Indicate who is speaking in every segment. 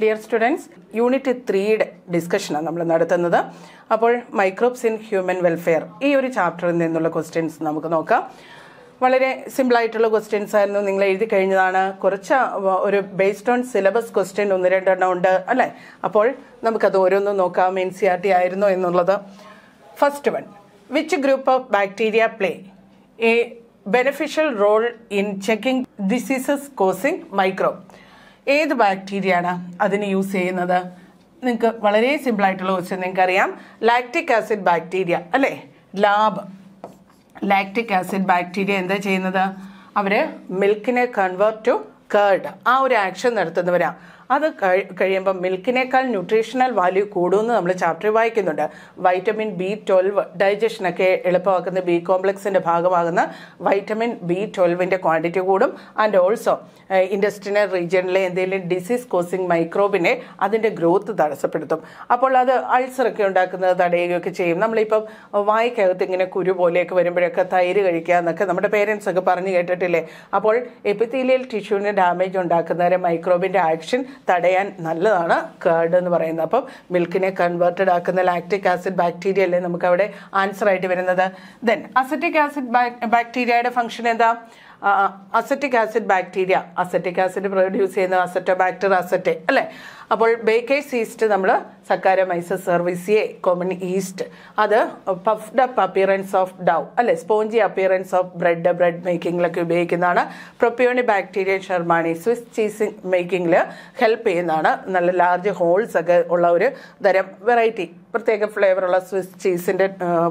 Speaker 1: Dear students unit ത്രീയുടെ ഡിസ്കഷനാണ് നമ്മൾ നടത്തുന്നത് അപ്പോൾ മൈക്രോബ്സ് ഇൻ ഹ്യൂമൻ വെൽഫെയർ ഈ ഒരു ചാപ്റ്ററിൽ നിന്നുള്ള ക്വസ്റ്റ്യൻസ് നമുക്ക് നോക്കാം വളരെ സിമ്പിളായിട്ടുള്ള ക്വസ്റ്റ്യൻസ് ആയിരുന്നു നിങ്ങൾ എഴുതി കഴിഞ്ഞതാണ് കുറച്ച് ഒരു ബേസ്ഡ് ഓൺ സിലബസ് ക്വസ്റ്റ്യൻ ഒന്ന് രണ്ടെണ്ണം ഉണ്ട് അല്ലേ അപ്പോൾ നമുക്കത് ഓരോന്നും നോക്കാം എൻ സി ആർ ടി ആയിരുന്നു എന്നുള്ളത് first one which group of bacteria play a beneficial role in checking diseases causing microbe ഏത് ബാക്ടീരിയയാണ് അതിന് യൂസ് ചെയ്യുന്നത് നിങ്ങൾക്ക് വളരെ സിമ്പിളായിട്ടുള്ള ക്വസ്റ്റ്യൻ നിങ്ങൾക്കറിയാം ലാക്റ്റിക് ആസിഡ് ബാക്ടീരിയ അല്ലേ ലാബ് ലാക്റ്റിക് ആസിഡ് ബാക്ടീരിയ എന്താ ചെയ്യുന്നത് അവർ മിൽക്കിനെ കൺവേർട്ട് ടു കേർഡ് ആ ഒരു ആക്ഷൻ നടത്തുന്നവരാണ് അത് കഴിയുമ്പോൾ മിൽക്കിനേക്കാൾ ന്യൂട്രീഷണൽ വാല്യൂ കൂടുമെന്ന് നമ്മൾ ചാപ്റ്റർ വായിക്കുന്നുണ്ട് വൈറ്റമിൻ ബി ട്വൽവ് ഡൈജഷനൊക്കെ എളുപ്പമാക്കുന്ന ബി കോംപ്ലക്സിൻ്റെ ഭാഗമാകുന്ന വൈറ്റമിൻ ബി ട്വൽവിൻ്റെ ക്വാണ്ടിറ്റി കൂടും ആൻഡ് ഓൾസോ ഇൻഡസ്ട്രിനൽ റീജിയനിലെ എന്തെങ്കിലും ഡിസീസ് കോസിങ് മൈക്രോബിനെ അതിൻ്റെ ഗ്രോത്ത് തടസ്സപ്പെടുത്തും അപ്പോൾ അത് അൾസറൊക്കെ ഉണ്ടാക്കുന്നത് തടയുകയൊക്കെ ചെയ്യും നമ്മളിപ്പം വായിക്കകത്ത് ഇങ്ങനെ കുരു പോലെയൊക്കെ വരുമ്പോഴൊക്കെ തൈര് കഴിക്കുക എന്നൊക്കെ നമ്മുടെ പേരൻസ് ഒക്കെ പറഞ്ഞു കേട്ടിട്ടില്ലേ അപ്പോൾ എപ്പിത്തീലിയൽ ടിഷ്യൂവിന് ഡാമേജ് ഉണ്ടാക്കുന്നവരെ മൈക്രോബിൻ്റെ ആക്ഷൻ തടയാൻ നല്ലതാണ് കേർഡ് എന്ന് പറയുന്നത് അപ്പം മിൽക്കിനെ കൺവേർട്ടഡ് ആക്കുന്ന ലാക്ടിക് ആസിഡ് ബാക്ടീരിയ അല്ലേ നമുക്ക് അവിടെ ആൻസർ ആയിട്ട് വരുന്നത് ദെൻ അസറ്റിക് ആസിഡ് ബാക്ടീരിയയുടെ ഫംഗ്ഷൻ എന്താ acetic acid bacteria acetic acid produce ചെയ്യുന്ന അസറ്റോ ബാക്ടർ അസറ്റെ അല്ലേ അപ്പോൾ ബേക്കേഴ്സ് ഈസ്റ്റ് നമ്മൾ Saccharomyces cerevisiae common yeast അത് puffed up appearance of dough അല്ലെ spongy appearance of bread bread മേക്കിങ്ങിലൊക്കെ ഉപയോഗിക്കുന്നതാണ് പ്രൊപ്യോണി ബാക്ടീരിയ ഷർമാണി സ്വിസ് ചീസ് മേക്കിങ്ങിൽ ഹെൽപ്പ് ചെയ്യുന്നതാണ് നല്ല ലാർജ് ഹോൾസ് ഒക്കെ ഉള്ള ഒരു തരം വെറൈറ്റി പ്രത്യേക ഫ്ലേവറുള്ള സ്വിസ് ചീസിൻ്റെ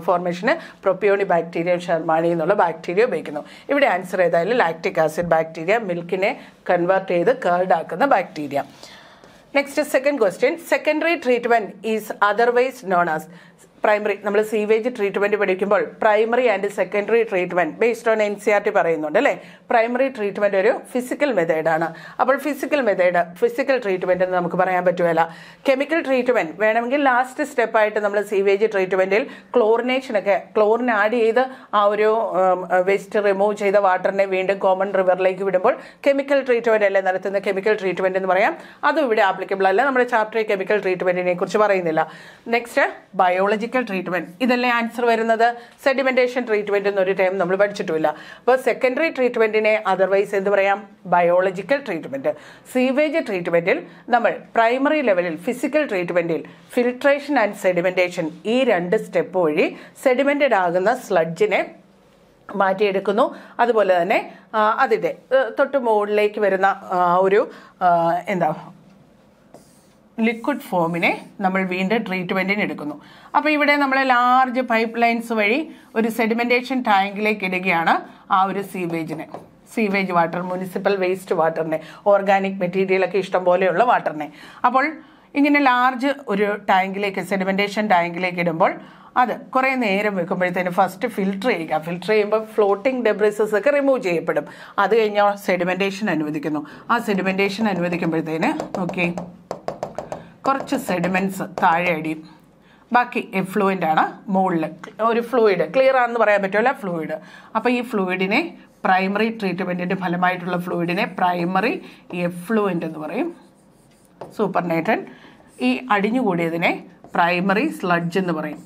Speaker 1: ഫോർമേഷന് പ്രൊപ്യോണി ബാക്ടീരിയ ഷർമാണി എന്നുള്ള ബാക്ടീരിയ ഉപയോഗിക്കുന്നു ഇവിടെ ആൻസർ ഏതായാലും ലാക്റ്റിക് ആസിഡ് ബാക്ടീരിയ മിൽക്കിനെ കൺവേർട്ട് ചെയ്ത് ആക്കുന്ന bacteria Next, is second question. Secondary treatment is otherwise known as primary നമ്മൾ സീവേജ് ട്രീറ്റ്മെന്റ് പഠിക്കുമ്പോൾ primary and secondary treatment based on N C R T പറയുന്നുണ്ട് അല്ലേ പ്രൈമറി ട്രീറ്റ്മെന്റ് ഒരു physical മെത്തേഡാണ് അപ്പോൾ ഫിസിക്കൽ മെത്തേഡ് ഫിസിക്കൽ ട്രീറ്റ്മെന്റ് എന്ന് നമുക്ക് പറയാൻ പറ്റുമല്ല കെമിക്കൽ ട്രീറ്റ്മെന്റ് വേണമെങ്കിൽ ലാസ്റ്റ് സ്റ്റെപ്പായിട്ട് നമ്മൾ സീവേജ് ട്രീറ്റ്മെന്റിൽ ക്ലോറിനേഷനൊക്കെ ക്ലോറിൻ ആഡ് ചെയ്ത് ആ ഒരു വേസ്റ്റ് റിമൂവ് ചെയ്ത വാട്ടറിനെ വീണ്ടും കോമൺ റിവറിലേക്ക് വിടുമ്പോൾ കെമിക്കൽ ട്രീറ്റ്മെന്റ് അല്ലേ നടത്തുന്ന കെമിക്കൽ ട്രീറ്റ്മെന്റ് എന്ന് പറയാം അതും ഇവിടെ ആപ്ലിക്കബിൾ അല്ല നമ്മുടെ ചാപ്റ്റർ കെമിക്കൽ ട്രീറ്റ്മെന്റിനെ കുറിച്ച് പറയുന്നില്ല നെക്സ്റ്റ് ബയോളജി സർജിക്കൽ ട്രീറ്റ്മെന്റ് ഇതല്ലേ ആൻസർ വരുന്നത് സെഡിമെന്റേഷൻ ട്രീറ്റ്മെന്റ് എന്നൊരു ടൈം നമ്മൾ പഠിച്ചിട്ടുമില്ല അപ്പോൾ സെക്കൻഡറി ട്രീറ്റ്മെന്റിനെ അതർവൈസ് എന്ത് പറയാം ബയോളജിക്കൽ ട്രീറ്റ്മെന്റ് സീവേജ് ട്രീറ്റ്മെന്റിൽ നമ്മൾ പ്രൈമറി ലെവലിൽ ഫിസിക്കൽ ട്രീറ്റ്മെന്റിൽ ഫിൽട്രേഷൻ ആൻഡ് സെഡിമെന്റേഷൻ ഈ രണ്ട് സ്റ്റെപ്പ് വഴി സെഡിമെന്റഡ് ആകുന്ന സ്ലഡ്ജിനെ മാറ്റിയെടുക്കുന്നു അതുപോലെ തന്നെ അതിൻ്റെ തൊട്ട് മുകളിലേക്ക് വരുന്ന ഒരു എന്താ ലിക്വിഡ് ഫോമിനെ നമ്മൾ വീണ്ടും ട്രീറ്റ്മെൻറ്റിന് എടുക്കുന്നു അപ്പോൾ ഇവിടെ നമ്മൾ ലാർജ് പൈപ്പ് ലൈൻസ് വഴി ഒരു സെഡിമെൻറ്റേഷൻ ടാങ്കിലേക്ക് ഇടുകയാണ് ആ ഒരു സീവേജിനെ സീവേജ് വാട്ടർ മുനിസിപ്പൽ വേസ്റ്റ് വാട്ടറിനെ ഓർഗാനിക് മെറ്റീരിയലൊക്കെ ഇഷ്ടം പോലെയുള്ള വാട്ടറിനെ അപ്പോൾ ഇങ്ങനെ ലാർജ് ഒരു ടാങ്കിലേക്ക് സെഡിമെൻറ്റേഷൻ ടാങ്കിലേക്ക് ഇടുമ്പോൾ അത് കുറേ നേരം വെക്കുമ്പോഴത്തേന് ഫസ്റ്റ് ഫിൽട്ടർ ചെയ്യുക ഫിൽട്ടർ ചെയ്യുമ്പോൾ ഫ്ലോട്ടിംഗ് ഡെബ്രിസസ് ഒക്കെ റിമൂവ് ചെയ്യപ്പെടും അത് കഴിഞ്ഞാൽ സെഡിമെൻറ്റേഷൻ അനുവദിക്കുന്നു ആ സെഡിമെൻറ്റേഷൻ അനുവദിക്കുമ്പോഴത്തേന് ഓക്കെ കുറച്ച് സെഡിമെൻസ് താഴെ അടിയും ബാക്കി എഫ്ലൂവൻ്റ് ആണ് മുകളിൽ ഒരു ഫ്ലൂയിഡ് ക്ലിയർ ആണെന്ന് പറയാൻ പറ്റുമല്ല ഫ്ലൂയിഡ് അപ്പോൾ ഈ ഫ്ലൂയിഡിനെ പ്രൈമറി ട്രീറ്റ്മെൻറ്റിൻ്റെ ഫലമായിട്ടുള്ള ഫ്ലൂയിഡിനെ പ്രൈമറി എഫ്ലൂവൻ്റ് എന്ന് പറയും സൂപ്പർനേറ്റൻ ഈ അടിഞ്ഞുകൂടിയതിനെ പ്രൈമറി സ്ലഡ്ജ് എന്ന് പറയും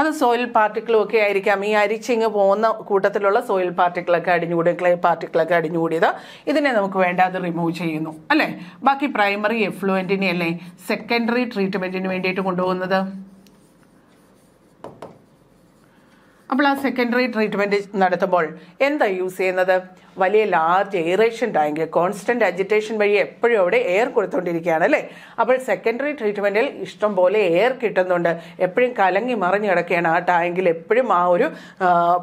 Speaker 1: അത് സോയിൽ പാർട്ടിക്കിളും ഒക്കെ ആയിരിക്കാം ഈ അരിച്ചിങ് പോകുന്ന കൂട്ടത്തിലുള്ള സോയിൽ പാർട്ടിക്കിളൊക്കെ അടിഞ്ഞുകൂടിയ ക്ലേ പാർട്ടിക്കിളൊക്കെ അടിഞ്ഞുകൂടിയത് ഇതിനെ നമുക്ക് വേണ്ട അത് റിമൂവ് ചെയ്യുന്നു അല്ലേ ബാക്കി പ്രൈമറി എഫ്ലുവൻറ്റിനെ അല്ലേ സെക്കൻഡറി ട്രീറ്റ്മെൻറ്റിന് വേണ്ടിയിട്ട് കൊണ്ടുപോകുന്നത് അപ്പോൾ ആ സെക്കൻഡറി ട്രീറ്റ്മെൻറ്റ് നടത്തുമ്പോൾ എന്താ യൂസ് ചെയ്യുന്നത് വലിയ large aeration tank constant agitation വഴി എപ്പോഴും അവിടെ എയർ കൊടുത്തുകൊണ്ടിരിക്കുകയാണ് അല്ലേ അപ്പോൾ സെക്കൻഡറി ട്രീറ്റ്മെന്റിൽ ഇഷ്ടം പോലെ എയർ കിട്ടുന്നുണ്ട് എപ്പോഴും കലങ്ങി മറിഞ്ഞു കിടക്കുകയാണ് ആ ടാങ്കിൽ എപ്പോഴും ആ ഒരു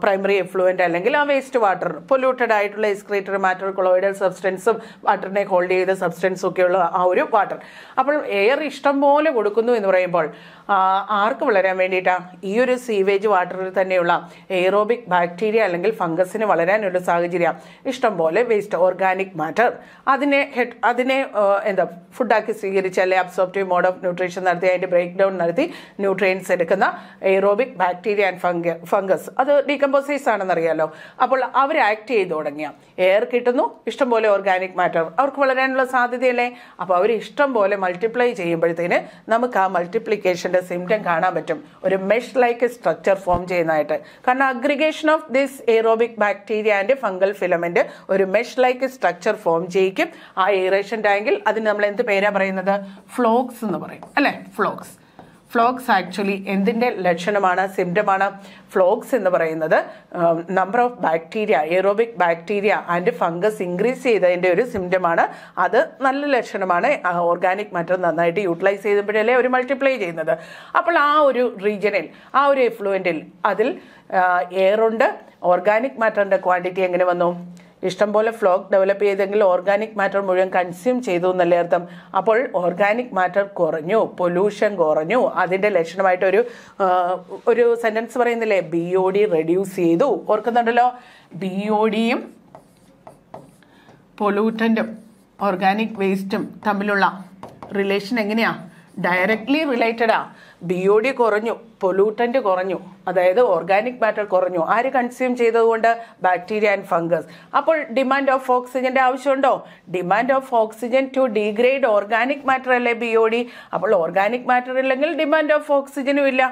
Speaker 1: പ്രൈമറി എഫ്ലുവൻ്റ് അല്ലെങ്കിൽ ആ വേസ്റ്റ് വാട്ടർ പൊല്യൂട്ടഡ് ആയിട്ടുള്ള എസ്ക്രീറ്റർ മാറ്റർ കൊളോയിഡൽ സബ്സ്റ്റൻസും വാട്ടറിനെ ഹോൾഡ് ചെയ്ത സബ്സ്റ്റൻസും ഒക്കെയുള്ള ആ ഒരു വാട്ടർ അപ്പോൾ എയർ ഇഷ്ടം പോലെ കൊടുക്കുന്നു എന്ന് പറയുമ്പോൾ ആർക്ക് വളരാൻ വേണ്ടിയിട്ടാണ് ഈ ഒരു സീവേജ് വാട്ടറിൽ തന്നെയുള്ള എയറോബിക് ബാക്ടീരിയ അല്ലെങ്കിൽ ഫംഗസിന് വളരാനുള്ള സാഹചര്യം ഇഷ്ടംപോലെ വേസ്റ്റ് ഓർഗാനിക് മാറ്റർ അതിനെ ഹെഡ് അതിനെ എന്താ ഫുഡാക്കി സ്വീകരിച്ച് അല്ലെ അബ്സോർപ്റ്റീവ് മോഡ് ഓഫ് ന്യൂട്രീഷൻ നടത്തി അതിൻ്റെ ബ്രേക്ക് ഡൗൺ നടത്തി ന്യൂട്രിയൻസ് എടുക്കുന്ന എയ്റോബിക് ബാക്ടീരിയ ആൻഡ് ഫംഗ ഫംഗസ് അത് ഡീകമ്പോസൈസ് ആണെന്നറിയാലോ അപ്പോൾ അവർ ആക്ട് ചെയ്ത് തുടങ്ങിയ എയർ കിട്ടുന്നു ഇഷ്ടംപോലെ ഓർഗാനിക് മാറ്റർ അവർക്ക് വളരാനുള്ള സാധ്യതയല്ലേ അപ്പോൾ അവർ ഇഷ്ടംപോലെ മൾട്ടിപ്ലൈ ചെയ്യുമ്പോഴത്തേന് നമുക്ക് ആ മൾട്ടിപ്ലിക്കേഷൻ്റെ സിംറ്റം കാണാൻ പറ്റും ഒരു മെഷ് ലൈക്ക് സ്ട്രക്ചർ ഫോം ചെയ്യുന്നതായിട്ട് കാരണം aggregation of this aerobic bacteria and fungal filament കൊണ്ട് ഒരു മെഷ് ലൈക്ക് സ്ട്രക്ചർ ഫോം ചെയ്യിക്കും ആ എയറേഷൻ ടാങ്കിൽ അതിന് നമ്മൾ എന്ത് പേരാ പറയുന്നത് ഫ്ലോക്സ് എന്ന് പറയും അല്ലേ ഫ്ലോക്സ് ഫ്ലോക്സ് ആക്ച്വലി എന്തിൻ്റെ ലക്ഷണമാണ് സിംറ്റമാണ് ഫ്ലോക്സ് എന്ന് പറയുന്നത് number of bacteria aerobic bacteria and fungus increase ചെയ്തതിൻ്റെ ഒരു സിംറ്റമാണ് അത് നല്ല ലക്ഷണമാണ് ഓർഗാനിക് മറ്റർ നന്നായിട്ട് യൂട്ടിലൈസ് ചെയ്തപ്പോഴല്ലേ ഒരു മൾട്ടിപ്ലൈ ചെയ്യുന്നത് അപ്പോൾ ആ ഒരു റീജിയനിൽ ആ ഒരു എഫ്ലുവൻറ്റിൽ അതിൽ എയറുണ്ട് ഓർഗാനിക് മാറ്ററിൻ്റെ ക്വാണ്ടിറ്റി എങ്ങനെ വന്നു ഇഷ്ടംപോലെ ഫ്ലോക്ക് ഡെവലപ്പ് ചെയ്തെങ്കിൽ ഓർഗാനിക് മാറ്റർ മുഴുവൻ കൺസ്യൂം ചെയ്തു എന്നല്ലേ അർത്ഥം അപ്പോൾ ഓർഗാനിക് മാറ്റർ കുറഞ്ഞു പൊല്യൂഷൻ കുറഞ്ഞു അതിൻ്റെ ലക്ഷണമായിട്ട് ഒരു ഒരു സെൻറ്റൻസ് പറയുന്നില്ലേ ബി ഒ ഡി റെഡ്യൂസ് ചെയ്തു ഓർക്കുന്നുണ്ടല്ലോ ബി ഒ ഡിയും പൊലൂട്ടൻറ്റും ഓർഗാനിക് വേസ്റ്റും തമ്മിലുള്ള റിലേഷൻ എങ്ങനെയാ ഡയറക്റ്റ്ലി റിലേറ്റഡാ ബി ഒ ഡി കുറഞ്ഞു പൊലൂട്ടൻ്റ് കുറഞ്ഞു അതായത് ഓർഗാനിക് മാറ്റർ കുറഞ്ഞു ആര് കൺസ്യൂം ചെയ്തതുകൊണ്ട് ബാക്ടീരിയ ആൻഡ് ഫംഗസ് അപ്പോൾ ഡിമാൻഡ് ഓഫ് ഓക്സിജൻ്റെ ആവശ്യമുണ്ടോ demand of oxygen to degrade organic matter അല്ലേ ബി ഒ ഡി അപ്പോൾ ഓർഗാനിക് മാറ്റർ ഇല്ലെങ്കിൽ ഡിമാൻഡ് ഓഫ് ഓക്സിജനും ഇല്ല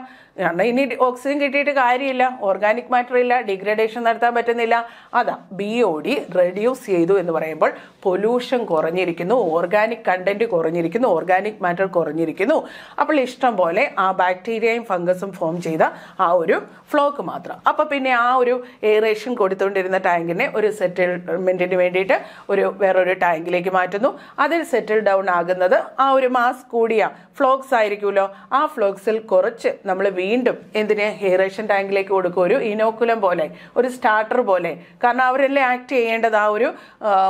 Speaker 1: കാരണം ഇനി ഓക്സിജൻ കിട്ടിയിട്ട് കാര്യമില്ല ഓർഗാനിക് മാറ്റർ ഇല്ല ഡിഗ്രേഡേഷൻ നടത്താൻ പറ്റുന്നില്ല അതാ ബി ഒ ഡി റെഡ്യൂസ് ചെയ്തു എന്ന് പറയുമ്പോൾ പൊല്യൂഷൻ കുറഞ്ഞിരിക്കുന്നു ഓർഗാനിക് കണ്ടന്റ് കുറഞ്ഞിരിക്കുന്നു ഓർഗാനിക് മാറ്റർ കുറഞ്ഞിരിക്കുന്നു അപ്പോൾ ഇഷ്ടം പോലെ ആ ബാക്ടീരിയയും ഫംഗസ് ദിവസം ഫോം ചെയ്ത ആ ഒരു ഫ്ലോക്ക് മാത്രം അപ്പോൾ പിന്നെ ആ ഒരു എയറേഷൻ കൊടുത്തുകൊണ്ടിരുന്ന ടാങ്കിനെ ഒരു സെറ്റിൽമെൻറ്റിന് വേണ്ടിയിട്ട് ഒരു വേറൊരു ടാങ്കിലേക്ക് മാറ്റുന്നു അതിൽ സെറ്റിൽ ഡൗൺ ആകുന്നത് ആ ഒരു മാസ് കൂടിയ ഫ്ലോക്സ് ആയിരിക്കുമല്ലോ ആ ഫ്ലോക്സിൽ കുറച്ച് നമ്മൾ വീണ്ടും എന്തിനെ ഹെയറേഷൻ ടാങ്കിലേക്ക് കൊടുക്കും ഒരു ഇനോക്കുലം പോലെ ഒരു സ്റ്റാർട്ടർ പോലെ കാരണം അവരെല്ലാം ആക്ട് ചെയ്യേണ്ടത് ആ ഒരു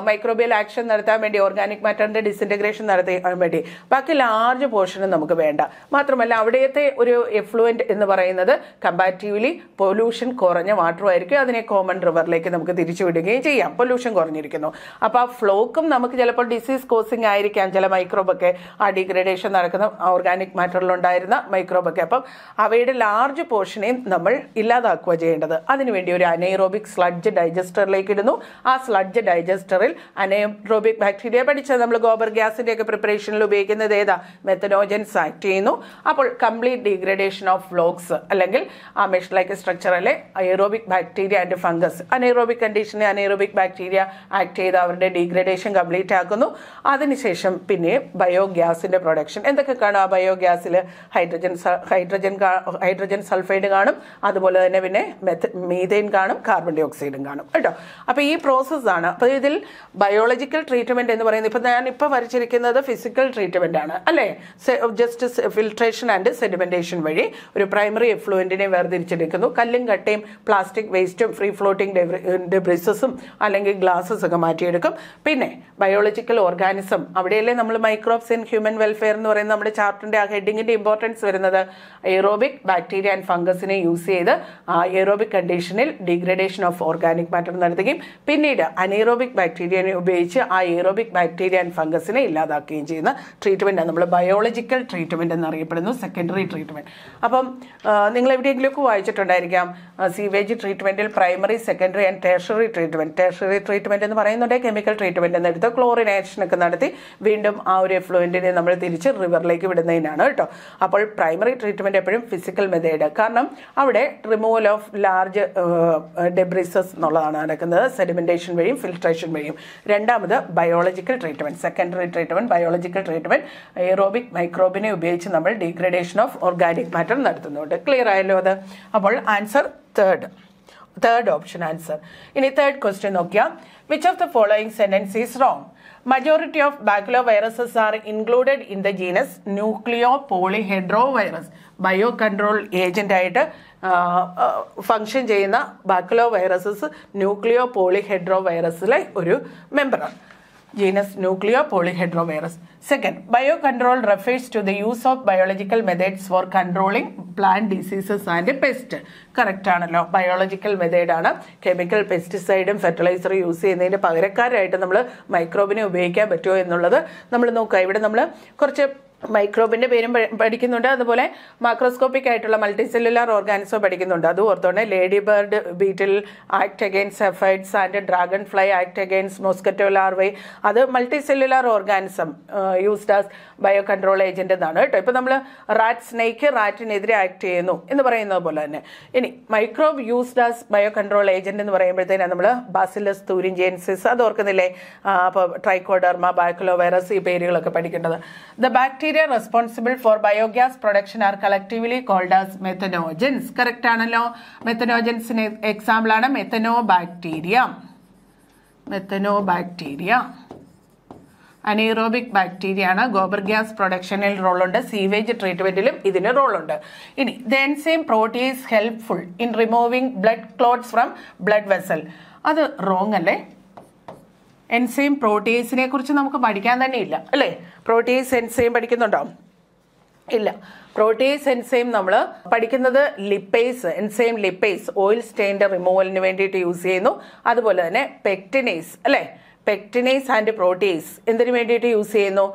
Speaker 1: മൈക്രോബിയൽ ആക്ഷൻ നടത്താൻ വേണ്ടി ഓർഗാനിക് മാറ്ററിൻ്റെ ഡിസിൻറ്റഗ്രേഷൻ നടത്താൻ വേണ്ടി ബാക്കി ലാർജ് പോർഷനും നമുക്ക് വേണ്ട മാത്രമല്ല അവിടത്തെ ഒരു എഫ്ലുവൻറ്റ് എന്ന് പറയുന്നത് കമ്പാരിറ്റീവ്ലി പൊല്യൂഷൻ കുറഞ്ഞ വാട്ടറുമായിരിക്കും അതിനെ കോമൺ റിവറിലേക്ക് നമുക്ക് തിരിച്ചു വിടുകയും ചെയ്യാം പൊല്യൂഷൻ കുറഞ്ഞിരിക്കുന്നു അപ്പോൾ ആ ഫ്ലോക്കും നമുക്ക് ചിലപ്പോൾ ഡിസീസ് കോസിങ് ആയിരിക്കാം ചില മൈക്രോബൊക്കെ ആ ഡിഗ്രഡേഷൻ നടക്കുന്ന ഓർഗാനിക് മാറ്ററിലുണ്ടായിരുന്ന മൈക്രോബൊക്കെ അപ്പം അവയുടെ ലാർജ് പോർഷനെയും നമ്മൾ ഇല്ലാതാക്കുക ചെയ്യേണ്ടത് അതിനുവേണ്ടി ഒരു അനൈറോബിക് സ്ലഡ്ജ് ഡൈജസ്റ്ററിലേക്ക് ഇടുന്നു ആ സ്ലഡ്ജ് ഡൈജസ്റ്ററിൽ അനൈറോബിക് ബാക്ടീരിയ പഠിച്ചത് നമ്മൾ ഗോബർ ഗ്യാസിൻ്റെ പ്രിപ്പറേഷനിൽ ഉപയോഗിക്കുന്നത് ഏതാ മെത്തനോജൻസ് ആക്ട് ചെയ്യുന്നു അപ്പോൾ കംപ്ലീറ്റ് ഡീഗ്രഡേഷൻ ഓഫ് ഫ്ലോക്സ് അല്ലെങ്കിൽ ആ മെഷ് ലൈക്ക് സ്ട്രക്ചറിലെ aerobic bacteria and fungus anaerobic കണ്ടീഷനെ അനൈറോബിക് ബാക്ടീരിയ ആക്ട് ചെയ്ത് അവരുടെ ഡീഗ്രഡേഷൻ കംപ്ലീറ്റ് ആക്കുന്നു അതിനുശേഷം പിന്നെ ബയോഗ്യാസിൻ്റെ പ്രൊഡക്ഷൻ എന്തൊക്കെ എന്താണ് ആ ബയോഗ്യാസിൽ ഹൈഡ്രജൻ ഹൈഡ്രജൻ ഹൈഡ്രജൻ സൾഫൈഡ് കാണും അതുപോലെ തന്നെ പിന്നെ മെത്ത് മീതെയിൻ കാണും കാർബൺ ഡൈ ഓക്സൈഡും കാണും കേട്ടോ അപ്പോൾ ഈ പ്രോസസ്സാണ് അപ്പോൾ ഇതിൽ ബയോളജിക്കൽ ട്രീറ്റ്മെൻറ്റ് എന്ന് പറയുന്നത് ഇപ്പോൾ ഞാൻ ഇപ്പോൾ വരച്ചിരിക്കുന്നത് ഫിസിക്കൽ ട്രീറ്റ്മെൻ്റ് ആണ് അല്ലേ ജസ്റ്റ് ഫിൽട്രേഷൻ ആൻഡ് സെഡിമെൻറ്റേഷൻ വഴി ഒരു പ്രൈമറി എഫ്ലുവൻറ്റിനെ വേർതിരിച്ചെടുക്കുന്നു കല്ലും കട്ടയും പ്ലാസ്റ്റിക് വേസ്റ്റും ഫ്രീ ഫ്ലോട്ടിംഗ് ഡെബ്രിസസും അല്ലെങ്കിൽ ഗ്ലാസസ് ഒക്കെ മാറ്റിയെടുക്കും പിന്നെ ബയോളജിക്കൽ ഓർഗാനിസം അവിടെയല്ലേ നമ്മൾ മൈക്രോബ്സ് ഇൻ ഹ്യൂമൻ വെൽഫെയർ എന്ന് പറയുന്നത് നമ്മുടെ ചാപ്റ്ററിന്റെ ആ ഹെഡിങ്ങിന്റെ ഇമ്പോർട്ടൻസ് വരുന്നത് എറോബിക് ബാക്ടീരിയ ആൻഡ് ഫംഗസിനെ യൂസ് ചെയ്ത് എറോബിക് കണ്ടീഷനിൽ ഡിഗ്രഡേഷൻ ഓഫ് ഓർഗാനിക് മാറ്റർ നടത്തുകയും പിന്നീട് അനേറോബിക് ബാക്ടീരിയനെ ഉപയോഗിച്ച് ആ എറോബിക് ബാക്ടീരിയ ആൻഡ് ഫംഗസിനെ ഇല്ലാതാക്കുകയും ചെയ്യുന്ന ട്രീറ്റ്മെന്റ് നമ്മൾ ബയോളജിക്കൽ ട്രീറ്റ്മെന്റ് എന്ന് അറിയപ്പെടുന്നു സെക്കൻഡറി ട്രീറ്റ്മെന്റ് അപ്പം നിങ്ങൾ എവിടെയെങ്കിലുമൊക്കെ വായിച്ചിട്ടുണ്ടായിരിക്കാം സീവേജ് ട്രീറ്റ്മെന്റിൽ primary secondary and tertiary treatment tertiary treatment എന്ന് പറയുന്നുണ്ടെങ്കിൽ കെമിക്കൽ ട്രീറ്റ്മെന്റ് എന്നെടുത്ത് ഒക്കെ നടത്തി വീണ്ടും ആ ഒരു എഫ്ലുവൻറ്റിനെ നമ്മൾ തിരിച്ച് റിവറിലേക്ക് ട്രീറ്റ്മെൻറ്റിലേക്ക് വിടുന്നതിനാണ് കേട്ടോ അപ്പോൾ പ്രൈമറി ട്രീറ്റ്മെൻറ്റ് എപ്പോഴും ഫിസിക്കൽ മെത്തേഡ് കാരണം അവിടെ റിമൂവൽ ഓഫ് ലാർജ് ഡെബ്രിസസ് എന്നുള്ളതാണ് നടക്കുന്നത് സെഡിമെൻറ്റേഷൻ വഴിയും ഫിൽട്രേഷൻ വഴിയും രണ്ടാമത് biological treatment secondary treatment biological treatment aerobic മൈക്രോബിനെ ഉപയോഗിച്ച് നമ്മൾ ഡീഗ്രഡേഷൻ ഓഫ് ഓർഗാനിക് മാറ്റർ നടത്തുന്നുണ്ട് ക്ലിയർ ആയല്ലോ അത് അപ്പോൾ answer third third option answer ഇനി തേർഡ് ക്വസ്റ്റ്യൻ നോക്കിയാൽ which of the following sentence is wrong majority of baculoviruses are included in the genus nucleopolyhedrovirus biocontrol ആയിട്ട് function ചെയ്യുന്ന ബാക്ലോ viruses ന്യൂക്ലിയോ പോളിഹെഡ്രോ വൈറസിലെ ഒരു മെമ്പറാണ് genus polyhedrovirus Second, bio control refers to the use of biological methods for controlling plant diseases and pest. Correct ആണല്ലോ biological മെത്തേഡാണ് chemical പെസ്റ്റിസൈഡും ഫെർട്ടിലൈസറും use ചെയ്യുന്നതിൻ്റെ പകരക്കാരായിട്ട് നമ്മൾ മൈക്രോബിനെ ubhayikkan പറ്റുമോ എന്നുള്ളത് nammal nokka ivide nammal korche മൈക്രോബിൻ്റെ പേരും പഠിക്കുന്നുണ്ട് അതുപോലെ മാക്രോസ്കോപ്പിക് ആയിട്ടുള്ള മൾട്ടിസെല്ലുലാർ ഓർഗാനിസോ പഠിക്കുന്നുണ്ട് അത് ഓർത്തോണ്ട് lady bird beetle act against aphids and dragon fly act against mosquito larvae അത് multicellular organism used as biocontrol agent എന്നാണ് കേട്ടോ ഇപ്പോൾ നമ്മൾ റാറ്റ് സ്നേക്ക് റാറ്റിനെതിരെ ആക്ട് ചെയ്യുന്നു എന്ന് പറയുന്നത് പോലെ തന്നെ ഇനി microbe used as biocontrol agent എന്ന് പറയുമ്പോഴത്തേനാണ് നമ്മൾ ബാസിലസ് തൂരിൻജേൻസിസ് അത് ഓർക്കുന്നില്ലേ അപ്പോൾ ട്രൈക്കോഡർമ ബൈക്കലോ വൈറസ് ഈ പേരുകളൊക്കെ പഠിക്കേണ്ടത് the bacteria bacteria responsible for biogas production are collectively called as methanogens correct ആണല്ലോ മെത്തനോജൻസിന് എക്സാമ്പിൾ ആണ് methanobacteria methanobacteria anaerobic bacteria ആണ് ഗോബർ ഗ്യാസ് പ്രൊഡക്ഷനിൽ റോളുണ്ട് സീവേജ് ട്രീറ്റ്മെന്റിലും ഇതിന് റോളുണ്ട് ഇനി the enzyme protease helpful in removing blood clots from blood vessel അത് റോങ് അല്ലേ എൻസൈം പ്രോട്ടീൻസിനെ കുറിച്ച് നമുക്ക് പഠിക്കാൻ തന്നെ ഇല്ല അല്ലേ പ്രോട്ടീൻസ് എൻസൈം പഠിക്കുന്നുണ്ടോ ഇല്ല പ്രോട്ടീൻസ് എൻസൈം നമ്മൾ പഠിക്കുന്നത് ലിപ്പേസ് എൻസൈം ലിപ്പേസ് ഓയിൽ സ്റ്റെയിൻ്റെ റിമൂവലിന് വേണ്ടിയിട്ട് യൂസ് ചെയ്യുന്നു അതുപോലെ തന്നെ പെക്ടിനേസ് അല്ലേ പെക്ടിനേസ് ആൻഡ് പ്രോട്ടീൻസ് എന്തിനു വേണ്ടിയിട്ട് യൂസ് ചെയ്യുന്നു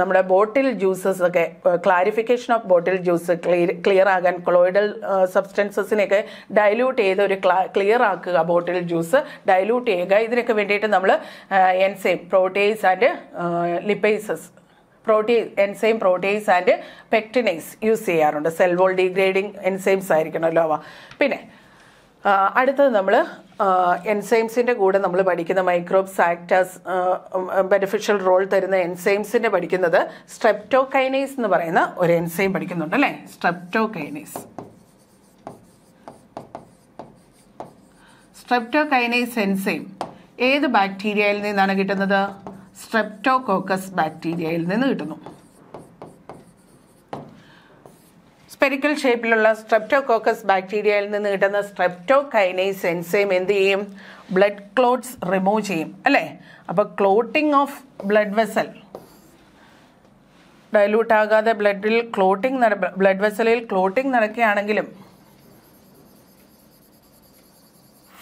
Speaker 1: നമ്മുടെ ബോട്ടിൽ ജ്യൂസസ് ഒക്കെ clarification of bottle juice clear clear ആകാൻ ക്ലോയിഡൽ സബ്സ്റ്റൻസസിനെയൊക്കെ ഡൈല്യൂട്ട് ചെയ്ത് ഒരു ക്ലിയർ ആക്കുക ബോട്ടിൽ ജ്യൂസ് ഡൈല്യൂട്ട് ചെയ്യുക ഇതിനൊക്കെ വേണ്ടിയിട്ട് നമ്മൾ enzyme proteins and lipases protein enzyme proteins and pectinase use ചെയ്യാറുണ്ട് സെൽവോൾ ഡീഗ്രേഡിങ് എൻസൈംസ് ആയിരിക്കണമല്ലോ അവ പിന്നെ അടുത്തത് നമ്മൾ എൻസൈംസിൻ്റെ കൂടെ നമ്മൾ പഠിക്കുന്ന മൈക്രോബ്സ് ആക്ടാസ് ബെനിഫിഷ്യൽ റോൾ തരുന്ന എൻസൈംസിൻ്റെ പഠിക്കുന്നത് സ്ട്രെപ്റ്റോകൈനേസ് എന്ന് പറയുന്ന ഒരു എൻസൈം പഠിക്കുന്നുണ്ട് അല്ലേ സ്ട്രെപ്റ്റോകൈനേസ് സ്ട്രെപ്റ്റോകൈനേസ് എൻസൈം ഏത് ബാക്ടീരിയയിൽ നിന്നാണ് കിട്ടുന്നത് സ്ട്രെപ്റ്റോകോക്കസ് ബാക്ടീരിയയിൽ നിന്ന് കിട്ടുന്നു സ്പെരിക്കൽ ഷേപ്പിലുള്ള സ്ട്രെപ്റ്റോകോക്കസ് ബാക്ടീരിയയിൽ നിന്ന് കിട്ടുന്ന സ്ട്രെപ്റ്റോകൈനൈസ് എൻസൈം എന്ത് ചെയ്യും ബ്ലഡ് ക്ലോട്ട്സ് റിമൂവ് ചെയ്യും അല്ലേ അപ്പോൾ clotting of blood vessel dilute ആകാതെ ബ്ലഡിൽ ക്ലോട്ടിംഗ് നട ബ്ലഡ് വെസലിൽ ക്ലോട്ടിംഗ് നടക്കുകയാണെങ്കിലും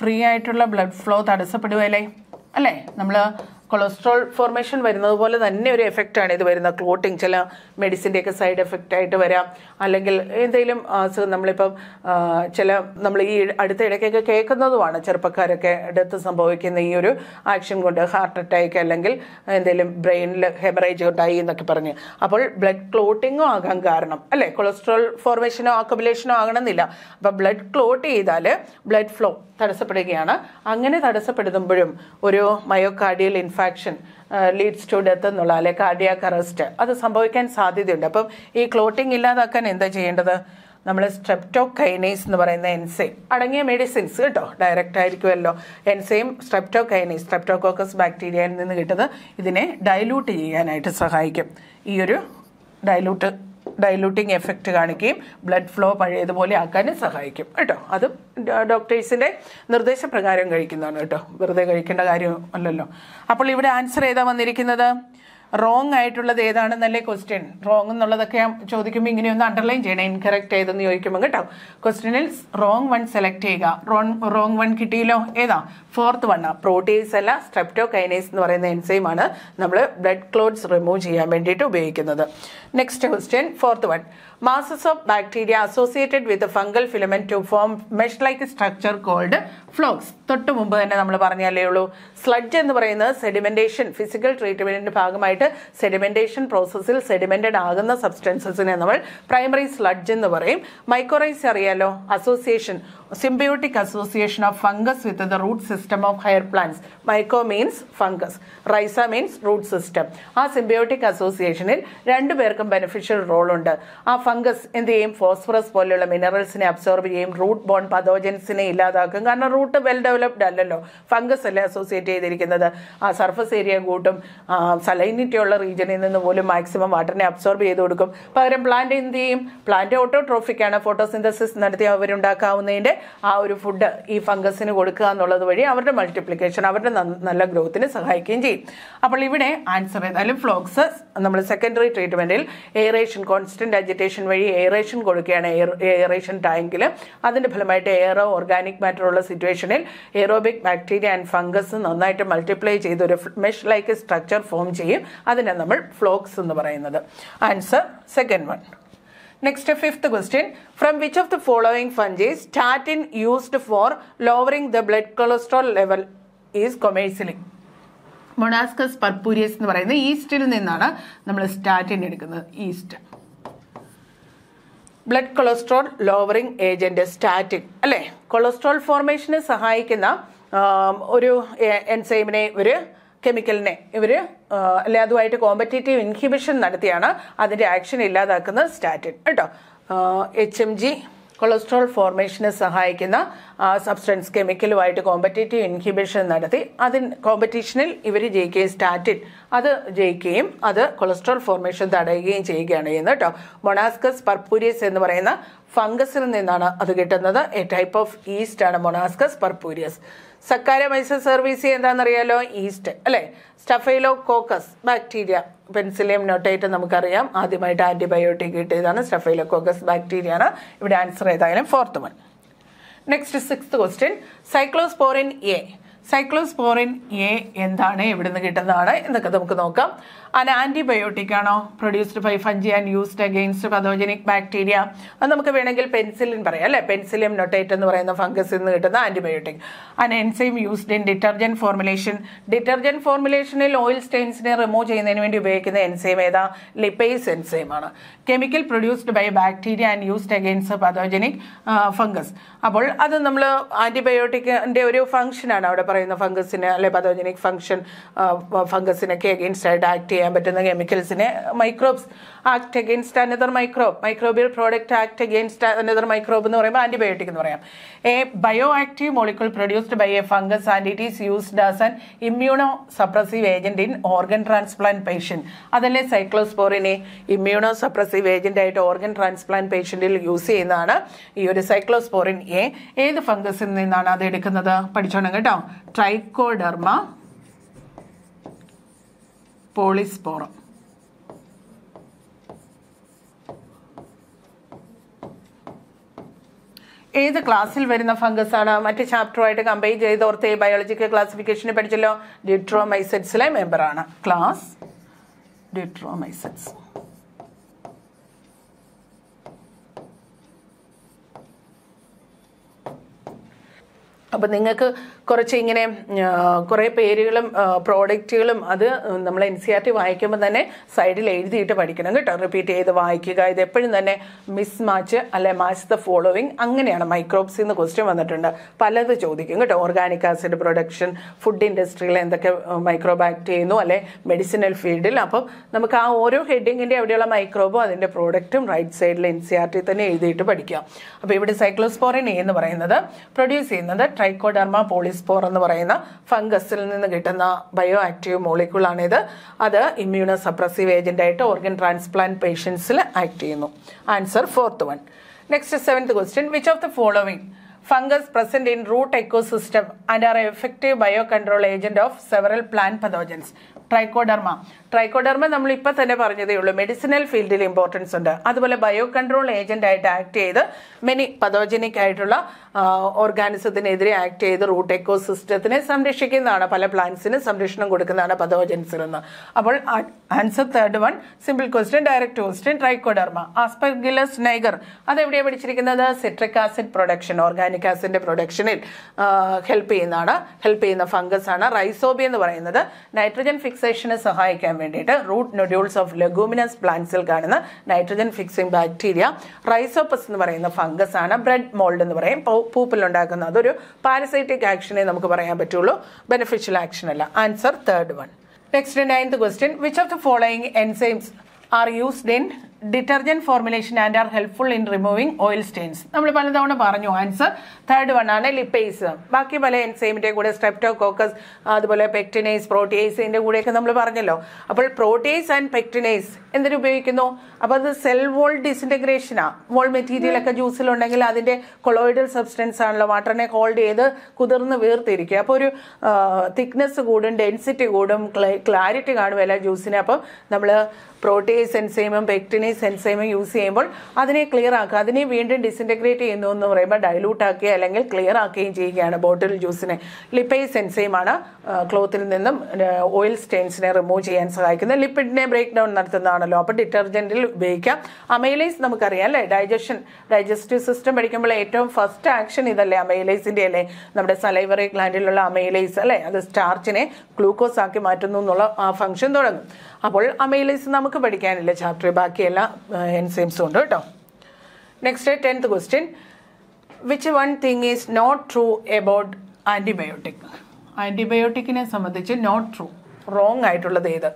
Speaker 1: ഫ്രീ ആയിട്ടുള്ള ബ്ലഡ് ഫ്ലോ തടസ്സപ്പെടുകയല്ലേ അല്ലേ നമ്മൾ കൊളസ്ട്രോൾ ഫോർമേഷൻ വരുന്നത് പോലെ തന്നെ ഒരു എഫക്റ്റാണ് ഇത് വരുന്ന ക്ലോട്ടിങ് ചില ഒക്കെ സൈഡ് എഫക്റ്റ് ആയിട്ട് വരാം അല്ലെങ്കിൽ എന്തെങ്കിലും അസുഖം നമ്മളിപ്പം ചില നമ്മൾ ഈ അടുത്ത ഇടയ്ക്കൊക്കെ കേൾക്കുന്നതുമാണ് ചെറുപ്പക്കാരൊക്കെ ഡെത്ത് സംഭവിക്കുന്ന ഈ ഒരു ആക്ഷൻ കൊണ്ട് ഹാർട്ട് അറ്റാക്ക് അല്ലെങ്കിൽ എന്തെങ്കിലും ബ്രെയിനിൽ ഹെമറേജ് ഉണ്ടായി എന്നൊക്കെ പറഞ്ഞ് അപ്പോൾ ബ്ലഡ് ക്ലോട്ടിങ്ങും ആകാൻ കാരണം അല്ലേ കൊളസ്ട്രോൾ ഫോർമേഷനോ അക്കുമുലേഷനോ ആകണമെന്നില്ല അപ്പോൾ ബ്ലഡ് ക്ലോട്ട് ചെയ്താൽ ബ്ലഡ് ഫ്ലോ തടസ്സപ്പെടുകയാണ് അങ്ങനെ തടസ്സപ്പെടുത്തുമ്പോഴും ഒരു മയോകാർഡിയൽ ഇൻഫ് ഇൻഫാക്ഷൻ ലീഡ്സ് ടു ഡെത്ത് എന്നുള്ള അല്ലെങ്കിൽ കാർഡിയാക്ക് അറസ്റ്റ് അത് സംഭവിക്കാൻ സാധ്യതയുണ്ട് അപ്പം ഈ ക്ലോട്ടിംഗ് ഇല്ലാതാക്കാൻ എന്താ ചെയ്യേണ്ടത് നമ്മൾ സ്ട്രെപ്റ്റോകൈനേസ് എന്ന് പറയുന്ന എൻസൈം അടങ്ങിയ മെഡിസിൻസ് കേട്ടോ ഡയറക്റ്റ് ആയിരിക്കുമല്ലോ എൻസൈം സ്ട്രെപ്റ്റോകൈനേസ് സ്ട്രെപ്റ്റോകോക്കസ് ബാക്ടീരിയയിൽ നിന്ന് കിട്ടുന്നത് ഇതിനെ ഡൈലൂട്ട് ചെയ്യാനായിട്ട് സഹായിക്കും ഈ ഒരു ഡൈലൂട്ട് ഡൈലൂട്ടിങ് എഫക്റ്റ് കാണിക്കുകയും ബ്ലഡ് ഫ്ലോ പഴയതുപോലെ ആക്കാനും സഹായിക്കും കേട്ടോ അതും ഡോക്ടേഴ്സിൻ്റെ നിർദ്ദേശപ്രകാരം കഴിക്കുന്നതാണ് കേട്ടോ വെറുതെ കഴിക്കേണ്ട കാര്യമല്ലല്ലോ അപ്പോൾ ഇവിടെ ആൻസർ ഏതാ വന്നിരിക്കുന്നത് റോങ് ആയിട്ടുള്ളത് ഏതാണെന്നല്ലേ ക്വസ്റ്റ്യൻ റോങ് എന്നുള്ളതൊക്കെ ചോദിക്കുമ്പോൾ ഇങ്ങനെ ഒന്ന് അണ്ടർലൈൻ ചെയ്യണം ഇൻകറക്റ്റ് ഏതെന്ന് ചോദിക്കുമ്പോൾ കേട്ടോ ക്വസ്റ്റ്യനിൽ റോങ് വൺ സെലക്ട് ചെയ്യുക റോങ് റോങ് വൺ കിട്ടിയില്ലോ ഏതാ ഫോർത്ത് വണ്ണ പ്രോട്ടീൻസ് അല്ല സ്ട്രെപ്റ്റോ കൈനേസ് എന്ന് പറയുന്ന എൻസൈമാണ് നമ്മൾ ബ്ലഡ് ക്ലോത്ത്സ് റിമൂവ് ചെയ്യാൻ വേണ്ടിയിട്ട് ഉപയോഗിക്കുന്നത് next question fourth one masses of bacteria associated with the fungal filament to form mesh-like structure called flocs തൊട്ട് മുമ്പ് തന്നെ നമ്മൾ പറഞ്ഞാലേ ഉള്ളൂ സ്ലഡ്ജ് എന്ന് പറയുന്നത് സെഡിമെന്റേഷൻ ഫിസിക്കൽ ട്രീറ്റ്മെന്റിന്റെ ഭാഗമായിട്ട് സെഡിമെന്റേഷൻ പ്രോസസ്സിൽ സെഡിമെന്റഡ് ആകുന്ന സബ്സ്റ്റൻസസിനെ നമ്മൾ പ്രൈമറി സ്ലഡ്ജ് എന്ന് പറയും മൈക്രോറൈസ് അറിയാലോ association symbiotic association of fungus with the root system of higher plants myco means fungus rhiza means root system ആ സിംബയോട്ടിക് അസോസിയേഷനിൽ രണ്ടുപേർക്കും ബെനിഫിഷ്യൽ റോളുണ്ട് ആ ഫംഗസ് എന്ത് ചെയ്യും ഫോസ്ഫറസ് പോലെയുള്ള മിനറൽസിനെ അബ്സോർബ് ചെയ്യും റൂട്ട് ബോൺ പതോജൻസിനെ ഇല്ലാതാക്കും കാരണം റൂട്ട് വെൽ ഡെവലപ്ഡ് അല്ലല്ലോ ഫംഗസ് അല്ലേ അസോസിയേറ്റ് ചെയ്തിരിക്കുന്നത് ആ സർഫസ് ഏരിയ കൂട്ടും സലൈനിറ്റി ഉള്ള റീജിയനിൽ നിന്ന് പോലും മാക്സിമം വാട്ടറിനെ അബ്സോർബ് ചെയ്ത് കൊടുക്കും പകരം പ്ലാന്റ് എന്ത് ചെയ്യും പ്ലാന്റ് ആണ് ഫോട്ടോസിന്തസിസ് നടത്തി അവരുണ്ടാക്കാവുന്നതിൻ്റെ ആ ഒരു ഫുഡ് ഈ ഫംഗസിന് കൊടുക്കുക എന്നുള്ളത് വഴി അവരുടെ മൾട്ടിപ്ലിക്കേഷൻ അവരുടെ നല്ല ഗ്രോത്തിന് സഹായിക്കുകയും ചെയ്യും അപ്പോൾ ഇവിടെ ആൻസർ ഏതായാലും ഫ്ലോക്സ് നമ്മൾ സെക്കൻഡറി ട്രീറ്റ്മെൻറ്റിൽ എയറേഷൻ കോൺസ്റ്റൻറ്റ് അജിറ്റേഷൻ എയറേഷൻ വഴി എയറേഷൻ കൊടുക്കുകയാണ് എയറേഷൻ ടാങ്കിൽ അതിൻ്റെ ഫലമായിട്ട് എയറോ ഓർഗാനിക് മാറ്ററുള്ള സിറ്റുവേഷനിൽ എയറോബിക് ബാക്ടീരിയ ആൻഡ് ഫംഗസ് നന്നായിട്ട് മൾട്ടിപ്ലൈ ചെയ്ത് ഒരു മെഷ് ലൈക്ക് സ്ട്രക്ചർ ഫോം ചെയ്യും അതിനെ നമ്മൾ ഫ്ലോക്സ് എന്ന് പറയുന്നത് answer second one next fifth question from which of the following fungi statin used for lowering the blood cholesterol level is commercially Monascus purpureus എന്ന് പറയുന്ന ഈസ്റ്റിൽ നിന്നാണ് നമ്മൾ സ്റ്റാറ്റിൻ എടുക്കുന്നത് yeast blood cholesterol lowering agent statin അല്ലേ cholesterol ഫോർമേഷനെ സഹായിക്കുന്ന ഒരു എൻസൈമിനെ ഒരു കെമിക്കലിനെ ഇവർ അല്ലെ അതുമായിട്ട് കോമ്പറ്റേറ്റീവ് ഇൻഹിബിഷൻ നടത്തിയാണ് അതിൻ്റെ ആക്ഷൻ ഇല്ലാതാക്കുന്ന സ്റ്റാറ്റിൻ കേട്ടോ എച്ച് എം ജി കൊളസ്ട്രോൾ ഫോർമേഷന് സഹായിക്കുന്ന സബ്സ്റ്റൻസ് കെമിക്കലുമായിട്ട് കോമ്പറ്റേറ്റീവ് ഇൻഹിബിഷൻ നടത്തി അതിന് കോമ്പറ്റീഷനിൽ ഇവർ ജയിക്കുകയും സ്റ്റാറ്റിൻ അത് ജയിക്കുകയും അത് കൊളസ്ട്രോൾ ഫോർമേഷൻ തടയുകയും ചെയ്യുകയാണ് ചെയ്യുന്നത് കേട്ടോ മൊണാസ്കസ് പർപ്പൂരിയസ് എന്ന് പറയുന്ന ഫംഗസിൽ നിന്നാണ് അത് കിട്ടുന്നത് എ ടൈപ്പ് ഓഫ് ഈസ്റ്റ് ആണ് മൊണാസ്കസ് പർപ്പൂരിയസ് മൈസ സർവീസ് എന്താണെന്നറിയാലോ ഈസ്റ്റ് അല്ലേ staphylococcus bacteria penicillium notatum നമുക്കറിയാം ആദ്യമായിട്ട് ആൻറ്റിബയോട്ടിക് കിട്ടിയതാണ് സ്റ്റഫൈലോ കോക്കസ് ബാക്ടീരിയ ആണ് ഇവിടെ ആൻസർ ഏതായാലും fourth one next sixth question cyclosporin A cyclosporin A എന്താണ് എവിടെ നിന്ന് കിട്ടുന്നതാണ് എന്നൊക്കെ നമുക്ക് നോക്കാം അൻ ആൻറ്റിബയോട്ടിക് ആണോ produced by fungi and used against pathogenic bacteria അത് നമുക്ക് വേണമെങ്കിൽ പെൻസിലിൻ പറയാം അല്ലേ പെൻസിലിം നൊട്ടേറ്റ് എന്ന് പറയുന്ന ഫംഗസിൽ നിന്ന് കിട്ടുന്ന antibiotic an enzyme used in detergent formulation detergent ഫോർമുലേഷനിൽ ഓയിൽ സ്റ്റെയിൻസിനെ റിമൂവ് ചെയ്യുന്നതിന് വേണ്ടി ഉപയോഗിക്കുന്ന എൻസൈം ഏതാ ലിപ്പേസ് എൻസൈം ആണ് chemical produced by bacteria and used against pathogenic fungus അപ്പോൾ അത് നമ്മൾ ആൻറ്റിബയോട്ടിക്കിൻ്റെ ഒരു ഫംഗ്ഷനാണ് അവിടെ പറയുന്ന ഫംഗസിന് അല്ലെ പതോജനിക് ഫംഗ്ഷൻ ഫംഗസിനൊക്കെ അഗെയിൻസ്റ്റ് ആയിട്ട് ആക്ട് ചെയ്യാൻ പറ്റുന്ന കെമിക്കൽസിനെ microbes act against another microbe microbial product act against another microbe എന്ന് പറയുമ്പോൾ ആന്റിബയോട്ടിക് എന്ന് പറയാം a bioactive molecule produced by a fungus and it is used as an immunosuppressive agent in organ transplant patient അതല്ലേ സൈക്ലോസ്പോറിനെ immunosuppressive agent ആയിട്ട് organ transplant പേഷ്യന്റിൽ use ചെയ്യുന്നതാണ് ഈ ഒരു സൈക്ലോസ്പോറിൻ എ ഏത് ഫംഗസിൽ നിന്നാണ് അത് എടുക്കുന്നത് പഠിച്ചോണം കേട്ടോ ട്രൈക്കോഡർമ പോളിസ്പോറം ഏത് ക്ലാസ്സിൽ വരുന്ന ഫംഗസ് ആണ് മറ്റ് ചാപ്റ്ററുമായിട്ട് കമ്പയർ ചെയ്ത് ഓർത്ത് ബയോളജിക്കൽ ക്ലാസിഫിക്കേഷനെ പഠിച്ചല്ലോ ഡിട്രോമൈസെറ്റ്സിലെ മെമ്പറാണ് ക്ലാസ് ഡിട്രോമൈസെറ്റ്സ് അപ്പം നിങ്ങൾക്ക് കുറച്ച് ഇങ്ങനെ കുറേ പേരുകളും പ്രോഡക്റ്റുകളും അത് നമ്മൾ N C R e T വായിക്കുമ്പോൾ തന്നെ സൈഡിൽ എഴുതിയിട്ട് പഠിക്കണം കേട്ടോ റിപ്പീറ്റ് ചെയ്ത് വായിക്കുക ഇത് എപ്പോഴും തന്നെ മിസ് മാച്ച് അല്ലെ മാച്ച് ദ ഫോളോവിങ് അങ്ങനെയാണ് മൈക്രോബ്സിൽ നിന്ന് ക്വസ്റ്റ്യൻ വന്നിട്ടുണ്ട് പലത് ചോദിക്കും കേട്ടോ ഓർഗാനിക് ആസിഡ് പ്രൊഡക്ഷൻ ഫുഡ് ഇൻഡസ്ട്രിയിൽ എന്തൊക്കെ മൈക്രോബാക്ട് ചെയ്യുന്നു അല്ലെ മെഡിസിനൽ ഫീൽഡിൽ അപ്പം നമുക്ക് ആ ഓരോ ഹെഡിങ്ങിൻ്റെ അവിടെയുള്ള മൈക്രോബും അതിൻ്റെ പ്രോഡക്റ്റും റൈറ്റ് സൈഡിൽ എൻ സി ആർ ടി തന്നെ എഴുതിയിട്ട് പഠിക്കുക അപ്പോൾ ഇവിടെ സൈക്ലോസ്പോറിൻ എന്ന് പറയുന്നത് പ്രൊഡ്യൂസ് ചെയ്യുന്നത് ട്രൈക്കോഡർമ പോളിസ് സ്പോർ എന്ന് പറയുന്ന ഫംഗസിൽ നിന്ന് കിട്ടുന്ന ബയോ ആക്റ്റീവ് മോളിക്യൂളാണിത് അത് ഇമ്മ്യൂണോ സപ്രസീവ് ഏജൻ്റായിട്ട് ഓർഗൻ ട്രാൻസ്പ്ലാന്റ് പേഷ്യൻസിൽ ആക്ട് ചെയ്യുന്നു answer fourth one next seventh question which of the following fungus present in root ecosystem and are effective biocontrol agent of several plant pathogens Trichoderma Trichoderma നമ്മൾ ഇപ്പം തന്നെ പറഞ്ഞതേ ഉള്ളൂ medicinal ഫീൽഡിൽ importance ഉണ്ട് അതുപോലെ ബയോ കൺട്രോൾ ഏജന്റ് ആയിട്ട് act ചെയ്ത് മെനി പതോജനിക് ആയിട്ടുള്ള ഓർഗാനിസത്തിനെതിരെ ആക്ട് ചെയ്ത് റൂട്ട് എക്കോ സിസ്റ്റത്തിനെ സംരക്ഷിക്കുന്നതാണ് പല പ്ലാന്റ്സിന് സംരക്ഷണം കൊടുക്കുന്നതാണ് പതോജൻസിൽ നിന്ന് അപ്പോൾ answer third one simple question direct question Trichoderma Aspergillus niger അതെവിടെയാണ് പഠിച്ചിരിക്കുന്നത് സിട്രിക് ആസിഡ് പ്രൊഡക്ഷൻ ഓർഗാനിക് ആസിഡിന്റെ പ്രൊഡക്ഷനിൽ ഹെൽപ്പ് ചെയ്യുന്നതാണ് ഹെൽപ്പ് ചെയ്യുന്ന ഫംഗസ് ആണ് റൈസോബി എന്ന് പറയുന്നത് നൈട്രജൻ ഫിക്സേഷനെ സഹായിക്കാൻ വേണ്ടിയിട്ട് റൂട്ട് നൊഡ്യൂൾസ് ഓഫ് ലഗൂമിനസ് പ്ലാന്റ്സിൽ കാണുന്ന നൈട്രജൻ ഫിക്സിംഗ് ബാക്ടീരിയ റൈസോപ്പസ് എന്ന് പറയുന്ന ഫംഗസ് ആണ് ബ്രെഡ് മോൾഡ് എന്ന് പറയും പൂപ്പിൽ ഉണ്ടാക്കുന്ന അതൊരു പാരസൈറ്റിക് ആക്ഷനെ നമുക്ക് പറയാൻ പറ്റുള്ളൂ ബെനിഫിഷ്യൽ ആക്ഷൻ അല്ല answer third one next ninth question which of the following enzymes are used in detergent formulation and are helpful in removing oil stains നമ്മൾ പലതവണ പറഞ്ഞു ആൻസർ തേർഡ് വൺ ആണ് ലിപ്പേസ് ബാക്കി പല എൻസൈമിന്റെ കൂടെ സ്ട്രെപ്റ്റോകോക്കസ് അതുപോലെ പെക്ടിനൈസ് പ്രോട്ടിയേസിൻ്റെ കൂടെയൊക്കെ നമ്മൾ പറഞ്ഞല്ലോ അപ്പോൾ പ്രോട്ടിയേസ് ആൻഡ് പെക്ടിനൈസ് എന്തിനു ഉപയോഗിക്കുന്നു അപ്പോൾ അത് സെൽ വോൾ ഡിസിൻറ്റഗ്രേഷനാണ് വോൾ മെറ്റീരിയൽ ഒക്കെ ജ്യൂസിലുണ്ടെങ്കിൽ അതിൻ്റെ കൊളോയിഡൽ സബ്സ്റ്റൻസ് ആണല്ലോ വാട്ടറിനെ ഹോൾഡ് ചെയ്ത് കുതിർന്ന് വീർത്തിരിക്കുക അപ്പോൾ ഒരു തിക്നെസ് കൂടും ഡെൻസിറ്റി കൂടും ക്ലാരിറ്റി കാണുമല്ല ജ്യൂസിനെ അപ്പോൾ നമ്മൾ പ്രോട്ടിയേസ് എൻസൈമും പെക്ടിനൈസ് ഡയോണൈസ് എൻസൈമ യൂസ് ചെയ്യുമ്പോൾ അതിനെ ക്ലിയർ ആക്കുക അതിനെ വീണ്ടും ഡിസിൻറ്റഗ്രേറ്റ് ചെയ്യുന്നു എന്ന് പറയുമ്പോൾ ഡൈലൂട്ട് ആക്കുകയോ അല്ലെങ്കിൽ ക്ലിയർ ആക്കുകയും ചെയ്യുകയാണ് ബോട്ടിൽ ജ്യൂസിനെ ലിപ്പേസ് എൻസൈമാണ് ക്ലോത്തിൽ നിന്നും ഓയിൽ സ്റ്റെയിൻസിനെ റിമൂവ് ചെയ്യാൻ സഹായിക്കുന്നത് ലിപ്പിഡിനെ ബ്രേക്ക് ഡൗൺ നടത്തുന്നതാണല്ലോ അപ്പോൾ ഡിറ്റർജൻറ്റിൽ ഉപയോഗിക്കാം അമൈലൈസ് നമുക്കറിയാം അല്ലേ ഡൈജഷൻ ഡൈജസ്റ്റീവ് സിസ്റ്റം പഠിക്കുമ്പോൾ ഏറ്റവും ഫസ്റ്റ് ആക്ഷൻ ഇതല്ലേ അമൈലൈസിൻ്റെ അല്ലേ നമ്മുടെ സലൈവറി ഗ്ലാൻഡിലുള്ള അമൈലൈസ് അല്ലേ അത് സ്റ്റാർച്ചിനെ ഗ്ലൂക്കോസ് ആക്കി മാറ്റുന്നു എന്നുള്ള ആ ഫംഗ്ഷൻ തുടങ്ങും അപ്പോൾ അമൈലേസ് നമുക്ക് പഠിക്കാനില്ല ചാപ്റ്റർ ബാക്കി എല്ലാ എൻസൈംസും ഉണ്ട് കേട്ടോ next tenth question which one thing is not true about antibiotic ആൻറ്റിബയോട്ടിക്കിനെ സംബന്ധിച്ച് നോട്ട് ട്രൂ റോങ് ആയിട്ടുള്ളത് ഏത്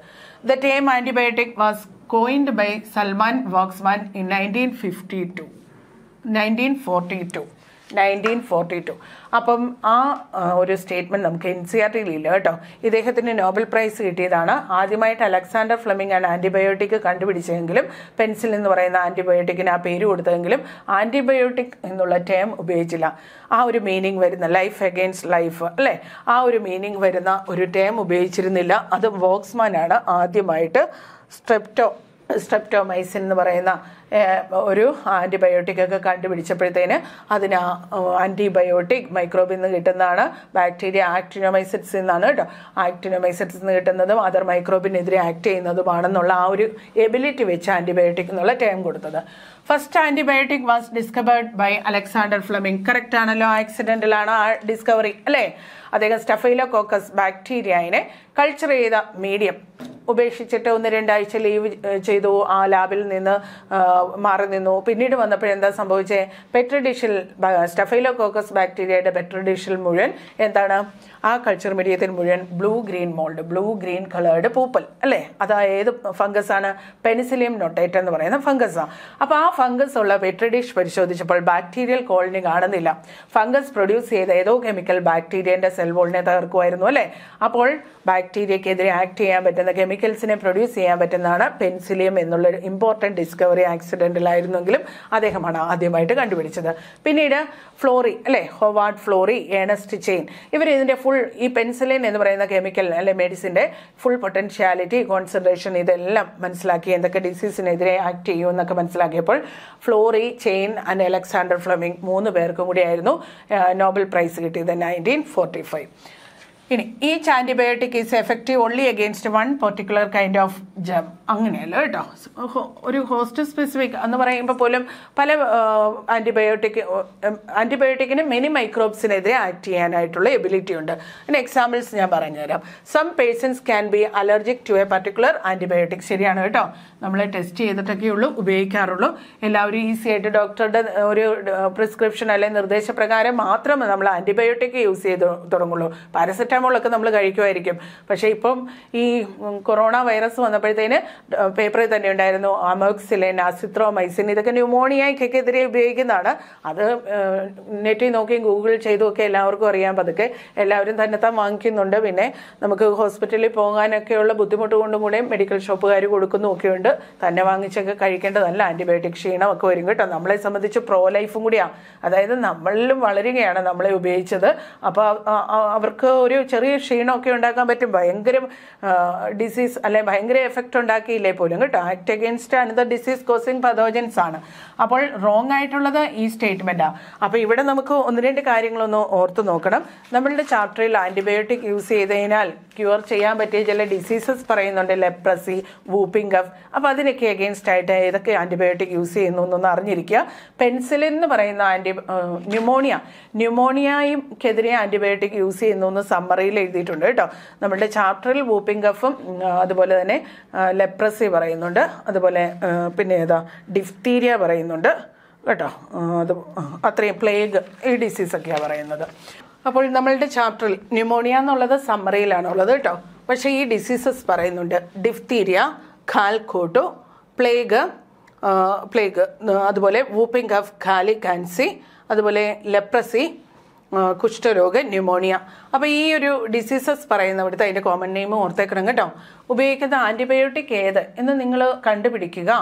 Speaker 1: the term antibiotic was coined by Selman Waksman in nineteen fifty two nineteen forty two nineteen forty two അപ്പം ആ ഒരു statement നമുക്ക് N C R ടിയിൽ ഇല്ല കേട്ടോ ഇദ്ദേഹത്തിന് നോബൽ പ്രൈസ് കിട്ടിയതാണ് ആദ്യമായിട്ട് അലക്സാണ്ടർ ഫ്ലമിംഗ് ആണ് ആൻറ്റിബയോട്ടിക് കണ്ടുപിടിച്ചെങ്കിലും പെൻസിൽ എന്ന് പറയുന്ന ആൻറ്റിബയോട്ടിക്കിന് ആ പേര് കൊടുത്തെങ്കിലും ആൻറ്റിബയോട്ടിക് എന്നുള്ള ടേം ഉപയോഗിച്ചില്ല ആ ഒരു മീനിങ് വരുന്ന ലൈഫ് അഗെയിൻസ്റ്റ് ലൈഫ് അല്ലേ ആ ഒരു മീനിങ് വരുന്ന ഒരു ടേം ഉപയോഗിച്ചിരുന്നില്ല അത് വോക്സ്മാൻ ആണ് ആദ്യമായിട്ട് സ്ട്രെപ്റ്റോ സ്ട്രെപ്റ്റോമൈസിൻ എന്ന് പറയുന്ന ഒരു ആൻറ്റിബയോട്ടിക് ഒക്കെ കണ്ടുപിടിച്ചപ്പോഴത്തേന് അതിന് ആൻറ്റിബയോട്ടിക് മൈക്രോബിൽ നിന്ന് കിട്ടുന്നതാണ് ബാക്ടീരിയ ആക്ടിനോമൈസിറ്റ്സ് എന്നാണ് കേട്ടോ ആക്ടിനോമൈസിറ്റ്സ് നിന്ന് കിട്ടുന്നതും അതർ മൈക്രോബിനെതിരെ ആക്ട് ചെയ്യുന്നതുമാണെന്നുള്ള ആ ഒരു എബിലിറ്റി വെച്ച് ആൻറ്റിബയോട്ടിക് എന്നുള്ള ടേം കൊടുത്തത് first antibiotic was discovered by Alexander Fleming correct ആണല്ലോ ആ ആക്സിഡന്റിലാണ് ആ ഡിസ്കവറി അല്ലേ അദ്ദേഹം സ്റ്റഫൈലോ കോക്കസ് ബാക്ടീരിയനെ കൾച്ചർ ചെയ്ത മീഡിയം ഉപേക്ഷിച്ചിട്ട് ഒന്ന് രണ്ടാഴ്ച ലീവ് ചെയ്തു ആ ലാബിൽ നിന്ന് മാറി നിന്നു പിന്നീട് വന്നപ്പോഴെന്താ സംഭവിച്ചത് പെട്രഡിഷിൽ സ്റ്റഫൈലോ കോക്കസ് ബാക്ടീരിയയുടെ പെട്രഡിഷിൽ മുഴുവൻ എന്താണ് ആ കൾച്ചർ മീഡിയത്തിൽ മുഴുവൻ blue green mould blue green coloured പൂപ്പൽ അല്ലേ അത് ഏത് ഫംഗസാണ് പെനിസിലിയം നൊട്ടേറ്റ എന്ന് പറയുന്ന ഫംഗസാണ് അപ്പോൾ ആ ഫംഗസ് ഉള്ള പെട്രി ഡിഷ് പരിശോധിച്ചപ്പോൾ ബാക്ടീരിയൽ കോളനി കാണുന്നില്ല ഫംഗസ് പ്രൊഡ്യൂസ് ചെയ്ത ഏതോ കെമിക്കൽ ബാക്ടീരിയന്റെ സെൽ വോളിനെ തകർക്കുമായിരുന്നു അല്ലേ അപ്പോൾ ബാക്ടീരിയക്കെതിരെ ആക്ട് ചെയ്യാൻ പറ്റുന്ന കെമിക്കൽസിനെ പ്രൊഡ്യൂസ് ചെയ്യാൻ പറ്റുന്നതാണ് പെൻസിലിയം എന്നുള്ള ഇമ്പോർട്ടൻറ്റ് ഡിസ്കവറി ആക്സിഡൻറ്റിലായിരുന്നെങ്കിലും അദ്ദേഹമാണ് ആദ്യമായിട്ട് കണ്ടുപിടിച്ചത് പിന്നീട് ഫ്ലോറി അല്ലേ ഹോവാർഡ് ഫ്ലോറി ഏണസ്റ്റ് ചെയിൻ ഇവർ ഇതിൻ്റെ ഫുൾ ഫുൾ ഈ പെൻസിലിൻ എന്ന് പറയുന്ന കെമിക്കൽ അല്ലെ മെഡിസിൻ്റെ ഫുൾ പൊട്ടൻഷ്യാലിറ്റി കോൺസെൻട്രേഷൻ ഇതെല്ലാം മനസ്സിലാക്കി എന്തൊക്കെ ഡിസീസിനെതിരെ ആക്ട് ചെയ്യും എന്നൊക്കെ മനസ്സിലാക്കിയപ്പോൾ Florey Chain and Alexander Fleming മൂന്ന് പേർക്കും കൂടിയായിരുന്നു നോബൽ പ്രൈസ് കിട്ടിയത് നയൻറ്റീൻ ഫോർട്ടി ഫൈവ് ഇനി ഈ antibiotic is effective only against one particular kind of germ അങ്ങനെയല്ല കേട്ടോ ഒരു ഹോസ്റ്റ് സ്പെസിഫിക് എന്ന് പറയുമ്പോൾ പോലും പല ആൻറ്റിബയോട്ടിക് ആൻറ്റിബയോട്ടിക്കിന് മെനി മൈക്രോബ്സിനെതിരെ ആക്ട് ചെയ്യാനായിട്ടുള്ള എബിലിറ്റി ഉണ്ട് അതിന് എക്സാമ്പിൾസ് ഞാൻ പറഞ്ഞുതരാം some persons can be allergic to a particular antibiotic ശരിയാണ് കേട്ടോ നമ്മൾ ടെസ്റ്റ് ചെയ്തിട്ടൊക്കെ ഉള്ളൂ ഉപയോഗിക്കാറുള്ളൂ എല്ലാവരും ഈസി ആയിട്ട് ഡോക്ടറുടെ ഒരു പ്രിസ്ക്രിപ്ഷൻ അല്ലെങ്കിൽ നിർദ്ദേശപ്രകാരം മാത്രമേ നമ്മൾ ആൻറ്റിബയോട്ടിക് യൂസ് ചെയ്ത് തുടങ്ങുള്ളൂ പാരസെറ്റാമോളൊക്കെ നമ്മൾ കഴിക്കുമായിരിക്കും പക്ഷേ ഇപ്പം ഈ കൊറോണ വൈറസ് വന്നപ്പോഴത്തേന് പേപ്പറിൽ തന്നെ ഉണ്ടായിരുന്നു അമോക്സിലിൻ അസിത്രോമൈസിൻ ഇതൊക്കെ ന്യൂമോണിയക്കെതിരെ ഉപയോഗിക്കുന്നതാണ് അത് നെറ്റിൽ നോക്കിയും ഗൂഗിൾ ചെയ്തുമൊക്കെ എല്ലാവർക്കും അറിയാൻ പതുക്കെ എല്ലാവരും തന്നെത്താൻ വാങ്ങിക്കുന്നുണ്ട് പിന്നെ നമുക്ക് ഹോസ്പിറ്റലിൽ പോകാനൊക്കെയുള്ള ബുദ്ധിമുട്ട് കൊണ്ടും കൂടെയും മെഡിക്കൽ ഷോപ്പുകാർ ഉണ്ട് തന്നെ വാങ്ങിച്ചൊക്കെ കഴിക്കേണ്ടതല്ല ആൻറ്റിബയോട്ടിക് ക്ഷീണം ഒക്കെ വരും കേട്ടോ നമ്മളെ സംബന്ധിച്ച് പ്രോ ലൈഫും കൂടിയാണ് അതായത് നമ്മളിലും വളരുകയാണ് നമ്മളെ ഉപയോഗിച്ചത് അപ്പോൾ അവർക്ക് ഒരു ചെറിയ ക്ഷീണമൊക്കെ ഉണ്ടാക്കാൻ പറ്റും ഭയങ്കര ഡിസീസ് അല്ലെ ഭയങ്കര എഫക്റ്റ് ഉണ്ടാക്കി ആക്കിയില്ലേ പോലും കേട്ടോ act against another disease causing pathogens ആണ് അപ്പോൾ റോങ് ആയിട്ടുള്ളത് ഈ സ്റ്റേറ്റ്മെന്റാണ് അപ്പോൾ ഇവിടെ നമുക്ക് ഒന്ന് രണ്ട് കാര്യങ്ങളൊന്ന് ഓർത്ത് നോക്കണം നമ്മളുടെ ചാപ്റ്ററിൽ ആന്റിബയോട്ടിക് യൂസ് ചെയ്തതിനാൽ ക്യൂർ ചെയ്യാൻ പറ്റിയ ചില ഡിസീസസ് പറയുന്നുണ്ട് ലെപ്രസി വൂപ്പിംഗ് കഫ് അപ്പോൾ അതിനൊക്കെ അഗെയിൻസ്റ്റ് ആയിട്ട് ഏതൊക്കെ ആന്റിബയോട്ടിക് യൂസ് ചെയ്യുന്നു എന്നൊന്ന് അറിഞ്ഞിരിക്കുക പെൻസിലിൻ എന്ന് പറയുന്ന ആന്റി ന്യൂമോണിയ ന്യൂമോണിയയ്ക്കെതിരെ ആന്റിബയോട്ടിക് യൂസ് ചെയ്യുന്നു എന്ന് സമ്മറിയിൽ എഴുതിയിട്ടുണ്ട് കേട്ടോ നമ്മുടെ ചാപ്റ്ററിൽ വൂപ്പിംഗ് കഫും അതുപോലെ തന്നെ ലെപ്ര ലെപ്രസി പറയുന്നുണ്ട് അതുപോലെ പിന്നെ ഏതാ ഡിഫ്തീരിയ പറയുന്നുണ്ട് കേട്ടോ അത് അത്രയും പ്ലേഗ് ഈ ഡിസീസൊക്കെയാണ് പറയുന്നത് അപ്പോൾ നമ്മളുടെ ചാപ്റ്ററിൽ ന്യൂമോണിയ എന്നുള്ളത് സമ്മറിയിലാണ് ഉള്ളത് കേട്ടോ പക്ഷേ ഈ ഡിസീസസ് പറയുന്നുണ്ട് ഡിഫ്തീരിയ ഖാൽക്കോട്ടു പ്ലേഗ് പ്ലേഗ് അതുപോലെ വൂപ്പിംഗ് ഓഫ് ഖാലി കാൻസി അതുപോലെ ലെപ്രസി കുഷ്ഠരോഗം ന്യൂമോണിയ അപ്പൊ ഈ ഒരു ഡിസീസസ് അവിടുത്തെ അതിന്റെ കോമൺ നെയിം ഓർത്തേക്കണം കേട്ടോ ഉപയോഗിക്കുന്ന ആന്റിബയോട്ടിക് ഏത് എന്ന് നിങ്ങൾ കണ്ടുപിടിക്കുക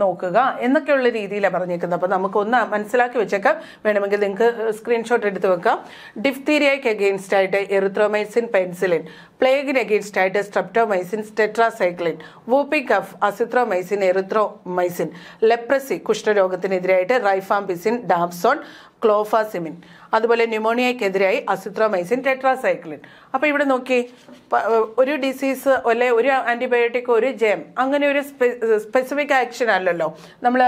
Speaker 1: നോക്കുക എന്നൊക്കെയുള്ള രീതിയിലാണ് പറഞ്ഞേക്കുന്നത് അപ്പോൾ നമുക്കൊന്ന് മനസ്സിലാക്കി വെച്ചേക്കാം വേണമെങ്കിൽ നിങ്ങൾക്ക് സ്ക്രീൻഷോട്ട് എടുത്ത് വെക്കാം ഡിഫ്തീരിയയ്ക്ക് അഗെയിൻസ്റ്റ് ആയിട്ട് എറിത്രോമൈസിൻ പെൻസിലിൻ പ്ലേഗിന് അഗെയിൻസ്റ്റ് ആയിട്ട് സ്ട്രപ്റ്റോമൈസിൻ ടെട്രാസൈക്ലിൻ വൂപ്പി കഫ് അസിത്രോമൈസിൻ എറിത്രോമൈസിൻ ലെപ്രസി കുഷ്ഠരോഗത്തിനെതിരായിട്ട് റൈഫാംബിസിൻ ഡാബ്സോൺ ക്ലോഫാസിമിൻ അതുപോലെ ന്യൂമോണിയക്കെതിരായി അസിത്രോമൈസിൻ ടെട്രാസൈക്ലിൻ അപ്പോൾ ഇവിടെ നോക്കി ഒരു ഡിസീസ് അല്ലെ ഒരു ആൻറ്റിബയോട്ടിക് ഒരു ജെം അങ്ങനെ ഒരു സ്പെസിഫിക് ആക്ഷൻ അല്ലല്ലോ നമ്മൾ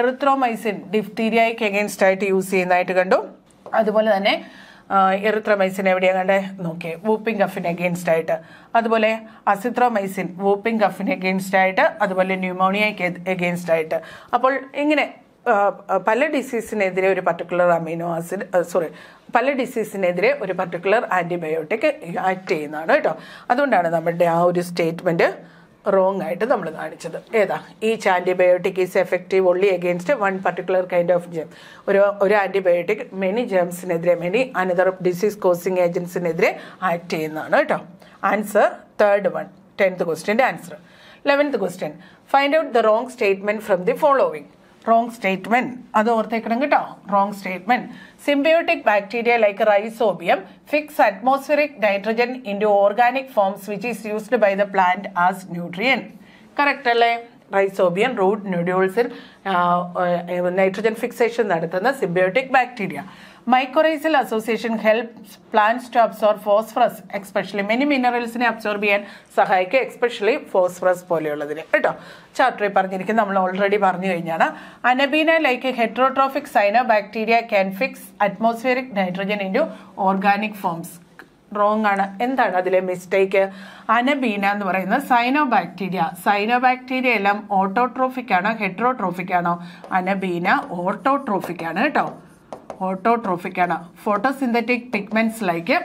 Speaker 1: എറിത്രോമൈസിൻ ഡിഫ്തീരിയയ്ക്ക് എഗെയിൻസ്റ്റ് ആയിട്ട് യൂസ് ചെയ്യുന്നതായിട്ട് കണ്ടു അതുപോലെ തന്നെ എറിത്രോമൈസിൻ എവിടെയാണ് കണ്ടേ നോക്കി വൂപ്പിംഗ് കഫിന് എഗെയിൻസ്റ്റ് ആയിട്ട് അതുപോലെ അസിത്രോമൈസിൻ വൂപ്പിംഗ് കഫിന് എഗെയിൻസ്റ്റ് ആയിട്ട് അതുപോലെ ന്യൂമോണിയയ്ക്ക് എഗെയിൻസ്റ്റ് ആയിട്ട് അപ്പോൾ ഇങ്ങനെ പല ഡിസീസിനെതിരെ ഒരു പർട്ടിക്കുലർ അമിനോ ആസിഡ് സോറി പല ഡിസീസിനെതിരെ ഒരു പർട്ടിക്കുലർ ആൻറ്റിബയോട്ടിക് ആക്ട് ചെയ്യുന്നതാണ് കേട്ടോ അതുകൊണ്ടാണ് നമ്മുടെ ആ ഒരു സ്റ്റേറ്റ്മെൻറ്റ് റോങ് ആയിട്ട് നമ്മൾ കാണിച്ചത് ഏതാ each antibiotic is effective only against one particular kind of germ ഒരു ഒരു ആൻറ്റിബയോട്ടിക് മെനി ജെംസിനെതിരെ മെനി അനദർ ഡിസീസ് കോസിങ് ഏജൻസിനെതിരെ ആക്ട് ചെയ്യുന്നതാണ് കേട്ടോ ആൻസർ തേർഡ് വൺ ടെൻത്ത് ക്വസ്റ്റ്യൻ്റെ answer eleventh question find out the wrong statement from the following wrong statement അത് ഓർത്തേക്കണം കേട്ടോ wrong statement symbiotic bacteria like rhizobium fix atmospheric nitrogen into organic forms which is used by the plant as nutrient correct അല്ലേ rhizobium root ന്യൂഡ്യൂൾസിൽ nitrogen fixation നടത്തുന്ന symbiotic bacteria mycorrhizal association helps plants to absorb phosphorus especially many മിനറൽസിനെ absorb ചെയ്യാൻ സഹായിക്കുക especially phosphorus പോലെയുള്ളതിന് കേട്ടോ ചാപ്റ്ററിൽ പറഞ്ഞിരിക്കും നമ്മൾ ഓൾറെഡി പറഞ്ഞു കഴിഞ്ഞാണ് anabaena like heterotrophic cyanobacteria can fix atmospheric nitrogen into organic forms wrong ആണ് എന്താണ് അതിലെ മിസ്റ്റേക്ക് അനബീന എന്ന് പറയുന്നത് സൈനോ ബാക്ടീരിയ സൈനോ ബാക്ടീരിയ എല്ലാം ഓട്ടോട്രോഫിക് ആണോ ഹെട്രോട്രോഫിക് ആണോ അനബീന ഓട്ടോട്രോഫിക് ആണ് കേട്ടോ ഓട്ടോട്രോഫിക് ആണ് ഫോട്ടോസിന്തറ്റിക് പിഗ്മെന്റ്സ് ലൈക്ക്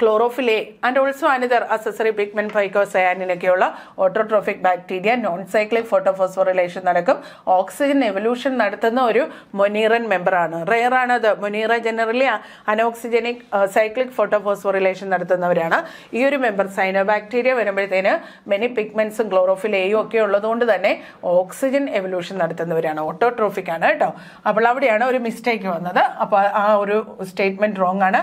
Speaker 1: ക്ലോറോഫിലെ and also another accessory pigment ഫൈക്കോസയാനിനൊക്കെയുള്ള autotrophic bacteria non cyclic photophosphorylation നടക്കും ഓക്സിജൻ എവല്യൂഷൻ നടത്തുന്ന ഒരു മൊനീറൻ മെമ്പറാണ് ആണ് അത് monera generally anoxygenic cyclic photophosphorylation നടത്തുന്നവരാണ് ഈ ഒരു മെമ്പർ സൈനോ ബാക്ടീരിയ വരുമ്പോഴത്തേന് മെനി പിഗ്മെന്റ്സും ക്ലോറോഫിലേയും ഒക്കെ ഉള്ളതുകൊണ്ട് തന്നെ ഓക്സിജൻ എവല്യൂഷൻ നടത്തുന്നവരാണ് ഓട്ടോട്രോഫിക് ആണ് കേട്ടോ അപ്പോൾ അവിടെയാണ് ഒരു മിസ്റ്റേക്ക് വന്നത് അപ്പോൾ ആ ഒരു സ്റ്റേറ്റ്മെന്റ് റോങ് ആണ്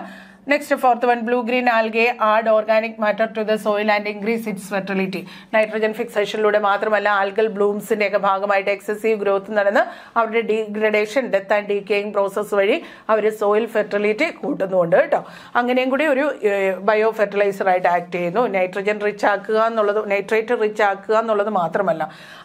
Speaker 1: next fourth one blue green algae add organic matter to the soil and increase its fertility nitrogen ഫിക്സേഷനിലൂടെ മാത്രമല്ല ആൽഗൽ ബ്ലൂംസിന്റെ ഒക്കെ ഭാഗമായിട്ട് എക്സസീവ് ഗ്രോത്ത് നടന്ന് അവരുടെ degradation death and decaying process വഴി അവർ സോയിൽ ഫെർട്ടിലിറ്റി കൂട്ടുന്നുണ്ട് കേട്ടോ അങ്ങനെയും കൂടി ഒരു ബയോ ഫെർട്ടിലൈസർ ആയിട്ട് ആക്ട് ചെയ്യുന്നു നൈട്രജൻ റിച്ച് ആക്കുക എന്നുള്ളത് നൈട്രേറ്റ് റിച്ച് ആക്കുക എന്നുള്ളത് മാത്രമല്ല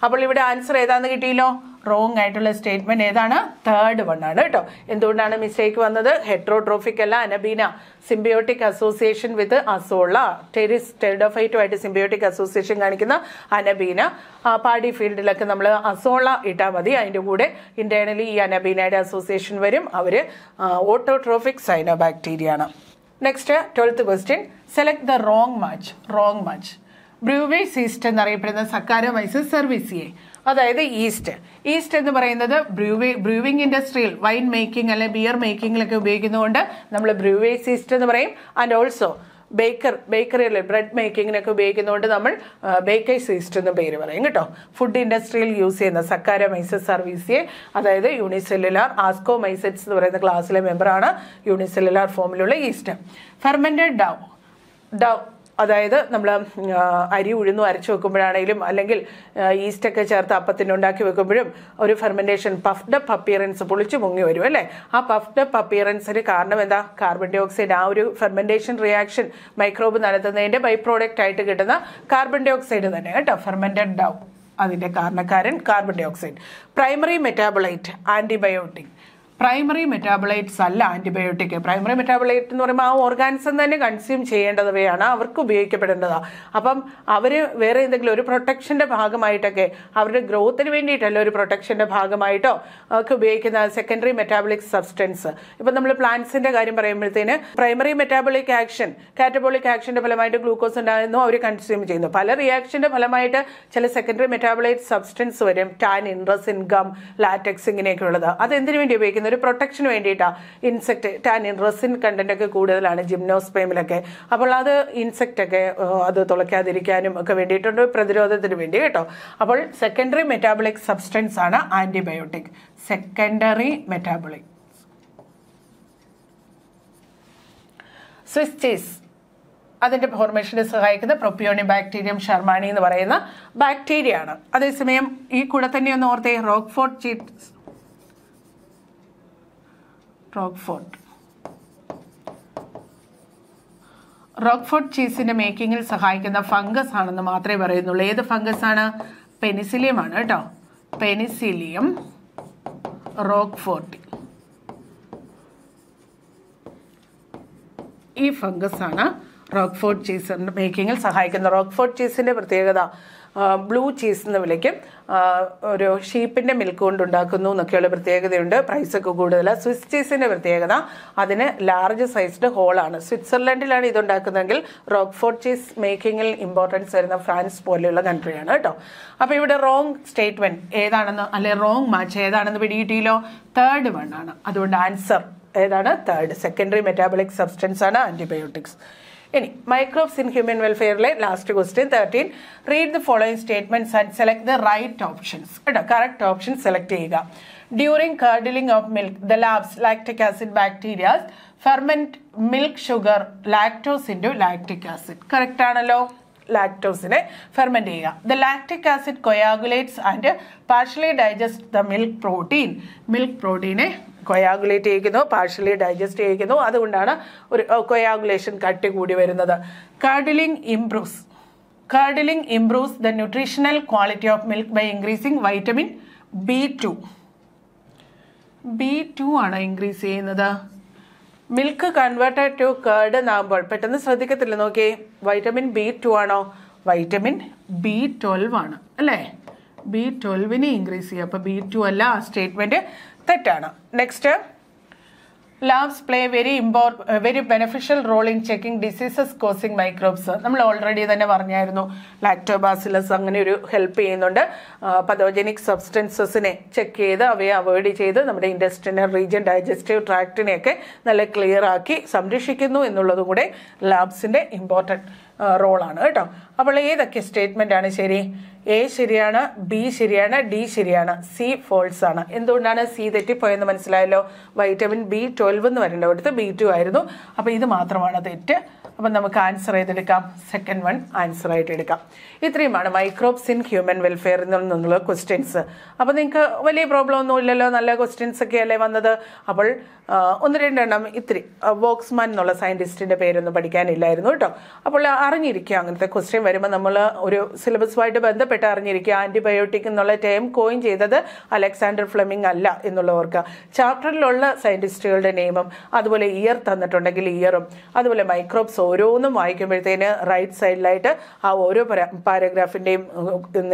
Speaker 1: അപ്പോൾ ഇവിടെ ആൻസർ ഏതാണെന്ന് കിട്ടിയല്ലോ റോങ് ആയിട്ടുള്ള സ്റ്റേറ്റ്മെന്റ് ഏതാണ് തേർഡ് വൺ ആണ് കേട്ടോ എന്തുകൊണ്ടാണ് മിസ്റ്റേക്ക് വന്നത് ഹെട്രോട്രോഫിക് അല്ല anabaena symbiotic association with azolla ടെരിസ് ടെർഡോഫൈറ്റുമായിട്ട് സിംബയോട്ടിക് അസോസിയേഷൻ കാണിക്കുന്ന അനബീന പാടി ഫീൽഡിലൊക്കെ നമ്മൾ അസോള ഇട്ടാൽ മതി അതിൻ്റെ കൂടെ ഇന്റേണലി ഈ അനബീനയുടെ അസോസിയേഷൻ വരും അവർ ഓട്ടോട്രോഫിക് സൈനോ ബാക്ടീരിയ ആണ് next twelfth question select the wrong match wrong match brewer's yeast എന്നറിയപ്പെടുന്ന സക്കാരോമൈസസ് സർവീസിയെ അതായത് ഈസ്റ്റ് ഈസ്റ്റ് എന്ന് പറയുന്നത് ബ്രൂവി ബ്രൂവിംഗ് ഇൻഡസ്ട്രിയിൽ വൈൻ മേക്കിംഗ് അല്ലെങ്കിൽ ബിയർ മേക്കിങ്ങിലൊക്കെ ഉപയോഗിക്കുന്നതുകൊണ്ട് നമ്മൾ ബ്രൂവേസ് ഈസ്റ്റ് എന്ന് പറയും ആൻഡ് ഓൾസോ ബേക്കർ ബേക്കറിയിൽ ബ്രെഡ് മേക്കിങ്ങിനൊക്കെ ഉപയോഗിക്കുന്നതുകൊണ്ട് നമ്മൾ ബേക്കേഴ്സ് ഈസ്റ്റ് എന്ന് പേര് പറയും കേട്ടോ ഫുഡ് ഇൻഡസ്ട്രിയിൽ യൂസ് ചെയ്യുന്ന സക്കാര മൈസസ് സർവീസിയെ അതായത് യൂണിസെല്ലുലാർ ആസ്കോ മൈസെറ്റ്സ് എന്ന് പറയുന്ന ക്ലാസ്സിലെ മെമ്പറാണ് യൂണിസെല്ലുലാർ ഫോമിലുള്ള ഈസ്റ്റ് ഫെർമെൻറ്റഡ് ഡവ് ഡവ് അതായത് നമ്മൾ അരി ഉഴുന്നു അരച്ച് വെക്കുമ്പോഴാണെങ്കിലും അല്ലെങ്കിൽ ഈസ്റ്റൊക്കെ ചേർത്ത് അപ്പത്തിന് ഉണ്ടാക്കി വെക്കുമ്പോഴും ഒരു ഫെർമെൻറ്റേഷൻ പഫ്ഡ് അപ്പിയറൻസ് പൊളിച്ച് മുങ്ങി വരും അല്ലേ ആ പഫ്ഡ് അപ്പിയറൻസിന് കാരണം എന്താ കാർബൺ ഡൈ ഓക്സൈഡ് ആ ഒരു ഫെർമെൻറ്റേഷൻ റിയാക്ഷൻ മൈക്രോബ് നടത്തുന്നതിൻ്റെ ബൈ പ്രോഡക്റ്റ് ആയിട്ട് കിട്ടുന്ന കാർബൺ ഡൈ ഓക്സൈഡ് തന്നെ കേട്ടോ ഫെർമെൻറ്റഡ് ഡാവും അതിൻ്റെ കാരണക്കാരൻ carbon dioxide primary metabolite antibiotic primary metabolites അല്ല ആൻറ്റിബയോട്ടിക് പ്രൈമറി മെറ്റാബോളൈറ്റ് എന്ന് പറയുമ്പോൾ ആ ഓർഗാനിസം തന്നെ കൺസ്യൂം ചെയ്യേണ്ടവയാണ് അവർക്ക് ഉപയോഗിക്കപ്പെടേണ്ടതാണ് അപ്പം അവർ വേറെ എന്തെങ്കിലും ഒരു പ്രൊട്ടക്ഷൻ്റെ ഭാഗമായിട്ടൊക്കെ അവരുടെ ഗ്രോത്തിന് വേണ്ടിയിട്ടല്ല ഒരു പ്രൊട്ടക്ഷൻ്റെ ഭാഗമായിട്ടോ ഒക്കെ ഉപയോഗിക്കുന്ന സെക്കൻഡറി മെറ്റാബോളിക് സബ്സ്റ്റൻസ് ഇപ്പം നമ്മൾ പ്ലാന്റ്സിൻ്റെ കാര്യം പറയുമ്പോഴത്തേന് പ്രൈമറി മെറ്റാബോളിക് ആക്ഷൻ കാറ്റബോളിക് ആക്ഷൻ്റെ ഫലമായിട്ട് ഗ്ലൂക്കോസ് ഉണ്ടാകുന്നു അവർ കൺസ്യൂം ചെയ്യുന്നു പല റിയാക്ഷൻ്റെ ഫലമായിട്ട് ചില സെക്കൻഡറി മെറ്റാബോളൈറ്റ് സബ്സ്റ്റൻസ് വരും ടാൻ ഇൻട്രസ് ഇൻകം ലാറ്റക്സ് ഇങ്ങനെയൊക്കെ ഉള്ളത് അത് എന്തിനു വേണ്ടി ഉപയോഗിക്കുന്നത് ഒരു പ്രൊട്ടക്ഷന് വേണ്ടിയിട്ടാണ് ഇൻസെക്ട് ടാനിൻ റെസിൻ കണ്ടന്റ് ഒക്കെ കൂടുതലാണ് ജിംനോസ്പേമിലൊക്കെ അപ്പോൾ അത് ഇൻസെക്ട് ഒക്കെ അത് തുളയ്ക്കാതിരിക്കാനും ഒക്കെ വേണ്ടിയിട്ടുണ്ട് പ്രതിരോധത്തിന് വേണ്ടി കേട്ടോ അപ്പോൾ സെക്കൻഡറി മെറ്റാബോളിക് സബ്സ്റ്റൻസ് ആണ് antibiotic secondary metabolic Swiss cheese അതിന്റെ ഫോർമേഷനെ സഹായിക്കുന്ന പ്രൊപ്പിയോണി ബാക്ടീരിയം ഷർമാണി എന്ന് പറയുന്ന ബാക്ടീരിയ ആണ് അതേസമയം ഈ കൂടെ തന്നെ ഒന്ന് ഓർത്തേ റോക്ക്ഫോർട്ട് ചീസ് റോക്ക്ഫോർട്ട് റോക്ക്ഫോർട്ട് ചീസിൻ്റെ മേക്കിങ്ങിൽ സഹായിക്കുന്ന ഫംഗസ് ആണെന്ന് മാത്രമേ പറയുന്നുള്ളൂ ഏത് ഫംഗസ് ആണ് പെനിസിലിയം ആണ് കേട്ടോ പെനിസിലിയം റോക്ക്ഫോർട്ട് ഈ ഫംഗസ് ആണ് റോക്ക്ഫോർട്ട് ചീസിൻ്റെ മേക്കിങ്ങിൽ സഹായിക്കുന്ന റോക്ക്ഫോർട്ട് ചീസിൻ്റെ പ്രത്യേകത ബ്ലൂ ചീസ് എന്ന് വിളിക്കും ഒരു ഷീപ്പിൻ്റെ മിൽക്ക് കൊണ്ട് ഉണ്ടാക്കുന്നു എന്നൊക്കെയുള്ള പ്രത്യേകതയുണ്ട് പ്രൈസൊക്കെ കൂടുതലാണ് സ്വിസ് ചീസിൻ്റെ പ്രത്യേകത അതിന് ലാർജ് സൈസ്ഡ് ഹോളാണ് സ്വിറ്റ്സർലൻഡിലാണ് ഇതുണ്ടാക്കുന്നതെങ്കിൽ റോക്ക്ഫോർട്ട് ചീസ് മേക്കിങ്ങിൽ ഇമ്പോർട്ടൻസ് വരുന്ന ഫ്രാൻസ് പോലെയുള്ള കൺട്രിയാണ് കേട്ടോ അപ്പോൾ ഇവിടെ റോങ് സ്റ്റേറ്റ്മെൻറ്റ് ഏതാണെന്ന് അല്ലെ റോങ് മാച്ച് ഏതാണെന്ന് പിടികിട്ടിയില്ലോ തേർഡ് വൺ ആണ് അതുകൊണ്ട് ആൻസർ ഏതാണ് തേർഡ് സെക്കൻഡറി മെറ്റാബോളിക് സബ്സ്റ്റൻസ് ആണ് ആൻറ്റിബയോട്ടിക്സ് ഇനി മൈക്രോബ്സ് ഇൻ ഹ്യൂമൻ വെൽഫെയറിലെ last question thirteen read the following statements and select the right options കേട്ടോ കറക്റ്റ് ഓപ്ഷൻ സെലക്ട് ചെയ്യുക during curdling of milk the LABs lactic acid bacteria ferment milk sugar lactose into lactic acid correct ആണല്ലോ ലാക്ടോസിനെ ferment ചെയ്യുക the lactic acid coagulates and partially digest the milk protein milk പ്രോട്ടീനെ coagulate ചെയ്യിക്കുന്നു partially digest ചെയ്യിക്കുന്നു അതുകൊണ്ടാണ് ഒരു coagulation കട്ടി കൂടി വരുന്നത് curdling improves curdling improves the nutritional quality of milk by increasing vitamin B two B two ആണ് increase ചെയ്യുന്നത് milk converted to curd എന്നാകുമ്പോൾ പെട്ടെന്ന് ശ്രദ്ധിക്കത്തില്ല നോക്കി വൈറ്റമിൻ ബി ടു ആണോ വൈറ്റമിൻ ബി ട്വൽവ് ആണ് അല്ലേ ബി ട്വൽവിനെ ഇൻക്രീസ് ചെയ്യുക അപ്പോൾ ബി ടു അല്ല ആ സ്റ്റേറ്റ്മെൻറ്റ് തെറ്റാണ് നെക്സ്റ്റ് ലാബ്സ് പ്ലേ വെരി ഇമ്പോർ very beneficial role in checking diseases causing microbes നമ്മൾ ഓൾറെഡി തന്നെ പറഞ്ഞായിരുന്നു ലാക്ടോബാസിലസ് അങ്ങനെ ഒരു ഹെൽപ്പ് ചെയ്യുന്നുണ്ട് പതോജനിക് സബ്സ്റ്റൻസസിനെ ചെക്ക് ചെയ്ത് അവയെ അവോയ്ഡ് ചെയ്ത് നമ്മുടെ ഇൻഡസ്ട്രിനൽ റീജിയൻ ഡൈജസ്റ്റീവ് ട്രാക്റ്റിനെയൊക്കെ നല്ല ക്ലിയർ ആക്കി സംരക്ഷിക്കുന്നു എന്നുള്ളതും കൂടെ ലാബ്സിൻ്റെ ഇമ്പോർട്ടൻറ്റ് റോളാണ് കേട്ടോ അപ്പോൾ ഏതൊക്കെ സ്റ്റേറ്റ്മെൻ്റ് ആണ് ശരി എ ശരിയാണ് ബി ശരിയാണ് ഡി ശരിയാണ് സി ഫോൾസ് ആണ് എന്തുകൊണ്ടാണ് സി തെറ്റിപ്പോയെന്ന് മനസ്സിലായല്ലോ വൈറ്റമിൻ ബി ട്വൽവ് എന്ന് വരേണ്ടവിടുത്ത് ബി ടു ആയിരുന്നു അപ്പോൾ ഇത് മാത്രമാണ് തെറ്റ് അപ്പം നമുക്ക് ആൻസർ ചെയ്തെടുക്കാം സെക്കൻഡ് വൺ ആൻസർ ആയിട്ട് എടുക്കാം ഇത്രയുമാണ് മൈക്രോബ്സ് ഇൻ ഹ്യൂമൻ വെൽഫെയറിൽ നിന്നുള്ള ക്വസ്റ്റ്യൻസ് അപ്പോൾ നിങ്ങൾക്ക് വലിയ പ്രോബ്ലം ഒന്നും ഇല്ലല്ലോ നല്ല ക്വസ്റ്റ്യൻസ് ഒക്കെ അല്ലേ വന്നത് അപ്പോൾ ഒന്ന് രണ്ടെണ്ണം ഇത്തിരി വോക്സ്മാൻ എന്നുള്ള സയൻറ്റിസ്റ്റിൻ്റെ പേരൊന്നും പഠിക്കാനില്ലായിരുന്നു കേട്ടോ അപ്പോൾ അറിഞ്ഞിരിക്കുക അങ്ങനത്തെ ക്വസ്റ്റ്യൻ വരുമ്പോൾ നമ്മൾ ഒരു സിലബസുമായിട്ട് ബന്ധപ്പെട്ട് അറിഞ്ഞിരിക്കുക ആൻറ്റിബയോട്ടിക് എന്നുള്ള ടേം കോയിൻ ചെയ്തത് അലക്സാണ്ടർ ഫ്ലെമിംഗ് അല്ല എന്നുള്ള ഓർക്കുക ചാപ്റ്ററിലുള്ള സയൻറ്റിസ്റ്റുകളുടെ നെയിമും അതുപോലെ ഇയർ തന്നിട്ടുണ്ടെങ്കിൽ ഇയറും അതുപോലെ മൈക്രോബ്സ് ഓരോന്നും വായിക്കുമ്പോഴത്തേന് റൈറ്റ് സൈഡിലായിട്ട് ആ ഓരോ പാരഗ്രാഫിൻ്റെയും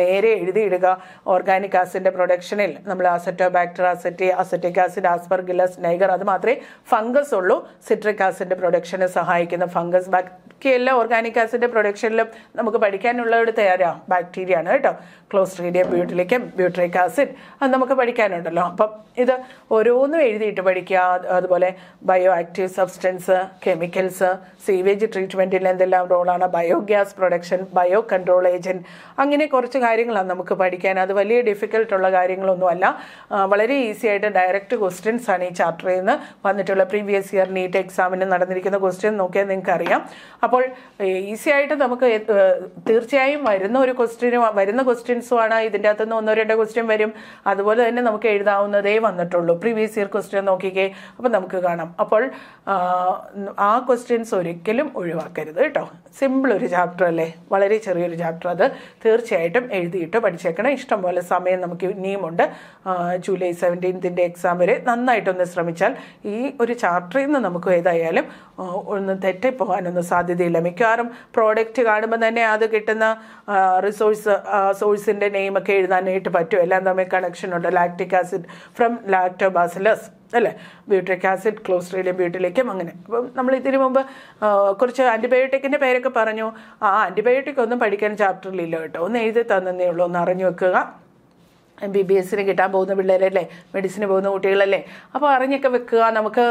Speaker 1: നേരെ എഴുതിയിടുക ഓർഗാനിക് ആസിഡിൻ്റെ പ്രൊഡക്ഷനിൽ നമ്മൾ acetobacter aceti acetic acid aspergillus niger അത് മാത്രമേ ഫംഗസ് ഉള്ളൂ സിട്രിക് ആസിഡിൻ്റെ പ്രൊഡക്ഷനെ സഹായിക്കുന്ന ഫംഗസ് ബാക്കി എല്ലാ ഓർഗാനിക് ആസിഡിൻ്റെ പ്രൊഡക്ഷനിലും നമുക്ക് പഠിക്കാനുള്ളവർ തയ്യാറാണ് ബാക്ടീരിയ ആണ് കേട്ടോ ക്ലോസ്ട്രീഡിയം ബ്യൂട്ടിലേക്കും ബ്യൂട്രിക് ആസിഡ് അത് നമുക്ക് പഠിക്കാനുണ്ടല്ലോ അപ്പം ഇത് ഓരോന്നും എഴുതിയിട്ട് പഠിക്കുക അതുപോലെ bioactive substance chemicals sewage ട്രീറ്റ്മെൻറ്റിൽ എന്തെല്ലാം റോളാണ് biogas production biocontrol agent അങ്ങനെ കുറച്ച് കാര്യങ്ങളാണ് നമുക്ക് പഠിക്കാൻ അത് വലിയ ഡിഫിക്കൽട്ടുള്ള കാര്യങ്ങളൊന്നുമല്ല വളരെ ഈസി ആയിട്ട് ഡയറക്റ്റ് ക്വസ്റ്റ്യൻസ് ആണ് ഈ ചാപ്റ്ററിൽ നിന്ന് വന്നിട്ടുള്ള പ്രീവിയസ് ഇയർ നീറ്റ് എക്സാമിന് നടന്നിരിക്കുന്ന ക്വസ്റ്റ്യൻ നോക്കിയാൽ നിങ്ങൾക്ക് അറിയാം അപ്പോൾ ഈസി ആയിട്ട് നമുക്ക് തീർച്ചയായും വരുന്ന ഒരു ക്വസ്റ്റ്യനും വരുന്ന ക്വസ്റ്റ്യൻസുമാണ് ഇതിൻ്റെ അകത്തുനിന്ന് ഒന്നോ രണ്ടോ ക്വസ്റ്റ്യൻ വരും അതുപോലെ തന്നെ നമുക്ക് എഴുതാവുന്നതേ വന്നിട്ടുള്ളൂ പ്രീവിയസ് ഇയർ ക്വസ്റ്റ്യൻ നോക്കിക്കേ അപ്പോൾ നമുക്ക് കാണാം അപ്പോൾ ആ ക്വസ്റ്റ്യൻസ് ഒരിക്കലും ഒഴിവാക്കരുത് കേട്ടോ സിമ്പിൾ ഒരു ചാപ്റ്റർ അല്ലേ വളരെ ചെറിയൊരു ചാപ്റ്റർ അത് തീർച്ചയായിട്ടും എഴുതിയിട്ട് പഠിച്ചേക്കണം ഇഷ്ടംപോലെ സമയം നമുക്ക് ഇനിയുമുണ്ട് ജൂലൈ സെവൻറ്റീൻത്തിൻ്റെ എക്സാം വരെ നന്നായിട്ടൊന്ന് ശ്രമിച്ചാൽ ഈ ഒരു ചാപ്റ്ററിൽ നിന്ന് നമുക്ക് ഏതായാലും ഒന്ന് തെറ്റിപ്പോകാനൊന്നും സാധ്യതയില്ല മിക്കവാറും പ്രോഡക്റ്റ് കാണുമ്പോൾ തന്നെ അത് കിട്ടുന്ന റിസോഴ്സ് സോഴ്സിൻ്റെ നെയിമൊക്കെ എഴുതാനായിട്ട് പറ്റും എല്ലാം തമ്മിൽ കണക്ഷൻ ഉണ്ട് ലാക്ടിക് ആസിഡ് ഫ്രം ലാക്ടോബാസിലസ് അല്ലേ ബ്യൂട്രിക് ആസിഡ് ക്ലോസ്ട്രീലിയം ബ്യൂട്ടിലേക്കും അങ്ങനെ അപ്പം നമ്മൾ ഇതിനു മുമ്പ് കുറച്ച് ആൻറ്റിബയോട്ടിക്കിൻ്റെ പേരൊക്കെ പറഞ്ഞു ആ ആൻറ്റിബയോട്ടിക് ഒന്നും പഠിക്കാൻ ചാപ്റ്ററിലില്ല കേട്ടോ ഒന്ന് എഴുതി തന്നേ ഉള്ളൂ ഒന്ന് അറിഞ്ഞു വെക്കുക എം ബി ബി എസിന് കിട്ടാൻ പോകുന്ന പിള്ളേരല്ലേ മെഡിസിന് പോകുന്ന കുട്ടികളല്ലേ അപ്പോൾ അറിഞ്ഞൊക്കെ വെക്കുക നമുക്ക്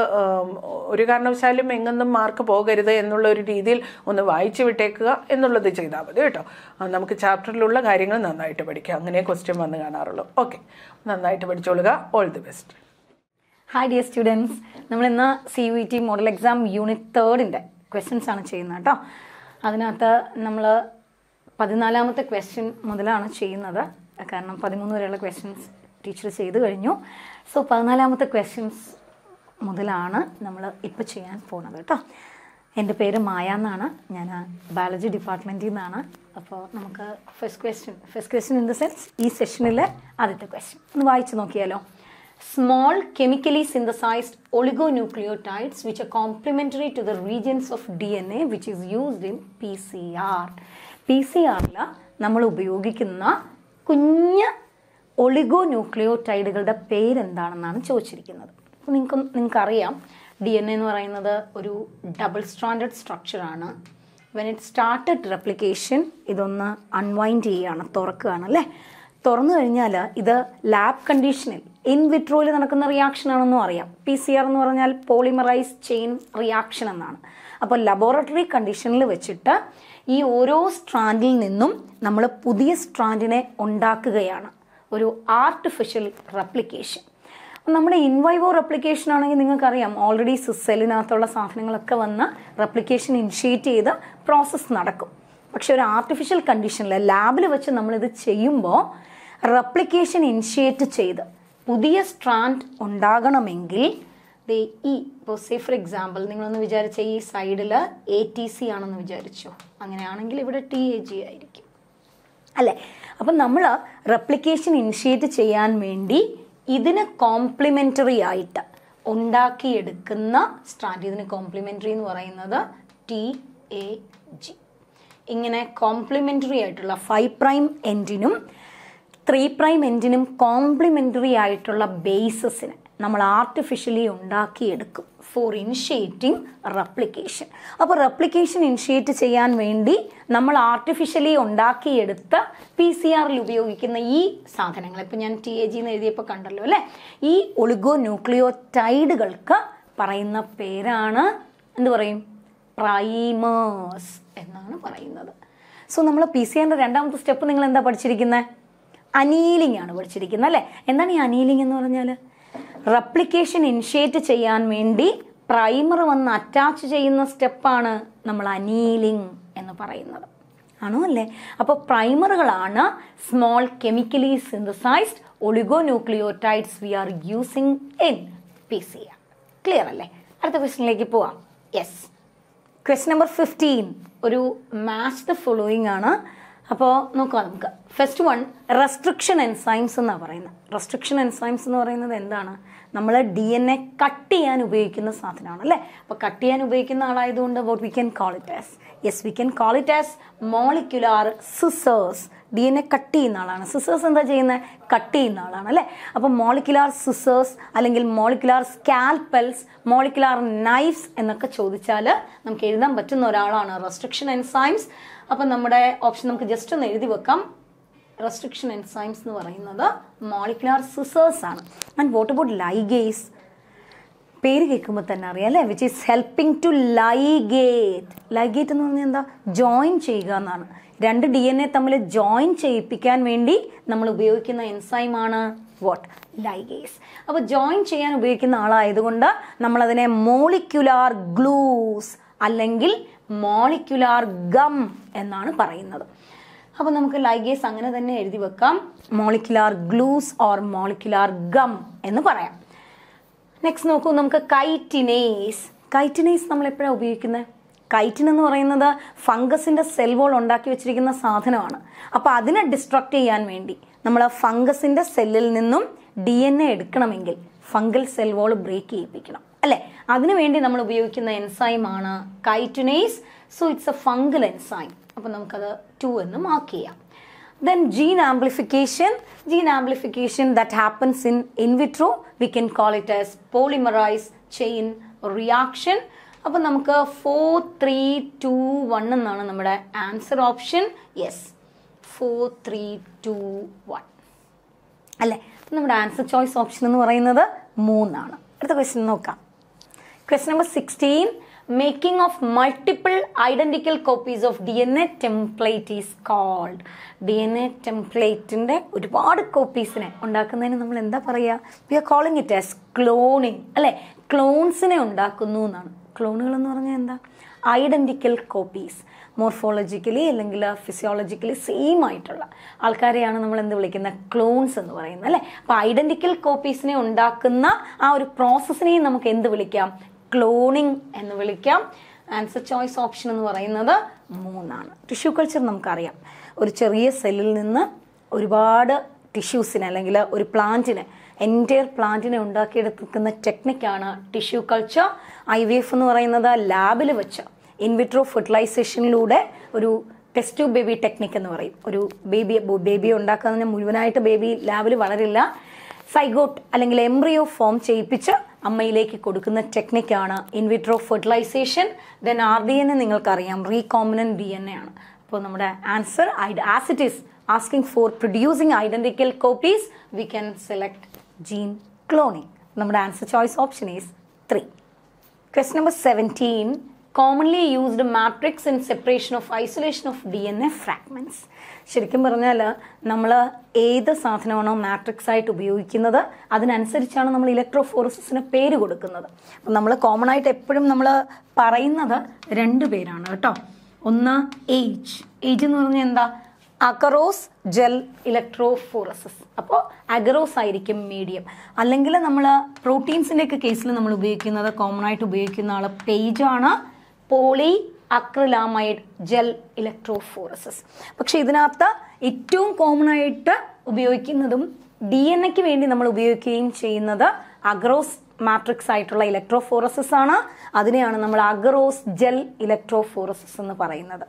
Speaker 1: ഒരു കാരണവശാലും എങ്ങൊന്നും മാർക്ക് പോകരുത് എന്നുള്ള ഒരു രീതിയിൽ ഒന്ന് വായിച്ചു വിട്ടേക്കുക എന്നുള്ളത് ചെയ്താൽ മതി കേട്ടോ നമുക്ക് ചാപ്റ്ററിലുള്ള കാര്യങ്ങൾ നന്നായിട്ട് പഠിക്കുക അങ്ങനെ ക്വസ്റ്റ്യൻ വന്ന് കാണാറുള്ളൂ ഓക്കെ നന്നായിട്ട് പഠിച്ചോളുക all the best
Speaker 2: hi dear students നമ്മൾ ഇന്ന് C U T model exam unit തേർഡിൻ്റെ ക്വസ്റ്റ്യൻസ് ആണ് ചെയ്യുന്നത് കേട്ടോ അതിനകത്ത് നമ്മൾ പതിനാലാമത്തെ ക്വസ്റ്റ്യൻ മുതലാണ് ചെയ്യുന്നത് കാരണം പതിമൂന്ന് വരെയുള്ള ക്വസ്റ്റ്യൻസ് ടീച്ചർ ചെയ്ത് കഴിഞ്ഞു സോ പതിനാലാമത്തെ ക്വസ്റ്റ്യൻസ് മുതലാണ് നമ്മൾ ഇപ്പോൾ ചെയ്യാൻ പോകുന്നത് കേട്ടോ എൻ്റെ പേര് മായ എന്നാണ് ഞാൻ ബയോളജി ഡിപ്പാർട്ട്മെൻറ്റിൽ നിന്നാണ് അപ്പോൾ നമുക്ക് first question first question in the sense ഈ സെഷനിലെ ആദ്യത്തെ ക്വസ്റ്റ്യൻ ഒന്ന് വായിച്ചു നോക്കിയാലോ synthesised oligonucleotides which are are to the regions of D N A which is used in P C ആറിൽ നമ്മൾ ഉപയോഗിക്കുന്ന കുഞ്ഞ് ഒളിഗോന്യൂക്ലിയോടൈഡുകളുടെ പേരെന്താണെന്നാണ് ചോദിച്ചിരിക്കുന്നത് അപ്പോൾ നിങ്ങൾക്ക് നിങ്ങൾക്കറിയാം ഡി എൻ എന്ന് പറയുന്നത് ഒരു ഡബിൾ സ്റ്റാൻഡേർഡ് സ്ട്രക്ചറാണ് വെൻ ഇറ്റ് സ്റ്റാർട്ടഡ് റെപ്ലിക്കേഷൻ ഇതൊന്ന് അൺവൈൻഡ് ചെയ്യുകയാണ് തുറക്കുകയാണ് അല്ലേ തുറന്നു കഴിഞ്ഞാൽ ഇത് ലാബ് കണ്ടീഷനിൽ ഇൻ വിട്രോയിൽ നടക്കുന്ന റിയാക്ഷൻ ആണെന്നും അറിയാം പി സി ആർ എന്ന് പറഞ്ഞാൽ പോളിമറൈസ് ചെയിൻ റിയാക്ഷൻ എന്നാണ് അപ്പോൾ ലബോറട്ടറി കണ്ടീഷനിൽ വെച്ചിട്ട് ഈ ഓരോ സ്ട്രാൻഡിൽ നിന്നും നമ്മൾ പുതിയ സ്ട്രാൻഡിനെ ഉണ്ടാക്കുകയാണ് ഒരു ആർട്ടിഫിഷ്യൽ റെപ്ലിക്കേഷൻ നമ്മുടെ ഇൻവൈവോ റെപ്ലിക്കേഷൻ ആണെങ്കിൽ നിങ്ങൾക്കറിയാം ഓൾറെഡി സെല്ലിനകത്തുള്ള സാധനങ്ങളൊക്കെ വന്ന് റെപ്ലിക്കേഷൻ ഇനിഷ്യേറ്റ് ചെയ്ത് പ്രോസസ്സ് നടക്കും പക്ഷെ ഒരു ആർട്ടിഫിഷ്യൽ കണ്ടീഷനിൽ ലാബിൽ വെച്ച് നമ്മളിത് ചെയ്യുമ്പോൾ റെപ്ലിക്കേഷൻ ഇനിഷ്യേറ്റ് ചെയ്ത് പുതിയ സ്ട്രാൻഡ് ഉണ്ടാകണമെങ്കിൽ ദേ ഇ ഇപ്പോൾ സേ ഫോർ എക്സാമ്പിൾ നിങ്ങളൊന്ന് വിചാരിച്ച ഈ സൈഡിൽ എ ടി സി ആണെന്ന് വിചാരിച്ചു അങ്ങനെയാണെങ്കിൽ ഇവിടെ ടി എ ജി ആയിരിക്കും അല്ലേ അപ്പം നമ്മൾ റെപ്ലിക്കേഷൻ ഇനിഷ്യേറ്റ് ചെയ്യാൻ വേണ്ടി ഇതിന് കോംപ്ലിമെൻ്ററി ആയിട്ട് ഉണ്ടാക്കിയെടുക്കുന്ന സ്ട്രാൻഡ് ഇതിന് കോംപ്ലിമെൻ്ററി എന്ന് പറയുന്നത് ടി എ ജി ഇങ്ങനെ കോംപ്ലിമെൻ്ററി ആയിട്ടുള്ള ഫൈവ് പ്രൈം എൻഡിനും ത്രീ പ്രൈം എൻഡിനും കോംപ്ലിമെൻ്ററി ആയിട്ടുള്ള ബേസസിന് നമ്മൾ ആർട്ടിഫിഷ്യലി ഉണ്ടാക്കിയെടുക്കും ഫോർ ഇനിഷ്യേറ്റിംഗ് റെപ്ലിക്കേഷൻ അപ്പോൾ റെപ്ലിക്കേഷൻ ഇനിഷ്യേറ്റ് ചെയ്യാൻ വേണ്ടി നമ്മൾ ആർട്ടിഫിഷ്യലി ഉണ്ടാക്കിയെടുത്ത പി സി ആറിൽ ഉപയോഗിക്കുന്ന ഈ സാധനങ്ങൾ ഇപ്പം ഞാൻ ടി എ ജി എന്ന് എഴുതിയപ്പോൾ കണ്ടല്ലോ അല്ലേ ഈ ഒളിഗോ ന്യൂക്ലിയോടൈഡുകൾക്ക് പറയുന്ന പേരാണ് എന്ത് പറയും പ്രൈമേഴ്സ് എന്നാണ് പറയുന്നത് സോ നമ്മൾ പി സി ആറിൻ്റെ രണ്ടാമത്തെ സ്റ്റെപ്പ് നിങ്ങൾ എന്താ പഠിച്ചിരിക്കുന്നത് അനീലിംഗ് ആണ് പഠിച്ചിരിക്കുന്നത് അല്ലേ എന്താണ് ഈ അനീലിംഗ് എന്ന് പറഞ്ഞാൽ റെപ്ലിക്കേഷൻ ഇനിഷ്യേറ്റ് ചെയ്യാൻ വേണ്ടി പ്രൈമർ വന്ന് അറ്റാച്ച് ചെയ്യുന്ന സ്റ്റെപ്പാണ് നമ്മൾ അനീലിംഗ് എന്ന് പറയുന്നത് ആണോ അല്ലേ അപ്പോൾ പ്രൈമറുകളാണ് small chemically synthesised oligonucleotides we are using in P C R clear അല്ലേ അടുത്ത ക്വസ്റ്റിനിലേക്ക് പോവാം യെസ് ക്വസ്റ്റ് നമ്പർ ഫിഫ്റ്റീൻ ഒരു മാച്ച് ദ ഫോളോയിങ് ആണ് അപ്പോൾ നോക്കാം നമുക്ക് ഫസ്റ്റ് വൺ റെസ്ട്രിക്ഷൻ എൻസൈംസ് എന്നാണ് പറയുന്നത് റെസ്ട്രിക്ഷൻ എൻസൈംസ് എന്ന് പറയുന്നത് എന്താണ് നമ്മൾ ഡി എൻ എ കട്ട് ചെയ്യാൻ ഉപയോഗിക്കുന്ന സാധനമാണ് അല്ലേ അപ്പോൾ കട്ട് ചെയ്യാൻ ഉപയോഗിക്കുന്ന ആളായതുകൊണ്ട് what we can call it as yes we can call it as molecular scissors D N A cut ചെയ്യുന്ന ആളാണ് സിസേഴ്സ് എന്താ ചെയ്യുന്നത് കട്ട് ചെയ്യുന്ന ആളാണ് അല്ലേ അപ്പോൾ മോളിക്കുലാർ സിസേഴ്സ് അല്ലെങ്കിൽ മോളിക്കുലാർ സ്കാൽപ്പൽസ് മോളിക്കുലാർ നൈഫ്സ് എന്നൊക്കെ ചോദിച്ചാൽ നമുക്ക് എഴുതാൻ പറ്റുന്ന ഒരാളാണ് റെസ്ട്രിക്ഷൻ എൻസൈംസ് അപ്പം നമ്മുടെ ഓപ്ഷൻ നമുക്ക് ജസ്റ്റ് ഒന്ന് എഴുതി വെക്കാം റെസ്ട്രിക്ഷൻ എൻസൈംസ് എന്ന് പറയുന്നത് മോളിക്കുലാർ സിസേഴ്സ് ആണ് ആൻഡ് വോട്ട് അബൌട്ട് ലൈഗേസ് പേര് കേൾക്കുമ്പോൾ തന്നെ അറിയാം അല്ലേ which is helping to ligate ligate എന്ന് പറഞ്ഞാൽ എന്താ ജോയിൻ ചെയ്യുക എന്നാണ് രണ്ട് ഡി എൻ എ തമ്മിൽ ജോയിൻ ചെയ്യിപ്പിക്കാൻ വേണ്ടി നമ്മൾ ഉപയോഗിക്കുന്ന എൻസൈമാണ് വാട്ട് ലൈഗേസ് അപ്പോൾ ജോയിൻ ചെയ്യാൻ ഉപയോഗിക്കുന്ന ആളായതുകൊണ്ട് നമ്മളതിനെ മോളിക്കുലാർ ഗ്ലൂസ് അല്ലെങ്കിൽ മോളിക്കുലാർ ഗം എന്നാണ് പറയുന്നത് അപ്പോൾ നമുക്ക് ലൈഗേസ് അങ്ങനെ തന്നെ എഴുതി വെക്കാം molecular glues or molecular gum എന്ന് പറയാം നെക്സ്റ്റ് നോക്കൂ നമുക്ക് കൈറ്റിനേസ് കൈറ്റിനേസ് നമ്മൾ എപ്പോഴാണ് ഉപയോഗിക്കുന്നത് കൈറ്റിൻ എന്ന് പറയുന്നത് ഫംഗസിന്റെ സെൽ വോൾ ഉണ്ടാക്കി വെച്ചിരിക്കുന്ന സാധനമാണ് അപ്പോൾ അതിനെ ഡിസ്ട്രക്ട് ചെയ്യാൻ വേണ്ടി നമ്മൾ ഫംഗസിന്റെ സെല്ലിൽ നിന്നും ഡി എൻ എ എടുക്കണമെങ്കിൽ ഫംഗൽ സെൽ വോൾ ബ്രേക്ക് ചെയ്യിപ്പിക്കണം അല്ലെ അതിനുവേണ്ടി നമ്മൾ ഉപയോഗിക്കുന്ന എൻസൈമാണ് chitinase so it's a fungal enzyme അപ്പം നമുക്കത് ടു എന്ന് മാർക്ക് ചെയ്യാം then gene amplification gene amplification that happens in in vitro we can call it as polymerise chain reaction അപ്പം നമുക്ക് ഫോർ ത്രീ ടു വൺ എന്നാണ് നമ്മുടെ answer option yes four three two one അല്ലേ നമ്മുടെ ആൻസർ ചോയ്സ് ഓപ്ഷൻ എന്ന് പറയുന്നത് മൂന്നാണ് അടുത്ത ക്വസ്റ്റ്യൻ നോക്കാം Question number 16. Making of multiple identical copies of DNA template is called. DNA template ഒരുപാട് കോപ്പീസിനെ ഉണ്ടാക്കുന്നതിന് നമ്മൾ എന്താ പറയുക we are calling it as cloning അല്ലെ ക്ലോൺസിനെ ഉണ്ടാക്കുന്നു എന്നാണ് ക്ലോണുകൾ എന്ന് പറഞ്ഞാൽ എന്താ ഐഡന്റിക്കൽ കോപ്പീസ് മോർഫോളജിക്കലി അല്ലെങ്കിൽ ഫിസിയോളജിക്കലി സെയിം ആയിട്ടുള്ള ആൾക്കാരെയാണ് നമ്മൾ എന്ത് വിളിക്കുന്നത് ക്ലോൺസ് എന്ന് പറയുന്നത് അല്ലേ അപ്പോൾ ഐഡന്റിക്കൽ കോപ്പീസിനെ ഉണ്ടാക്കുന്ന ആ ഒരു പ്രോസസ്സിനെയും നമുക്ക് എന്ത് വിളിക്കാം ക്ലോണിംഗ് എന്ന് വിളിക്കാം ആൻസർ ചോയ്സ് ഓപ്ഷൻ എന്ന് പറയുന്നത് മൂന്നാണ് ടിഷ്യൂ കൾച്ചർ നമുക്കറിയാം ഒരു ചെറിയ സെല്ലിൽ നിന്ന് ഒരുപാട് ടിഷ്യൂസിനെ അല്ലെങ്കിൽ ഒരു പ്ലാന്റിനെ എൻറ്റയർ പ്ലാന്റിനെ ഉണ്ടാക്കിയെടുക്കുന്ന ടെക്നിക്കാണ് tissue culture I V F എന്ന് പറയുന്നത് ലാബിൽ വെച്ച് ഇൻവിട്രോ ഫെർട്ടിലൈസേഷനിലൂടെ ഒരു ടെസ്റ്റ് ട്യൂബ് ബേബി ടെക്നിക്ക് എന്ന് പറയും ഒരു ബേബി ബേബി ഉണ്ടാക്കുന്നതിന് മുഴുവനായിട്ട് ബേബി ലാബിൽ വളരില്ല സൈഗോട്ട് അല്ലെങ്കിൽ എംബ്രിയോ ഫോം ചെയ്യിപ്പിച്ച് അമ്മയിലേക്ക് കൊടുക്കുന്ന ടെക്നിക്കാണ് in vitro fertilisation then R D N A നിങ്ങൾക്കറിയാം റീകോമിനൻ ഡി എൻ എ ആണ് അപ്പോൾ നമ്മുടെ answer as it is asking for producing identical copies we can select gene cloning നമ്മുടെ answer choice option is three question number seventeen commonly used matrix in separation of isolation of D N A fragments ശരിക്കും പറഞ്ഞാൽ നമ്മൾ ഏത് സാധനമാണോ matrix ആയിട്ട് ഉപയോഗിക്കുന്നത് അതിനനുസരിച്ചാണ് നമ്മൾ ഇലക്ട്രോഫോറസിന് പേര് കൊടുക്കുന്നത് അപ്പം നമ്മൾ കോമൺ ആയിട്ട് എപ്പോഴും നമ്മൾ പറയുന്നത് രണ്ട് പേരാണ് കേട്ടോ ഒന്ന് ഏജ് ഏജ് എന്ന് പറഞ്ഞാൽ എന്താ അക്കറോസ് ജെൽ ഇലക്ട്രോഫോറസിസ് അപ്പോൾ അഗറോസ് ആയിരിക്കും മീഡിയം അല്ലെങ്കിൽ നമ്മൾ പ്രോട്ടീൻസിൻ്റെയൊക്കെ കേസിൽ നമ്മൾ ഉപയോഗിക്കുന്നത് കോമൺ ആയിട്ട് ഉപയോഗിക്കുന്ന ആൾ പേജാണ് പോളി അക്രിലാമൈഡ് ജെൽ ഇലക്ട്രോഫോറസസ് പക്ഷേ ഇതിനകത്ത് ഏറ്റവും കോമൺ ആയിട്ട് ഉപയോഗിക്കുന്നതും ഡി എൻ എക്ക് വേണ്ടി നമ്മൾ ഉപയോഗിക്കുകയും ചെയ്യുന്നത് അഗ്രോസ് മാട്രിക്സ് ആയിട്ടുള്ള ഇലക്ട്രോഫോറസസ് ആണ് അതിനെയാണ് നമ്മൾ അഗറോസ് ജെൽ ഇലക്ട്രോഫോറസസ് എന്ന് പറയുന്നത്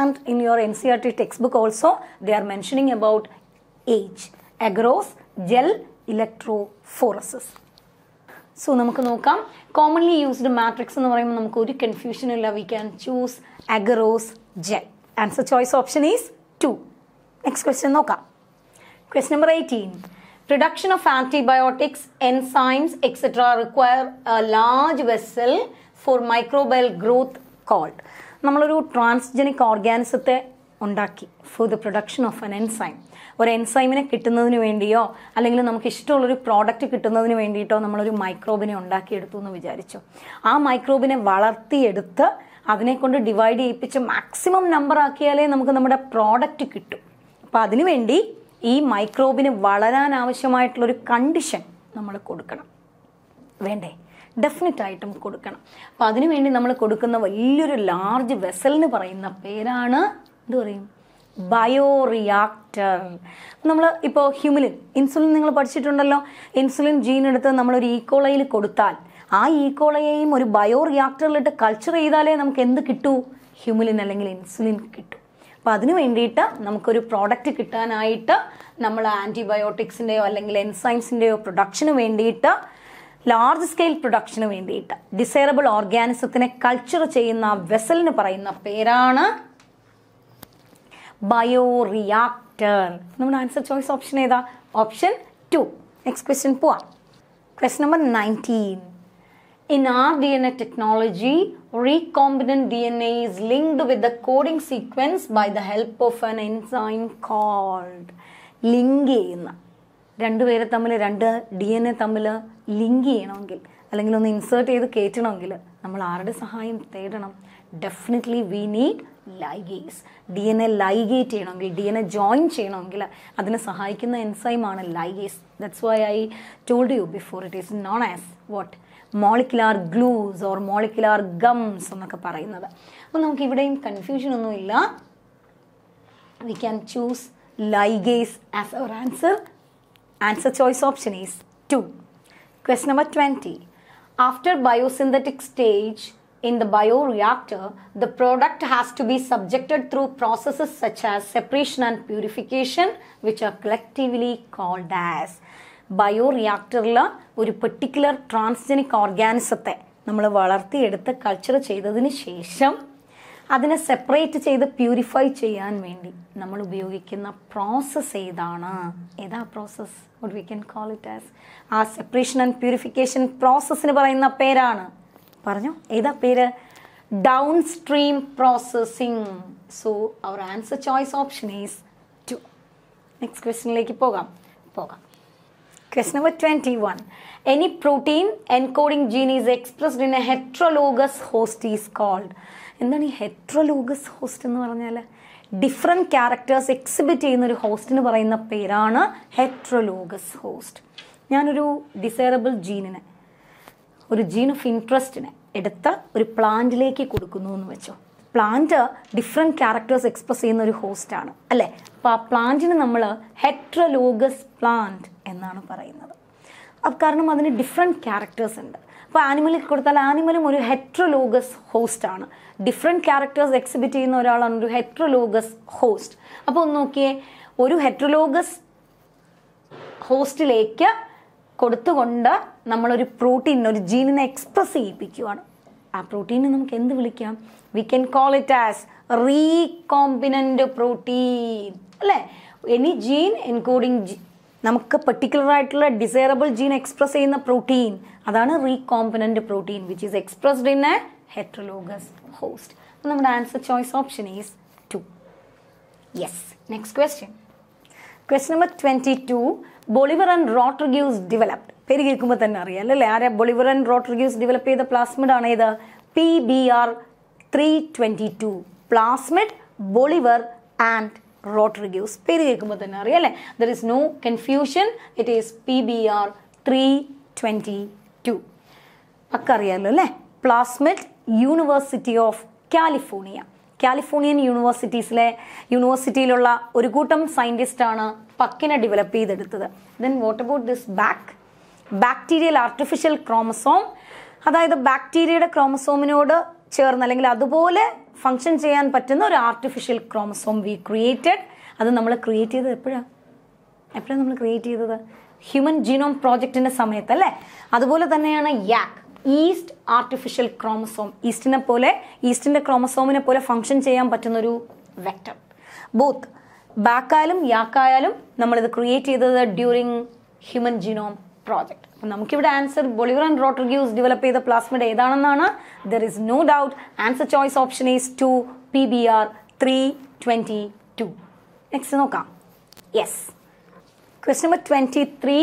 Speaker 2: and in your N C R T text book also they are mentioning about age agarose gel electrophoresis so നമുക്ക് നോക്കാം കോമൺലി യൂസ്ഡ് മാട്രിക്സ് എന്ന് പറയുമ്പോൾ നമുക്ക് ഒരു കൺഫ്യൂഷനും ഇല്ല we can choose agarose gel answer choice option is two next question നോക്കാം question number eighteen production of antibiotics enzymes etc require a large vessel for microbial growth called നമ്മളൊരു transgenic ഓർഗാനിസത്തെ ഉണ്ടാക്കി for the production of an enzyme ഒരു എൻസൈമിനെ കിട്ടുന്നതിന് വേണ്ടിയോ അല്ലെങ്കിൽ നമുക്ക് ഇഷ്ടമുള്ളൊരു പ്രോഡക്റ്റ് കിട്ടുന്നതിന് വേണ്ടിയിട്ടോ നമ്മളൊരു മൈക്രോബിനെ ഉണ്ടാക്കിയെടുത്തു എന്ന് വിചാരിച്ചു ആ മൈക്രോബിനെ വളർത്തിയെടുത്ത് അതിനെക്കൊണ്ട് ഡിവൈഡ് ചെയ്യിപ്പിച്ച് മാക്സിമം നമ്പർ ആക്കിയാലേ നമുക്ക് നമ്മുടെ പ്രോഡക്റ്റ് കിട്ടും അപ്പോൾ അതിനുവേണ്ടി ഈ മൈക്രോബിന് വളരാൻ ആവശ്യമായിട്ടുള്ളൊരു കണ്ടീഷൻ നമ്മൾ കൊടുക്കണം വേണ്ടേ ഡെഫിനറ്റ് ആയിട്ടും കൊടുക്കണം അപ്പോൾ അതിനുവേണ്ടി നമ്മൾ കൊടുക്കുന്ന വലിയൊരു ലാർജ് വെസൽ എന്ന് പറയുന്ന പേരാണ് എന്തു പറയും ബയോ റിയാക്ടർ നമ്മൾ ഇപ്പോൾ ഹ്യൂമിലിൻ ഇൻസുലിൻ നിങ്ങൾ പഠിച്ചിട്ടുണ്ടല്ലോ ഇൻസുലിൻ ജീൻ എടുത്ത് നമ്മളൊരു ഈക്കോളയിൽ e. കൊടുത്താൽ ആ ഈക്കോളയെയും e. ഒരു ബയോ റിയാക്ടറിലിട്ട് കൾച്ചർ ചെയ്താലേ നമുക്ക് എന്ത് കിട്ടൂ ഹ്യൂമിലിൻ അല്ലെങ്കിൽ ഇൻസുലിൻ കിട്ടും അപ്പോൾ അതിന് വേണ്ടിയിട്ട് നമുക്കൊരു പ്രോഡക്റ്റ് കിട്ടാനായിട്ട് നമ്മൾ ആൻറ്റിബയോട്ടിക്സിൻ്റെയോ അല്ലെങ്കിൽ എൻസൈംസിൻ്റെയോ പ്രൊഡക്ഷന് വേണ്ടിയിട്ട് ലാർജ് സ്കെയിൽ പ്രൊഡക്ഷന് വേണ്ടിയിട്ട് ഡിസൈറബിൾ ഓർഗാനിസത്തിനെ കൾച്ചർ ചെയ്യുന്ന വെസലിന് പറയുന്ന പേരാണ് ബയോറിയാക്ടർ നമ്മുടെ ആൻസർ ചോയ്സ് ഓപ്ഷൻ ഏതാ ഓപ്ഷൻ ടു നെക്സ്റ്റ് ക്വസ്റ്റ്യൻ പോവാം question number nineteen technology rDNA D N A is linked with the coding sequence by the help of an enzyme called link ചെയ്യുന്ന രണ്ടുപേരെ തമ്മിൽ രണ്ട് ഡി എൻ എ തമ്മിൽ link ചെയ്യണമെങ്കിൽ അല്ലെങ്കിൽ ഒന്ന് ഇൻസേർട്ട് ചെയ്ത് കയറ്റണമെങ്കിൽ നമ്മൾ ആരുടെ സഹായം തേടണം definitely we need ligase D N A ligate ചെയ്യണമെങ്കിൽ ഡി എൻ എ ജോയിൻ ചെയ്യണമെങ്കിൽ അതിനെ സഹായിക്കുന്ന എൻസൈമാണ് ligase that's why I told you before it is known as what molecular glues or molecular gums എന്നൊക്കെ പറയുന്നത് അപ്പോൾ നമുക്ക് ഇവിടെയും കൺഫ്യൂഷൻ ഒന്നുമില്ല we can choose ligase as our answer answer choice option is two quest number twenty after biosynthetic stage in the bioreactor, the product has to be subjected through processes such as separation and purification, which are collectively called as ബയോറിയാക്ടറിൽ ഒരു particular transgenic ഓർഗാനിസത്തെ നമ്മൾ വളർത്തിയെടുത്ത് culture ചെയ്തതിന് ശേഷം അതിനെ separate ചെയ്ത് purify ചെയ്യാൻ വേണ്ടി നമ്മൾ ഉപയോഗിക്കുന്ന പ്രോസസ്സ് ഏതാണ് ഏതാ process we can call it as ആ സെപ്പറേഷൻ ആൻഡ് പ്യൂരിഫിക്കേഷൻ പ്രോസസ്സിന് പറയുന്ന പേരാണ് പറഞ്ഞു ഏതാ പേര് downstream processing so our answer choice option is two next ക്വസ്റ്റിനിലേക്ക് പോകാം പോകാം quest number twenty one any protein encoding gene is expressed in a heterologous host is called എന്താണ് ഈ ഹെട്രോലോഗസ് ഹോസ്റ്റ് എന്ന് പറഞ്ഞാൽ ഡിഫറെൻറ്റ് ക്യാരക്ടേഴ്സ് എക്സിബിറ്റ് ചെയ്യുന്ന ഒരു ഹോസ്റ്റിന് പറയുന്ന പേരാണ് ഹെട്രോലോഗസ് ഹോസ്റ്റ് ഞാനൊരു ഡിസൈറബിൾ ജീനിനെ ഒരു ജീൻ ഓഫ് ഇൻട്രസ്റ്റിനെ എടുത്ത് ഒരു പ്ലാന്റിലേക്ക് കൊടുക്കുന്നു എന്ന് വെച്ചോ പ്ലാന്റ് ഡിഫറെൻറ്റ് ക്യാരക്ടേഴ്സ് എക്സ്പ്രസ് ചെയ്യുന്ന ഒരു ഹോസ്റ്റാണ് അല്ലേ അപ്പോൾ ആ പ്ലാന്റിന് നമ്മൾ ഹെട്രലോഗസ് പ്ലാന്റ് എന്നാണ് പറയുന്നത് അപ്പം കാരണം അതിന് ഡിഫറെൻറ്റ് ക്യാരക്ടേഴ്സ് ഉണ്ട് അപ്പോൾ ആനിമലിൽ കൊടുത്താൽ ആനിമലും ഒരു ഹെട്രലോഗസ് ഹോസ്റ്റാണ് ഡിഫറെൻറ്റ് ക്യാരക്ടേഴ്സ് എക്സിബിറ്റ് ചെയ്യുന്ന ഒരാളാണ് ഒരു ഹെട്രലോഗസ് ഹോസ്റ്റ് അപ്പോൾ ഒന്ന് നോക്കിയേ ഒരു ഹെട്രലോഗസ് ഹോസ്റ്റിലേക്ക് കൊടുത്തുകൊണ്ട് നമ്മളൊരു പ്രോട്ടീൻ ഒരു ജീനിനെ എക്സ്പ്രസ് ചെയ്യിപ്പിക്കുവാണ് ആ പ്രോട്ടീനെ നമുക്ക് എന്ത് വിളിക്കാം we can call it as recombinant protein അല്ലേ എനി ജീൻ എൻകോഡിങ് നമുക്ക് പെർട്ടിക്കുലർ ആയിട്ടുള്ള ഡിസൈറബിൾ ജീൻ എക്സ്പ്രസ് ചെയ്യുന്ന പ്രോട്ടീൻ അതാണ് recombinant protein which is expressed in a heterologous host അപ്പം നമ്മുടെ answer choice option is two yes next question question number twenty two and Rodriguez developed പേര് കേൾക്കുമ്പോൾ തന്നെ അറിയാം അല്ലല്ലേ ആരെ ആൻഡ് റോട്രിഗ്യൂസ് ഡെവലപ്പ് ചെയ്ത പ്ലാസ്മിഡ് ആണ് ഇത് P B R three twenty two plasmid Bolivar and Rodriguez പേര് കേൾക്കുമ്പോൾ തന്നെ അറിയാം അല്ലേ there is no confusion it is P B R three twenty two ഒക്കെ അറിയാമല്ലോ അല്ലേ plasmid university of California Californian യൂണിവേഴ്സിറ്റീസിലെ യൂണിവേഴ്സിറ്റിയിലുള്ള ഒരു കൂട്ടം സയൻറ്റിസ്റ്റാണ് പക്കിനെ ഡെവലപ്പ് ചെയ്തെടുത്തത് then what about this back bacterial artificial chromosome അതായത് ബാക്ടീരിയയുടെ ക്രോമസോമിനോട് ചേർന്ന് അല്ലെങ്കിൽ അതുപോലെ ഫങ്ഷൻ ചെയ്യാൻ പറ്റുന്ന ഒരു ആർട്ടിഫിഷ്യൽ ക്രോമസോം വി ക്രിയേറ്റഡ് അത് നമ്മൾ ക്രിയേറ്റ് ചെയ്തത് എപ്പോഴാണ് എപ്പോഴാണ് നമ്മൾ ക്രിയേറ്റ് ചെയ്തത് ഹ്യൂമൻ ജീനോം പ്രോജക്റ്റിൻ്റെ സമയത്ത് അല്ലേ അതുപോലെ തന്നെയാണ് യാക്ക് ഈസ്റ്റ് ആർട്ടിഫിഷ്യൽ ക്രോമസോം ഈസ്റ്റിനെ പോലെ ഈസ്റ്റിൻ്റെ ക്രോമസോമിനെ പോലെ ഫങ്ഷൻ ചെയ്യാൻ പറ്റുന്ന ഒരു വെക്റ്റർ ബോത്ത് ബാക്കായാലും യാക്കായാലും നമ്മളിത് ക്രിയേറ്റ് ചെയ്തത് ഡ്യൂറിങ് ഹ്യൂമൻ ജിനോം പ്രോജക്റ്റ് അപ്പം നമുക്കിവിടെ answer Bolivar and Rodriguez develop ചെയ്ത പ്ലാസ്മിഡ് ഏതാണെന്നാണ് there is no doubt answer choice option is two P B R three twenty two next നോക്കാം yes question number twenty three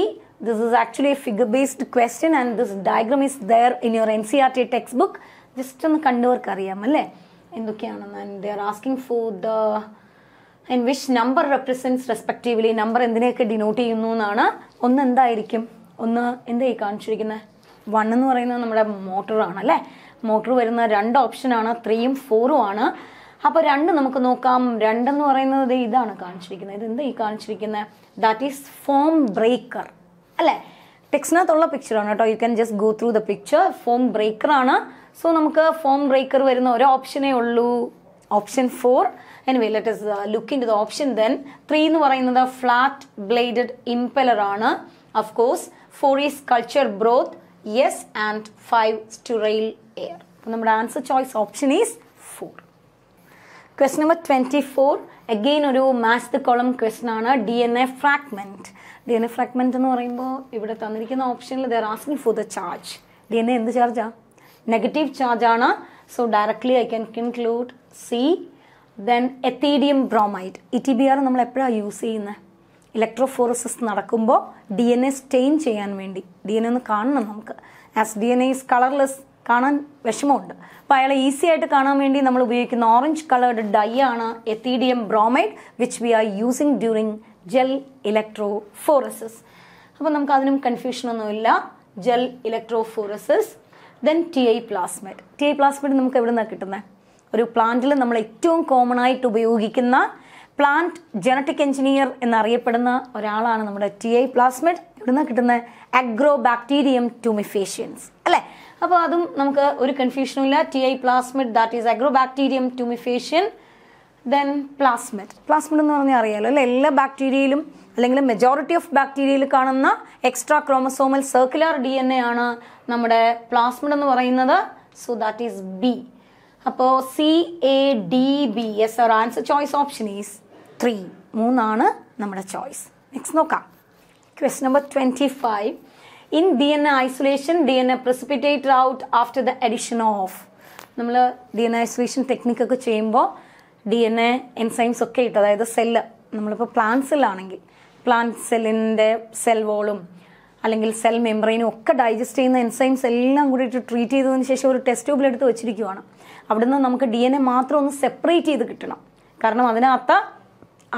Speaker 2: this is actually a figure based question and this diagram is there in your N C R T text book just ഒന്ന് കണ്ടവർക്ക് അറിയാം അല്ലേ എന്തൊക്കെയാണെന്ന് and they're asking for the and which number represents respectively number എന്തിനെയൊക്കെ denote ചെയ്യുന്നു എന്നാണ് ഒന്ന് എന്തായിരിക്കും ഒന്ന് എന്തായി കാണിച്ചിരിക്കുന്നത് വൺ എന്ന് പറയുന്നത് നമ്മുടെ മോട്ടറാണ് അല്ലേ മോട്ടർ വരുന്ന രണ്ട് ഓപ്ഷനാണ് ത്രീയും ഫോറും ആണ് അപ്പോൾ രണ്ട് നമുക്ക് നോക്കാം രണ്ടെന്ന് പറയുന്നത് ഇതാണ് കാണിച്ചിരിക്കുന്നത് ഇത് എന്താ ഈ കാണിച്ചിരിക്കുന്നത് ദാറ്റ് ഈസ് ഫോം ബ്രേക്കർ അല്ലേ ടെക്സ്റ്റിനകത്തുള്ള പിക്ചറാണ് കേട്ടോ you can just go through the picture foam ബ്രേക്കറാണ് സോ നമുക്ക് ഫോം ബ്രേക്കർ വരുന്ന ഒരു ഓപ്ഷനേ ഉള്ളൂ option for Anyway, let us uh, look into the option then. 3 is the flat bladed impeller. Of course, 4 is culture broth. Yes, and 5 sterile air. Our answer choice option is 4. Question number 24. Again, a mass the column question DNA fragment. DNA fragment in the rainbow. the option, they are asking for the charge. DNA in the charge? Negative charge. So, directly I can conclude C then ethidium bromide E T B R നമ്മൾ എപ്പോഴാണ് use ചെയ്യുന്നത് electrophoresis നടക്കുമ്പോൾ D N A stain ചെയ്യാൻ വേണ്ടി D N A ഒന്ന് കാണണം നമുക്ക് as D N S colourless കാണാൻ വിഷമമുണ്ട് അപ്പോൾ അയാളെ ഈസി ആയിട്ട് കാണാൻ വേണ്ടി നമ്മൾ ഉപയോഗിക്കുന്ന ഓറഞ്ച് കളേർഡ് ഡൈ ആണ് ethidium bromide which we are using during gel electrophoresis അപ്പോൾ നമുക്ക് അതിനും കൺഫ്യൂഷനൊന്നുമില്ല gel electrophoresis then T I plasmid T I plasmid നമുക്ക് എവിടെ നിന്നാണ് കിട്ടുന്നത് ഒരു പ്ലാന്റിൽ നമ്മൾ ഏറ്റവും കോമൺ ആയിട്ട് ഉപയോഗിക്കുന്ന പ്ലാന്റ് ജനറ്റിക് എഞ്ചിനീയർ എന്നറിയപ്പെടുന്ന ഒരാളാണ് നമ്മുടെ ടി ഐ പ്ലാസ്മെറ്റ് ഇവിടുന്ന് കിട്ടുന്ന അഗ്രോ ബാക്ടീരിയം ട്യൂമിഫേഷ്യൻസ് അല്ലേ അപ്പോൾ അതും നമുക്ക് ഒരു കൺഫ്യൂഷനും ഇല്ല T I plasmid that is agrobacterium tumefaciens then plasmid plasmid എന്ന് പറഞ്ഞാൽ അറിയാലോ അല്ലേ എല്ലാ ബാക്ടീരിയയിലും അല്ലെങ്കിൽ മെജോറിറ്റി ഓഫ് ബാക്ടീരിയയിൽ കാണുന്ന extra chromosomal circular D N A ആണ് നമ്മുടെ പ്ലാസ്മിഡ് എന്ന് പറയുന്നത് സോ ദാറ്റ് ഈസ് ബി അപ്പോൾ C A D B S or answer choice option is three മൂന്നാണ് നമ്മുടെ ചോയ്സ് നെക്സ്റ്റ് നോക്കാം quest number twenty five in D N A isolation D N A precipitate out after the addition of നമ്മൾ D N A isolation ഒക്കെ ചെയ്യുമ്പോൾ D N A enzymes ഒക്കെ ഇട്ട് അതായത് cell നമ്മളിപ്പോൾ പ്ലാന്റ് സെല്ലാണെങ്കിൽ പ്ലാന്റ് സെല്ലിൻ്റെ സെൽ വോളും അല്ലെങ്കിൽ സെൽ മെമ്പറൈനും ഒക്കെ ഡൈജസ്റ്റ് ചെയ്യുന്ന എൻസൈംസ് എല്ലാം കൂടി ട്രീറ്റ് ചെയ്തതിന് ശേഷം ഒരു ടെസ്റ്റ് ട്യൂബിൽ എടുത്ത് വെച്ചിരിക്കുവാണ് അവിടുന്ന് നമുക്ക് ഡി എൻ എ മാത്രം ഒന്ന് സെപ്പറേറ്റ് ചെയ്ത് കിട്ടണം കാരണം അതിനകത്ത്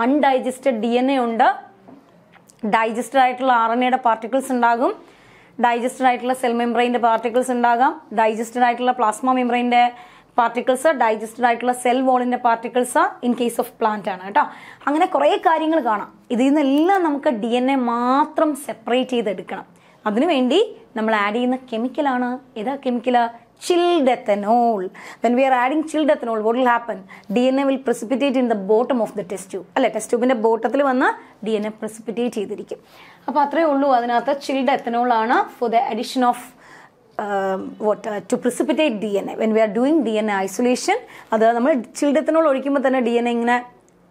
Speaker 2: അൺഡൈജസ്റ്റഡ് ഡി എൻ എ ഉണ്ട് ഡൈജസ്റ്റഡ് ആയിട്ടുള്ള ആർ എൻ എയുടെ പാർട്ടിക്കിൾസ് ഉണ്ടാകും ഡൈജസ്റ്റഡ് ആയിട്ടുള്ള സെൽ മെംബ്രെയിൻ്റെ പാർട്ടിക്കിൾസ് ഉണ്ടാകാം ഡൈജസ്റ്റഡ് ആയിട്ടുള്ള പ്ലാസ്മ മെംബ്രെയിൻ്റെ പാർട്ടിക്കിൾസ് ഡൈജസ്റ്റഡ് ആയിട്ടുള്ള സെൽ വോളിൻ്റെ particles in case of plant ആണ് കേട്ടോ അങ്ങനെ കുറേ കാര്യങ്ങൾ കാണാം ഇതിൽ നിന്നെല്ലാം നമുക്ക് ഡി എൻ എ മാത്രം സെപ്പറേറ്റ് ചെയ്തെടുക്കണം അതിനുവേണ്ടി നമ്മൾ ആഡ് ചെയ്യുന്ന കെമിക്കലാണ് ഏതാ chemical chilled ethanol. When we are adding chilled ethanol, what will happen? DNA will precipitate in the bottom of the test tube. അല്ലെ ടെസ്റ്റ് ട്യൂബിൻ്റെ ബോട്ടത്തിൽ വന്ന് ഡി എൻ എ പ്രസിപ്പിറ്റേറ്റ് ചെയ്തിരിക്കും അപ്പോൾ അത്രയേ ഉള്ളൂ അതിനകത്ത് ചിൽഡ് എത്തനോൾ ആണ് for the addition of what to precipitate D N A when we are doing D N A isolation അത് നമ്മൾ ചിൽഡ് എത്തനോൾ ഒഴിക്കുമ്പോൾ തന്നെ ഡി എൻ എ ഇങ്ങനെ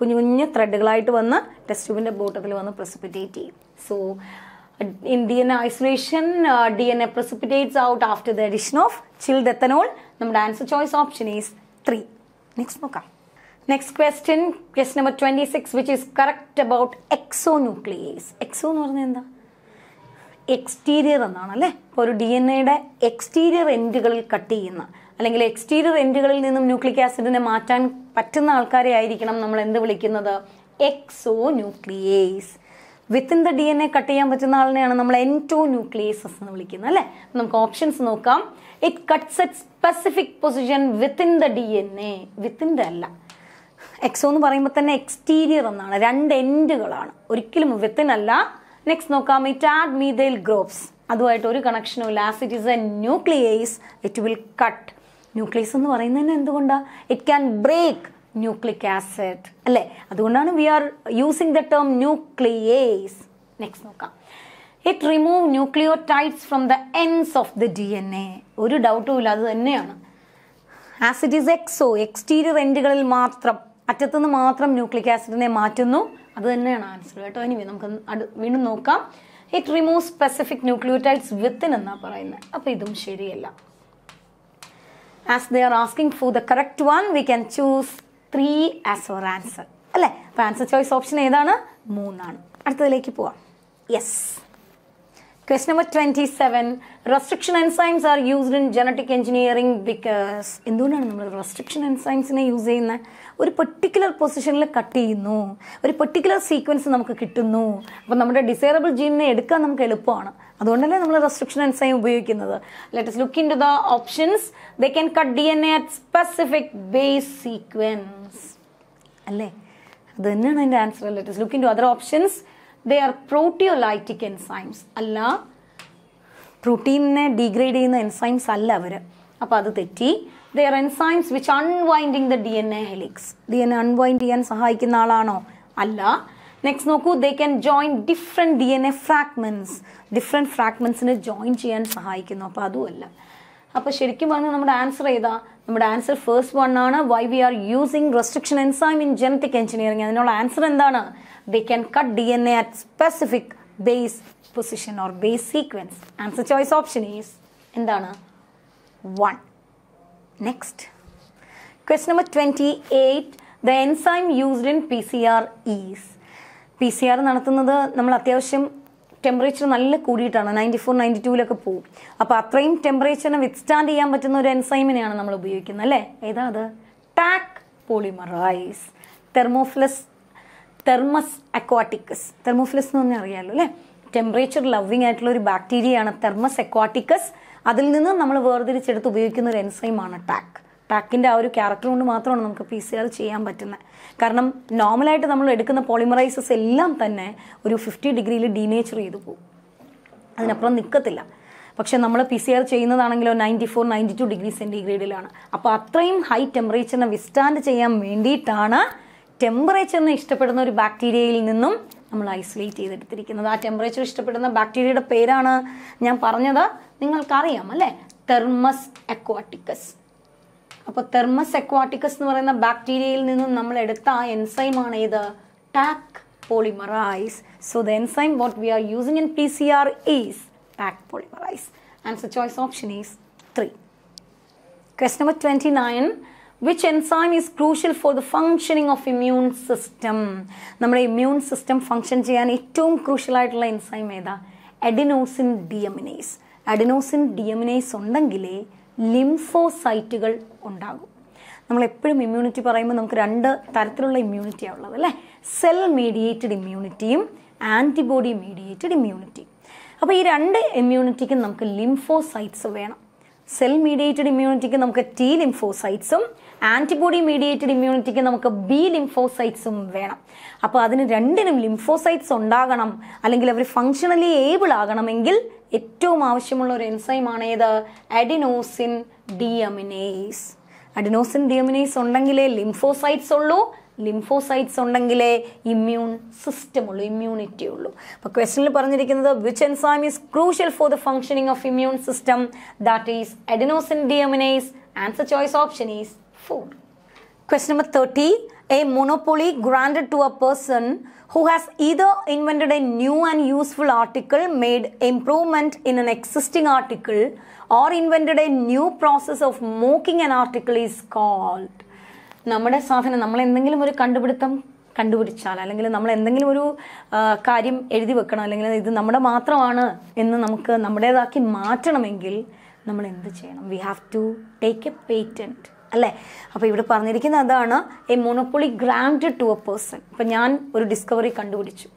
Speaker 2: കുഞ്ഞു കുഞ്ഞു ത്രെഡുകളായിട്ട് വന്ന് ടെസ്റ്റ് ട്യൂബിൻ്റെ ബോട്ടത്തിൽ വന്ന് പ്രസിപ്പിറ്റേറ്റ് ചെയ്യും so Indian isolation D N A precipitates out after the addition of chilled ethanol നമ്മുടെ answer choice option is three next നോക്കാം next question quest number twenty six which is correct about exonuclease exo എന്ന് പറഞ്ഞാൽ എന്താ exterior എന്നാണ് അല്ലേ ഇപ്പോൾ ഒരു D N എയുടെ എക്സ്റ്റീരിയർ എൻഡുകളിൽ കട്ട് ചെയ്യുന്ന അല്ലെങ്കിൽ എക്സ്റ്റീരിയർ എൻഡുകളിൽ നിന്നും ന്യൂക്ലിക് ആസിഡിനെ മാറ്റാൻ പറ്റുന്ന ആൾക്കാരെ ആയിരിക്കണം നമ്മൾ എന്ത് വിളിക്കുന്നത് exonuclease within the D N A cut ചെയ്യാൻ പറ്റുന്ന ആളിനെയാണ് നമ്മൾ എൻറ്റോ ന്യൂക്ലിയസസ് എന്ന് വിളിക്കുന്നത് അല്ലേ നമുക്ക് ഓപ്ഷൻസ് നോക്കാം it cuts at specific position within the D N A within the അല്ല എക്സോ എന്ന് പറയുമ്പോൾ തന്നെ എക്സ്റ്റീരിയർ എന്നാണ് രണ്ട് എൻഡുകളാണ് ഒരിക്കലും വിത്തിൻ അല്ല നെക്സ്റ്റ് നോക്കാം ഇറ്റ് ആഡ് മീതേൽ ഗ്രോപ്സ് അതുമായിട്ട് ഒരു കണക്ഷനും ഇല്ല as it is a nuclease it will cut nucleus എന്ന് പറയുന്നത് എന്തുകൊണ്ടാണ് it can break nucleic acid അല്ലേ അതുകൊണ്ടാണ് we are using the term nuclease next നോക്കാം it remove tides from the ends of the D N A ഒരു ഡൗട്ടും ഇല്ല അത് തന്നെയാണ് ആസിഡ് ഈസ് എക്സോ എക്സ്റ്റീരിയർ എൻഡുകളിൽ മാത്രം നിന്ന് മാത്രം ന്യൂക്ലിക് ആസിഡിനെ മാറ്റുന്നു അത് തന്നെയാണ് ആൻസർ കേട്ടോ ഇനി നമുക്ക് വീണ്ടും നോക്കാം it remove specific nucleotides within എന്നാണ് പറയുന്നത് അപ്പോൾ ഇതും ശരിയല്ല as they are asking for the correct one we can choose three as our answer അല്ലേ അപ്പോൾ ആൻസർ ചോയ്സ് ഓപ്ഷൻ ഏതാണ് മൂന്നാണ് അടുത്തതിലേക്ക് പോവാം yes number number 27. Restriction enzymes are used in genetic engineering because എന്തുകൊണ്ടാണ് നമ്മൾ റെസ്ട്രിക്ഷൻ എൻസൈംസിനെ യൂസ് ചെയ്യുന്നത് ഒരു പെർട്ടിക്കുലർ പൊസിഷനിൽ കട്ട് ചെയ്യുന്നു ഒരു പെർട്ടിക്കുലർ സീക്വൻസ് നമുക്ക് കിട്ടുന്നു അപ്പോൾ നമ്മുടെ ഡിസൈറബിൾ ജീനിനെ എടുക്കാൻ നമുക്ക് എളുപ്പമാണ് അതുകൊണ്ടല്ലേ നമ്മൾ റെസ്ട്രിക്ഷൻ എൻസൈം ഉപയോഗിക്കുന്നത് let look in into the options they can cut D N A at specific base sequence അല്ലേ അത് തന്നെയാണ് അതിൻ്റെ answer let look in into other options they are proteolytic enzymes അല്ല പ്രോട്ടീനെ ഡീഗ്രേഡ് ചെയ്യുന്ന എൻസൈംസ് അല്ല അവർ അപ്പോൾ അത് തെറ്റി they're enzymes which unwinding the D N A helix D N A unwind ചെയ്യാൻ സഹായിക്കുന്ന ആളാണോ അല്ല നെക്സ്റ്റ് നോക്കൂ they can join different D N A fragments different ഫ്രാഗ്മെൻറ്റ്സിനെ ജോയിൻ ചെയ്യാൻ സഹായിക്കുന്നു അപ്പോൾ അതുമല്ല അപ്പോൾ ശരിക്കും പറഞ്ഞാൽ നമ്മുടെ ആൻസർ ഏതാ നമ്മുടെ ആൻസർ ഫേസ്റ്റ് വൺ ആണ് why we are using restriction enzyme in genetic engineering അതിനുള്ള ആൻസർ എന്താണ് they can cut D N A at specific base position or base sequence answer choice option is എന്താണ് one next quest number twenty eight the enzyme used in P C R is P C R നടത്തുന്നത് നമ്മൾ അത്യാവശ്യം temperature നല്ല കൂടിയിട്ടാണ് ninety four ninety ടൂവിലൊക്കെ പോകും അപ്പോൾ അത്രയും ടെമ്പറേച്ചറിനെ withstand ചെയ്യാൻ പറ്റുന്ന ഒരു എൻസൈമിനെയാണ് നമ്മൾ ഉപയോഗിക്കുന്നത് അല്ലേ ഏതാ അത് Taq polymerase thermophilus Thermus aquaticus thermophilus എന്ന് പറഞ്ഞാൽ അറിയാമല്ലോ അല്ലേ ടെമ്പറേച്ചർ ലവിങ് ആയിട്ടുള്ള ഒരു ബാക്ടീരിയയാണ് തെർമസ് അക്വാട്ടിക്കസ് അതിൽ നിന്ന് നമ്മൾ വേർതിരിച്ചെടുത്ത് ഉപയോഗിക്കുന്ന ഒരു എൻസൈമാണ് ടാക്ക് ടാക്കിൻ്റെ ആ ഒരു ക്യാരക്ടർ കൊണ്ട് മാത്രമാണ് നമുക്ക് പി സി ആർ ചെയ്യാൻ പറ്റുന്നത് കാരണം നോർമലായിട്ട് നമ്മൾ എടുക്കുന്ന പോളിമറൈസസ് എല്ലാം തന്നെ ഒരു ഫിഫ്റ്റി ഡിഗ്രിയിൽ ഡീനേച്ചർ ചെയ്തു പോകും അതിനപ്പുറം നിൽക്കത്തില്ല പക്ഷെ നമ്മൾ പി സി ആർ ചെയ്യുന്നതാണെങ്കിലോ ninety four ninety two degree സെൻറ്റിഗ്രേഡിലാണ് അപ്പോൾ അത്രയും ഹൈ ടെമ്പറേച്ചറിനെ വിസ്റ്റാൻഡ് ചെയ്യാൻ വേണ്ടിയിട്ടാണ് ടെമ്പറേച്ചറിനെ ഇഷ്ടപ്പെടുന്ന ഒരു ബാക്ടീരിയയിൽ നിന്നും നമ്മൾ ഐസൊലേറ്റ് ചെയ്തെടുത്തിരിക്കുന്നത് ആ ടെമ്പറേച്ചർ ഇഷ്ടപ്പെടുന്ന ബാക്ടീരിയയുടെ പേരാണ് ഞാൻ പറഞ്ഞത് നിങ്ങൾക്കറിയാം അല്ലേ തെർമസ് അക്വാട്ടിക്കസ് അപ്പോൾ തെർമസ് എക്വാട്ടിക്കസ് എന്ന് പറയുന്ന ബാക്ടീരിയയിൽ നിന്നും നമ്മൾ എടുത്ത ആ എൻസൈമാണ് ഏത് Taq polymerase so the enzyme what we are using in P C R is Taq polymerase answer choice option is three question number twenty nine which enzyme is crucial for the functioning of immune system നമ്മുടെ immune system function ചെയ്യാൻ ഏറ്റവും ക്രൂഷ്യലായിട്ടുള്ള enzyme ഏതാ adenosine deaminase adenosine deaminase ഉണ്ടെങ്കിലേ ലിംഫോസൈറ്റുകൾ ഉണ്ടാകും നമ്മൾ എപ്പോഴും ഇമ്മ്യൂണിറ്റി പറയുമ്പോൾ നമുക്ക് രണ്ട് തരത്തിലുള്ള ഇമ്മ്യൂണിറ്റിയാണ് ഉള്ളത് അല്ലേ സെൽ മീഡിയേറ്റഡ് ഇമ്മ്യൂണിറ്റിയും ആൻറ്റിബോഡി മീഡിയേറ്റഡ് ഇമ്മ്യൂണിറ്റി അപ്പോൾ ഈ രണ്ട് ഇമ്മ്യൂണിറ്റിക്കും നമുക്ക് ലിംഫോസൈറ്റ്സ് വേണം സെൽ മീഡിയേറ്റഡ് ഇമ്മ്യൂണിറ്റിക്ക് നമുക്ക് ടി ലിംഫോസൈറ്റ്സും ആൻറ്റിബോഡി മീഡിയേറ്റഡ് ഇമ്മ്യൂണിറ്റിക്ക് നമുക്ക് ബി ലിംഫോസൈറ്റ്സും വേണം അപ്പോൾ അതിന് രണ്ടിനും ലിംഫോസൈറ്റ്സ് ഉണ്ടാകണം അല്ലെങ്കിൽ അവർ ഫങ്ഷണലി ഏബിൾ ആകണമെങ്കിൽ ഏറ്റവും ആവശ്യമുള്ള ഒരു എൻസൈമാണ് ഏത് അഡിനോസിൻ ഡിയമിനേസ് അഡിനോസിൻ ഡിയമിനേസ് ഉണ്ടെങ്കിലേ ലിംഫോസൈറ്റ്സ് ഉള്ളൂ ലിംഫോസൈറ്റ്സ് ഉണ്ടെങ്കിലേ ഇമ്മ്യൂൺ സിസ്റ്റം ഉള്ളൂ ഇമ്മ്യൂണിറ്റി ഉള്ളൂ അപ്പോൾ ക്വസ്റ്റനിൽ പറഞ്ഞിരിക്കുന്നത് which enzyme is crucial for the functioning of immune system that is adenosine deaminase answer choice option is four quest number thirty a monopoly granted to a person who has ഇത് invented a new and useful article made improvement in an existing article or invented a new process of mocking an article is called നമ്മുടെ സാധനം നമ്മൾ എന്തെങ്കിലും ഒരു കണ്ടുപിടുത്തം കണ്ടുപിടിച്ചാൽ അല്ലെങ്കിൽ നമ്മൾ എന്തെങ്കിലും ഒരു കാര്യം എഴുതി വെക്കണം അല്ലെങ്കിൽ ഇത് നമ്മുടെ മാത്രമാണ് എന്ന് നമുക്ക് നമ്മുടേതാക്കി മാറ്റണമെങ്കിൽ നമ്മൾ എന്ത് ചെയ്യണം we have to take a patent അല്ലേ അപ്പോൾ ഇവിടെ പറഞ്ഞിരിക്കുന്ന അതാണ് a monopoly grant to a person ഇപ്പം ഞാൻ ഒരു ഡിസ്കവറി കണ്ടുപിടിച്ചു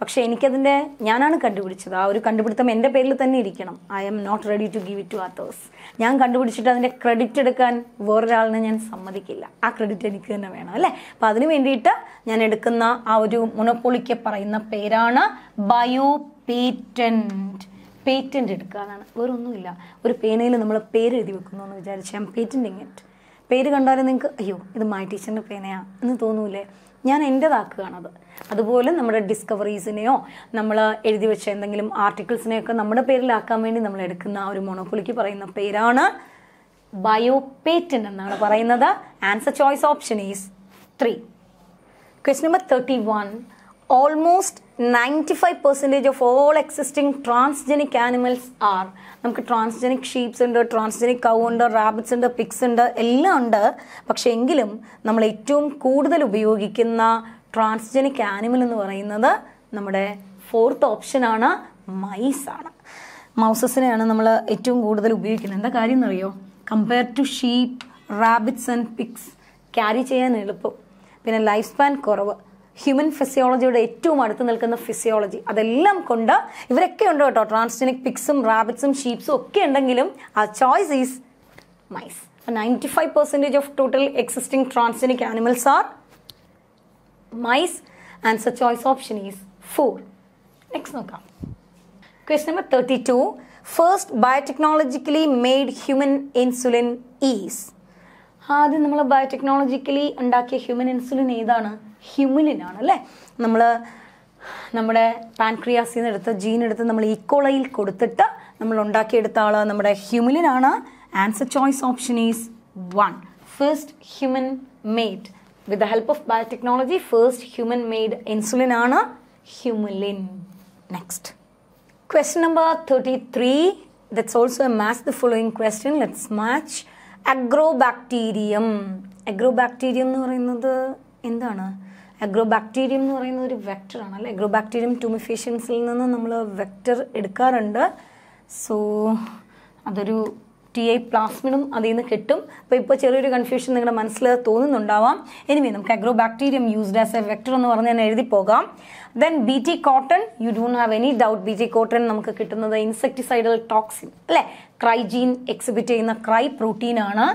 Speaker 2: പക്ഷേ എനിക്കതിൻ്റെ ഞാനാണ് കണ്ടുപിടിച്ചത് ആ ഒരു കണ്ടുപിടുത്തം എൻ്റെ പേരിൽ തന്നെ ഇരിക്കണം I'm not ready to give it to others ഞാൻ കണ്ടുപിടിച്ചിട്ട് അതിൻ്റെ ക്രെഡിറ്റ് എടുക്കാൻ വേറൊരാളിനെ ഞാൻ സമ്മതിക്കില്ല ആ ക്രെഡിറ്റ് എനിക്ക് തന്നെ വേണം അല്ലേ അപ്പോൾ അതിന് വേണ്ടിയിട്ട് ഞാൻ എടുക്കുന്ന ആ ഒരു മുണപ്പൊളിക്ക് പറയുന്ന പേരാണ് ബയോ പേറ്റൻറ്റ് പേറ്റൻ്റ് എടുക്കാനാണ് വേറൊന്നുമില്ല ഒരു പേനയിൽ നമ്മൾ പേര് എഴുതി വെക്കുന്നു എന്ന് വിചാരിച്ചാൽ പേറ്റൻറ്റിങ് ഇറ്റ് പേര് കണ്ടാലും നിങ്ങൾക്ക് അയ്യോ ഇത് മൈ ടീച്ചറിൻ്റെ പേനയാണ് എന്ന് തോന്നൂലേ ഞാൻ എൻ്റെതാക്കുകയാണത് അതുപോലെ നമ്മുടെ ഡിസ്കവറീസിനെയോ നമ്മൾ എഴുതി വെച്ച എന്തെങ്കിലും ആർട്ടിക്കിൾസിനെയൊക്കെ നമ്മുടെ പേരിലാക്കാൻ വേണ്ടി നമ്മൾ എടുക്കുന്ന ആ ഒരു മൊണോപ്പൊളിക്ക് പറയുന്ന പേരാണ് ബയോപേറ്റൻ എന്നാണ് പറയുന്നത് answer choice option is three question number thirty one almost 95% of all existing transgenic animals are നമുക്ക് ട്രാൻസ്ജെനിക് ഷീപ്സ് ഉണ്ട് ട്രാൻസ്ജെനിക് കൗ ഉണ്ട് റാബിറ്റ്സ് ഉണ്ട് പിക്സ് ഉണ്ട് എല്ലാം ഉണ്ട് പക്ഷെ എങ്കിലും നമ്മൾ ഏറ്റവും കൂടുതൽ ഉപയോഗിക്കുന്ന ട്രാൻസ്ജെനിക് ആനിമൽ എന്ന് പറയുന്നത് നമ്മുടെ ഫോർത്ത് ഓപ്ഷനാണ് മൈസാണ് മൗസസിനെയാണ് നമ്മൾ ഏറ്റവും കൂടുതൽ ഉപയോഗിക്കുന്നത് എന്താ കാര്യം എന്നറിയോ compare to sheep rabbits and pigs carry ചെയ്യാൻ എളുപ്പം പിന്നെ ലൈഫ് സ്പാൻ കുറവ് ഹ്യൂമൻ ഫിസിയോളജിയുടെ ഏറ്റവും അടുത്ത് നിൽക്കുന്ന ഫിസിയോളജി അതെല്ലാം കൊണ്ട് ഇവരൊക്കെ ഉണ്ട് കേട്ടോ ട്രാൻസ്ജനിക് പിക്സും റാബിറ്റ്സും ഷീപ്സും ഒക്കെ ഉണ്ടെങ്കിലും ആ choice is mice ninety five percentage of total existing transgenic animals are mice answer choice option is four next നോക്കാം quest number thirty two first biotechnologically made human insulin is ആദ്യം നമ്മൾ ബയോടെക്നോളജിക്കലി ഉണ്ടാക്കിയ ഹ്യൂമൻ ഇൻസുലിൻ ഏതാണ് ഹ്യൂമിലിനാണ് അല്ലേ നമ്മൾ നമ്മുടെ പാൻക്രിയാസിൽ നിന്ന് എടുത്ത ജീൻ എടുത്ത് നമ്മൾ ഈക്കോളയിൽ e. കൊടുത്തിട്ട് നമ്മൾ ഉണ്ടാക്കിയെടുത്ത ആൾ നമ്മുടെ ഹ്യൂമിലിനാണ് answer choice option is one first human made with the help of biotechnology first human made insulin ആണ് Humulin next question number thirty three that's also match the following question let's match agro Agrobacterium എന്ന് പറയുന്നത് എന്താണ് Agrobacterium എന്ന് പറയുന്ന ഒരു വെക്ടറാണ് അല്ലേ Agrobacterium ട്യൂമിഫിഷ്യൻസിൽ നിന്ന് നമ്മൾ വെക്ടർ എടുക്കാറുണ്ട് സോ അതൊരു ടി ഐ പ്ലാസ്മിഡും അതിൽ നിന്ന് കിട്ടും അപ്പോൾ ഇപ്പോൾ ചെറിയൊരു കൺഫ്യൂഷൻ നിങ്ങളുടെ മനസ്സിൽ തോന്നുന്നുണ്ടാവാം എനിവേ നമുക്ക് Agrobacterium used as a vector എന്ന് പറഞ്ഞ് തന്നെ എഴുതി പോകാം then B T cotton you don't have any doubt B T cotton നമുക്ക് കിട്ടുന്നത് ഇൻസെക്ടിസൈഡൽ ടോക്സിൻ അല്ലേ ക്രൈജീൻ എക്സിബിറ്റ് ചെയ്യുന്ന ക്രൈ പ്രോട്ടീൻ ആണ്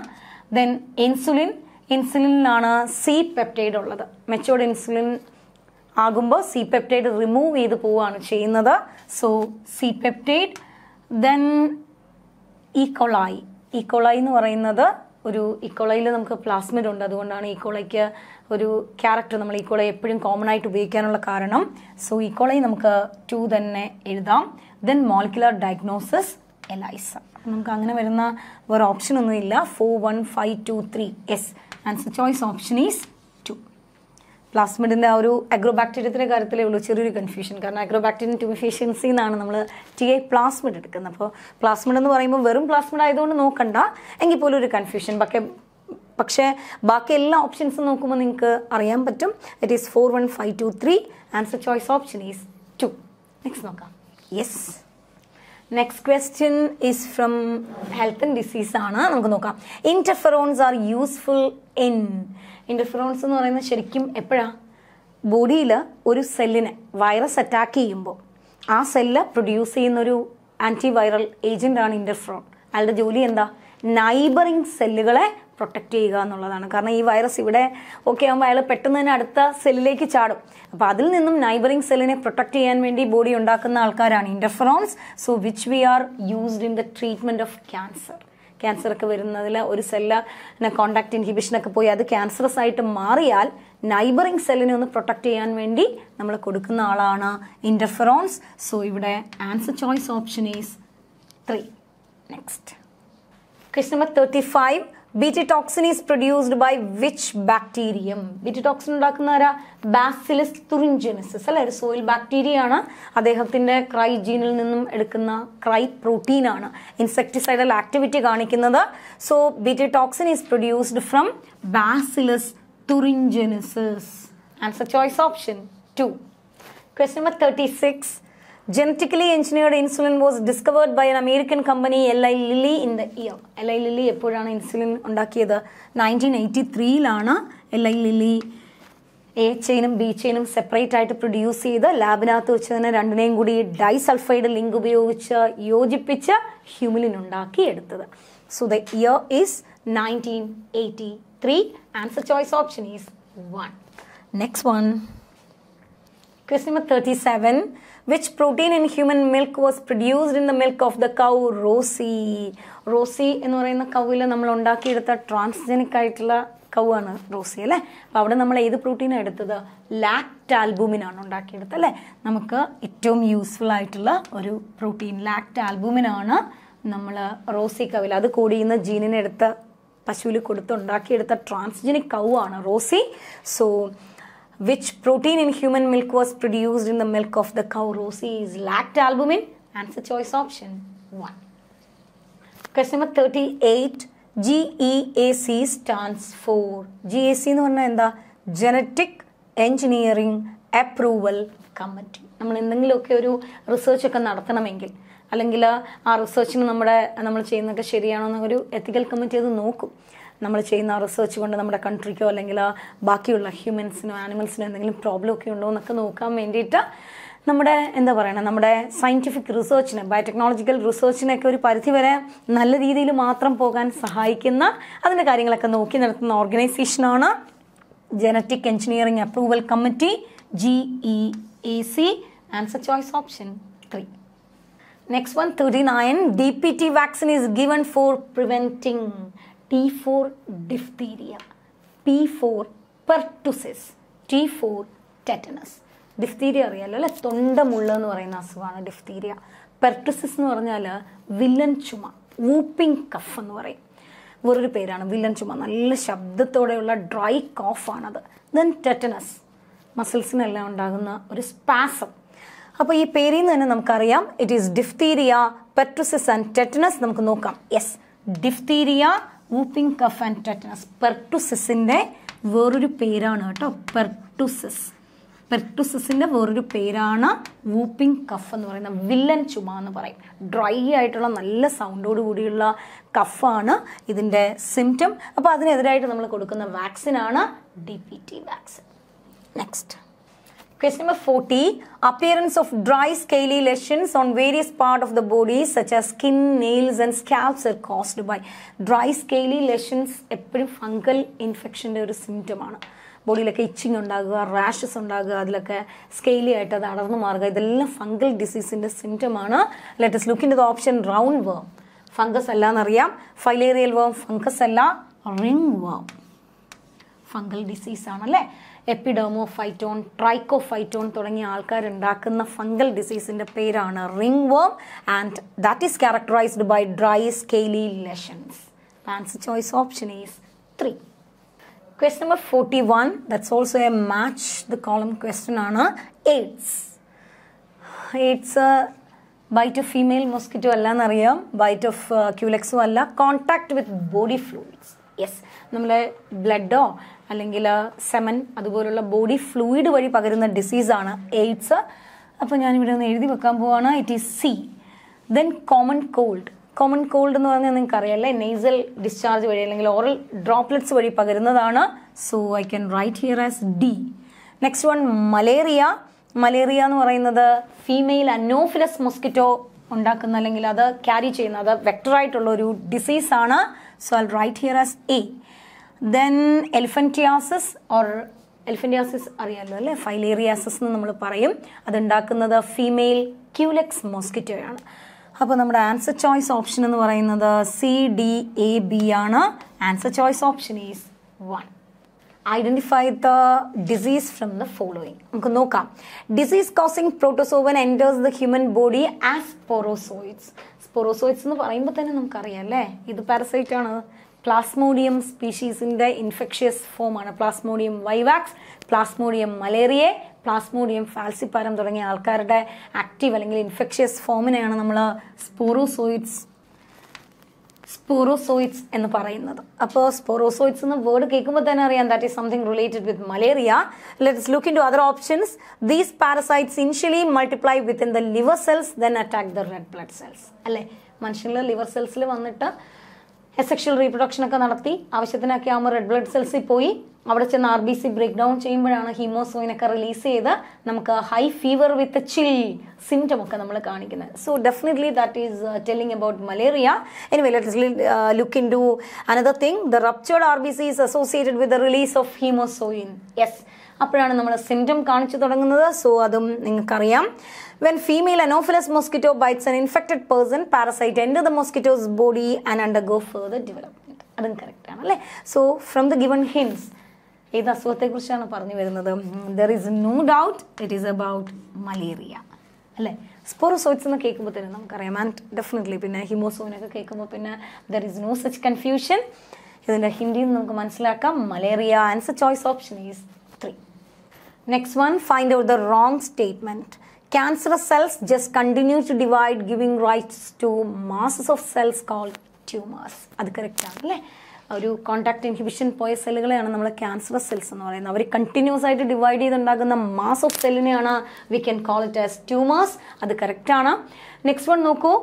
Speaker 2: ദെൻ ഇൻസുലിൻ ഇൻസുലിനിലാണ് സി പെപ്റ്റൈഡ് ഉള്ളത് മെച്ചോർഡ് ഇൻസുലിൻ ആകുമ്പോൾ സി പെപ്റ്റൈഡ് റിമൂവ് ചെയ്ത് പോവുകയാണ് ചെയ്യുന്നത് so C peptide then E coli E coli എന്ന് പറയുന്നത് ഒരു ഇക്കോളയിൽ e. നമുക്ക് പ്ലാസ്മിഡ് ഉണ്ട് അതുകൊണ്ടാണ് ഈക്കോളയ്ക്ക് e. ഒരു ക്യാരക്ടർ നമ്മൾ ഈക്കോളെ e. എപ്പോഴും കോമൺ ആയിട്ട് ഉപയോഗിക്കാനുള്ള കാരണം സോ ഈക്കോളയിൽ നമുക്ക് ടു തന്നെ എഴുതാം ദെൻ മോളിക്കുലർ ഡയഗ്നോസിസ് എലൈസ നമുക്ക് അങ്ങനെ വരുന്ന വേറെ ഓപ്ഷൻ ഒന്നുമില്ല four one five two three yes answer choice option is പ്ലാസ്മിഡിൻ്റെ ആ ഒരു അഗ്രോബാക്ടീരിയത്തിൻ്റെ കാര്യത്തിലേ ഉള്ളൂ ചെറിയൊരു കൺഫ്യൂഷൻ കാരണം അഗ്രോബാക്ടീരിയൻ ട്യൂഫിഷ്യൻസി എന്നാണ് നമ്മൾ ടി ഐ പ്ലാസ്മിഡ് എടുക്കുന്നത് അപ്പോൾ പ്ലാസ്മിഡ് എന്ന് പറയുമ്പോൾ വെറും പ്ലാസ്മിഡ് ആയതുകൊണ്ട് നോക്കണ്ട എങ്കിൽ പോലും ഒരു കൺഫ്യൂഷൻ പക്ഷേ പക്ഷേ ബാക്കി എല്ലാ ഓപ്ഷൻസും നോക്കുമ്പോൾ നിങ്ങൾക്ക് അറിയാൻ പറ്റും it is four one five two three answer choice option is two next നോക്കാം yes next question is from health and disease ആണ് നമുക്ക് നോക്കാം interferons are useful in interferons എന്ന് പറയുന്നത് ശരിക്കും എപ്പോഴാണ് ബോഡിയിൽ ഒരു സെല്ലിനെ വൈറസ് അറ്റാക്ക് ചെയ്യുമ്പോൾ ആ സെല്ല് പ്രൊഡ്യൂസ് ചെയ്യുന്നൊരു ആൻറ്റി വൈറൽ ഏജൻ്റാണ് ഇൻ്റർഫ്രോൺ അയാളുടെ ജോലി എന്താ നൈബറിങ് സെല്ലുകളെ പ്രൊട്ടക്റ്റ് ചെയ്യുക എന്നുള്ളതാണ് കാരണം ഈ വൈറസ് ഇവിടെ ഓക്കെ ആകുമ്പോൾ അയാൾ പെട്ടെന്ന് തന്നെ അടുത്ത സെല്ലിലേക്ക് ചാടും അപ്പോൾ അതിൽ നിന്നും നൈബറിംഗ് സെല്ലിനെ പ്രൊട്ടക്റ്റ് ചെയ്യാൻ വേണ്ടി ബോഡി ഉണ്ടാക്കുന്ന ആൾക്കാരാണ് interferons so which we are used in the treatment of cancer cancer ഒക്കെ വരുന്നതിൽ ഒരു സെല്ലിനെ കോണ്ടാക്ട് ഇൻഹിബിഷനൊക്കെ പോയി അത് ക്യാൻസറസ് ആയിട്ട് മാറിയാൽ നൈബറിംഗ് സെല്ലിനെ ഒന്ന് പ്രൊട്ടക്ട് ചെയ്യാൻ വേണ്ടി നമ്മൾ കൊടുക്കുന്ന ആളാണ് ഇൻഡർഫറോൺസ് സോ ഇവിടെ answer choice option is three next quest number thirty five BT toxin toxin is produced by which bacterium BT toxin toxin ഉണ്ടാക്കുന്ന ആരാ ബാസിലിസ് തുറിഞ്ചിനസിസ് അല്ലെ ഒരു സോയിൽ ബാക്ടീരിയ ആണ് അദ്ദേഹത്തിൻ്റെ ക്രൈ ജീനിൽ നിന്നും എടുക്കുന്ന ക്രൈ ആണ് ഇൻസെക്ടിസൈഡൽ ആക്ടിവിറ്റി കാണിക്കുന്നത് so BT toxin toxin is produced from Bacillus thuringiensis answer choice option two quest number thirty six genetically engineered insulin was discovered by an American company Eli Lilly in the year Eli Lilly എപ്പോഴാണ് insulin ഉണ്ടാക്കിയത് nineteen eighty ത്രീയിലാണ് Eli Lilly A ചെയിനും B ചെയിനും separate ആയിട്ട് produce ചെയ്ത് ലാബിനകത്ത് വെച്ച് തന്നെ രണ്ടിനെയും കൂടി ഡൈസൾഫൈഡ് ലിങ്ക് ഉപയോഗിച്ച് യോജിപ്പിച്ച് ഹ്യൂമിലിൻ ഉണ്ടാക്കി എടുത്തത് so the year is nineteen eighty three answer choice option is one next one quest number thirty seven which protein in human milk was produced in the milk of the cow Rosie Rosie എന്ന് പറയുന്ന കൗവിൽ നമ്മൾ ഉണ്ടാക്കിയെടുത്ത transgenic ആയിട്ടുള്ള കൗ ആണ് Rossi അല്ലേ അപ്പോൾ അവിടെ നമ്മൾ ഏത് പ്രോട്ടീനാണ് എടുത്തത് ലാക്റ്റ് ആൽബൂമിനാണ് ഉണ്ടാക്കിയെടുത്തത് അല്ലേ നമുക്ക് ഏറ്റവും യൂസ്ഫുൾ ആയിട്ടുള്ള ഒരു പ്രോട്ടീൻ ലാക്റ്റ് ആൽബൂമിനാണ് നമ്മൾ റോസി കവിൽ അത് കൂടി ഇന്ന് ജീനിനെടുത്ത് പശുവിൽ കൊടുത്ത് ഉണ്ടാക്കിയെടുത്ത ട്രാൻസ്ജനിക് കൗ ആണ് Rosie so which protein in human milk was produced in the milk of the cow Rosie is lactalbumin? Answer choice option 1. Question number 38. GEAC stands for GAC e എന്ന് പറഞ്ഞാൽ എന്താ genetic engineering approval committee നമ്മൾ എന്തെങ്കിലുമൊക്കെ ഒരു research ഒക്കെ നടത്തണമെങ്കിൽ അല്ലെങ്കിൽ ആ റിസർച്ചിന് നമ്മുടെ നമ്മൾ ചെയ്യുന്നതൊക്കെ ശരിയാണോ എന്നൊരു എത്തിക്കൽ കമ്മിറ്റി അത് നോക്കും നമ്മൾ ചെയ്യുന്ന റിസർച്ച് കൊണ്ട് നമ്മുടെ കൺട്രിക്കോ അല്ലെങ്കിൽ ബാക്കിയുള്ള ഹ്യൂമൻസിനോ ആനിമൽസിനോ എന്തെങ്കിലും പ്രോബ്ലം ഒക്കെ ഉണ്ടോ എന്നൊക്കെ നോക്കാൻ വേണ്ടിയിട്ട് നമ്മുടെ എന്താ പറയണത് നമ്മുടെ സയൻറ്റിഫിക് റിസർച്ചിനെ ബയോടെക്നോളജിക്കൽ റിസർച്ചിനെയൊക്കെ ഒരു പരിധി വരെ നല്ല രീതിയിൽ മാത്രം പോകാൻ സഹായിക്കുന്ന അതിൻ്റെ കാര്യങ്ങളൊക്കെ നോക്കി നടത്തുന്ന ഓർഗനൈസേഷനാണ് genetic engineering approval committee G E A C answer choice option three nine D 39. T vaccine is given for preventing T for diphtheria P for pertussis T for tetanus diphtheria അറിയാലോ അല്ലെ തൊണ്ടമുള്ള എന്ന് പറയുന്ന അസുഖമാണ് ഡിഫ്തീരിയ പെർട്ടുസിസ് എന്ന് പറഞ്ഞാൽ villain ചുമ whooping cough എന്ന് പറയും വേറൊരു പേരാണ് വില്ലൻ ചുമ നല്ല ശബ്ദത്തോടെയുള്ള ഡ്രൈ കോഫാണത് ദെൻ ടെറ്റനസ് മസിൽസിനെല്ലാം ഉണ്ടാകുന്ന ഒരു സ്പാസം അപ്പോൾ ഈ പേരിൽ നിന്ന് തന്നെ നമുക്കറിയാം it is diphtheria pertussis and tetanus നമുക്ക് നോക്കാം yes diphtheria whooping cough and tetanus പെർട്ടുസിസിൻ്റെ വേറൊരു പേരാണ് കേട്ടോ പെർട്ടുസിസ് പെർട്ടുസിസിൻ്റെ വേറൊരു പേരാണ് വൂപ്പിംഗ് കഫ് എന്ന് പറയുന്ന വില്ലൻ ചുമ എന്ന് പറയും ഡ്രൈ ആയിട്ടുള്ള നല്ല സൗണ്ടോട് കൂടിയുള്ള കഫാണ് ഇതിൻ്റെ സിംറ്റം അപ്പോൾ അതിനെതിരായിട്ട് നമ്മൾ കൊടുക്കുന്ന വാക്സിനാണ് D P T vaccine next Question number 40. Appearance of dry scaly lesions on various part of the body such as skin, nails and scalps are caused by dry scaly lesions എപ്പോഴും fungal ഇൻഫെക്ഷൻ്റെ ഒരു ആണ് ബോഡിയിലൊക്കെ etching ഉണ്ടാകുക rashes ഉണ്ടാകുക അതിലൊക്കെ scaly ആയിട്ട് അത് അടർന്നു മാറുക ഇതെല്ലാം ഫംഗൽ ഡിസീസിൻ്റെ സിംറ്റമാണ് ലെറ്റസ് ലുക്കിൻ്റെ ഓപ്ഷൻ റൗണ്ട് വേം ഫംഗസ് അല്ല എന്നറിയാം ഫൈലേറിയൽ വേം ഫംഗസ് അല്ല റിംഗ് വേം ഫംഗൽ ഡിസീസ് ആണല്ലേ ട്രൈക്കോ ഫൈറ്റോൺ തുടങ്ങിയ ആൾക്കാരുണ്ടാക്കുന്ന ഫംഗൽ ഡിസീസിൻ്റെ പേരാണ് ring worm and that is characterized by dry scaly lesions answer choice option is three question number forty one that's also a match the column question ആണ് AIDS AIDS bite of female mosquito അല്ല എന്നറിയാം bite of ക്യൂലെക്സോ അല്ല contact with body fluids yes നമ്മളെ ബ്ലഡോ അല്ലെങ്കിൽ semen അതുപോലുള്ള body fluid വഴി പകരുന്ന ഡിസീസാണ് എയ്ഡ്സ് അപ്പോൾ ഞാനിവിടെ നിന്ന് എഴുതി വെക്കാൻ പോവാണ് it is C then common cold common cold എന്ന് പറഞ്ഞാൽ നിങ്ങൾക്ക് അറിയാമല്ലേ നെയ്സൽ ഡിസ്ചാർജ് വഴി അല്ലെങ്കിൽ ഓറൽ ഡ്രോപ്ലെറ്റ്സ് വഴി പകരുന്നതാണ് so I can write here as D next one malaria malaria എന്ന് പറയുന്നത് ഫീമെയിൽ അനോഫിലസ് മൊസ്കിറ്റോ ഉണ്ടാക്കുന്ന അല്ലെങ്കിൽ അത് ക്യാരി ചെയ്യുന്ന അത് വെക്ടറായിട്ടുള്ള ഒരു ഡിസീസാണ് so I write here as A then elephantiasis or elephantiasis അറിയാമല്ലോ അല്ലേ ഫൈലേറിയാസിസ് എന്ന് നമ്മൾ പറയും അതുണ്ടാക്കുന്നത് ഫീമെയിൽ ക്യൂലെക്സ് മോസ്കിറ്റോയാണ് അപ്പോൾ നമ്മുടെ ആൻസർ ചോയ്സ് ഓപ്ഷൻ എന്ന് പറയുന്നത് സി ഡി എ ബി ആണ് answer choice option is one identify the disease from the following നമുക്ക് നോക്കാം disease causing protozoan enters the human body as sporozoites sporozoites എന്ന് പറയുമ്പോൾ തന്നെ നമുക്കറിയാം അല്ലേ ഇത് പാരസൈറ്റ് ആണ് പ്ലാസ്മോഡിയം സ്പീഷീസിൻ്റെ ഇൻഫെക്ഷ്യസ് ഫോമാണ് Plasmodium vivax Plasmodium malariae Plasmodium falciparum തുടങ്ങിയ ആൾക്കാരുടെ ആക്റ്റീവ് അല്ലെങ്കിൽ ഇൻഫെക്ഷ്യസ് ഫോമിനെയാണ് നമ്മൾ സ്പോറോസോയിഡ്സ് സ്പോറോസോയിഡ്സ് എന്ന് പറയുന്നത് അപ്പോൾ സ്പോറോസോയിഡ്സ് എന്ന വേർഡ് കേൾക്കുമ്പോൾ തന്നെ അറിയാം that is something related with malaria let's look in into other options these parasites initially multiply within the liver cells then attack the red blood cells അല്ലേ മനുഷ്യനിലെ ലിവർ സെൽസിൽ വന്നിട്ട് സെക്ഷൽ റീപ്രൊഡക്ഷൻ ഒക്കെ നടത്തി ആവശ്യത്തിനൊക്കെ ആകുമ്പോൾ റെഡ് ബ്ലഡ് സെൽസിൽ പോയി അവിടെ ചെന്ന് R B C break down ചെയ്യുമ്പോഴാണ് ഹീമോസോയിനൊക്കെ റിലീസ് ചെയ്ത് നമുക്ക് high fever with chill symptom ഒക്കെ നമ്മൾ കാണിക്കുന്നത് so definitely that is telling about malaria anyway let look in into another thing the ruptured R B C is associated with the release of hemozoin yes അപ്പോഴാണ് നമ്മൾ symptom കാണിച്ചു തുടങ്ങുന്നത് so അതും നിങ്ങൾക്കറിയാം when female Anopheles mosquito bites bites infected person parasite parasite the mosquito's body and undergo further development. അതും correct ആണ് അല്ലേ so from the given hints ഏത് അസുഖത്തെക്കുറിച്ചാണ് പറഞ്ഞു വരുന്നത് there is no doubt it is about malaria അല്ലേ sporozoites എന്ന് കേൾക്കുമ്പോൾ തന്നെ നമുക്കറിയാം ആൻഡ് ഡെഫിനറ്റ്ലി പിന്നെ ഹിമോസോനൊക്കെ കേൾക്കുമ്പോൾ പിന്നെ there is no such confusion ഇതിൻ്റെ ഹിന്ദിയിൽ നിന്ന് നമുക്ക് മനസ്സിലാക്കാം malaria answer choice option is three next one find out the wrong statement cancerous cells just continue to divide giving rise to masses of cells called tumors അത് correct ആണ് അല്ലേ ഒരു contact inhibition പോയ സെല്ലുകളെയാണ് നമ്മൾ ക്യാൻസറസ് സെൽസ് എന്ന് പറയുന്നത് അവർ continuous ആയിട്ട് ഡിവൈഡ് ചെയ്തുണ്ടാകുന്ന മാസ് ഓഫ് സെല്ലിനെയാണ് we can call it as tumours അത് കറക്റ്റാണ് നെക്സ്റ്റ് വൺ നോക്കൂ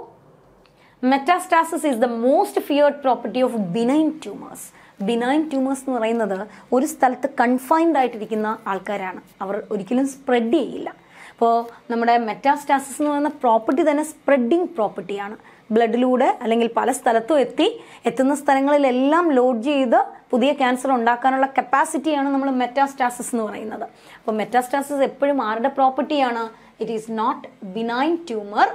Speaker 2: metastasis is the most feared property of benign tumours benign tumours എന്ന് പറയുന്നത് ഒരു സ്ഥലത്ത് കൺഫൈൻഡ് ആയിട്ടിരിക്കുന്ന ആൾക്കാരാണ് അവർ ഒരിക്കലും സ്പ്രെഡ് ചെയ്യില്ല അപ്പോൾ നമ്മുടെ മെറ്റാസ്റ്റാസിസ് എന്ന് പറയുന്ന പ്രോപ്പർട്ടി തന്നെ സ്പ്രെഡിങ് പ്രോപ്പർട്ടിയാണ് ബ്ലഡിലൂടെ അല്ലെങ്കിൽ പല സ്ഥലത്തും എത്തി എത്തുന്ന സ്ഥലങ്ങളിലെല്ലാം ലോഡ് ചെയ്ത് പുതിയ ക്യാൻസർ ഉണ്ടാക്കാനുള്ള കപ്പാസിറ്റിയാണ് നമ്മൾ മെറ്റാസ്റ്റാസിസ് എന്ന് പറയുന്നത് അപ്പോൾ മെറ്റാസ്റ്റാസിസ് എപ്പോഴും ആരുടെ പ്രോപ്പർട്ടിയാണ് it is not benign tumour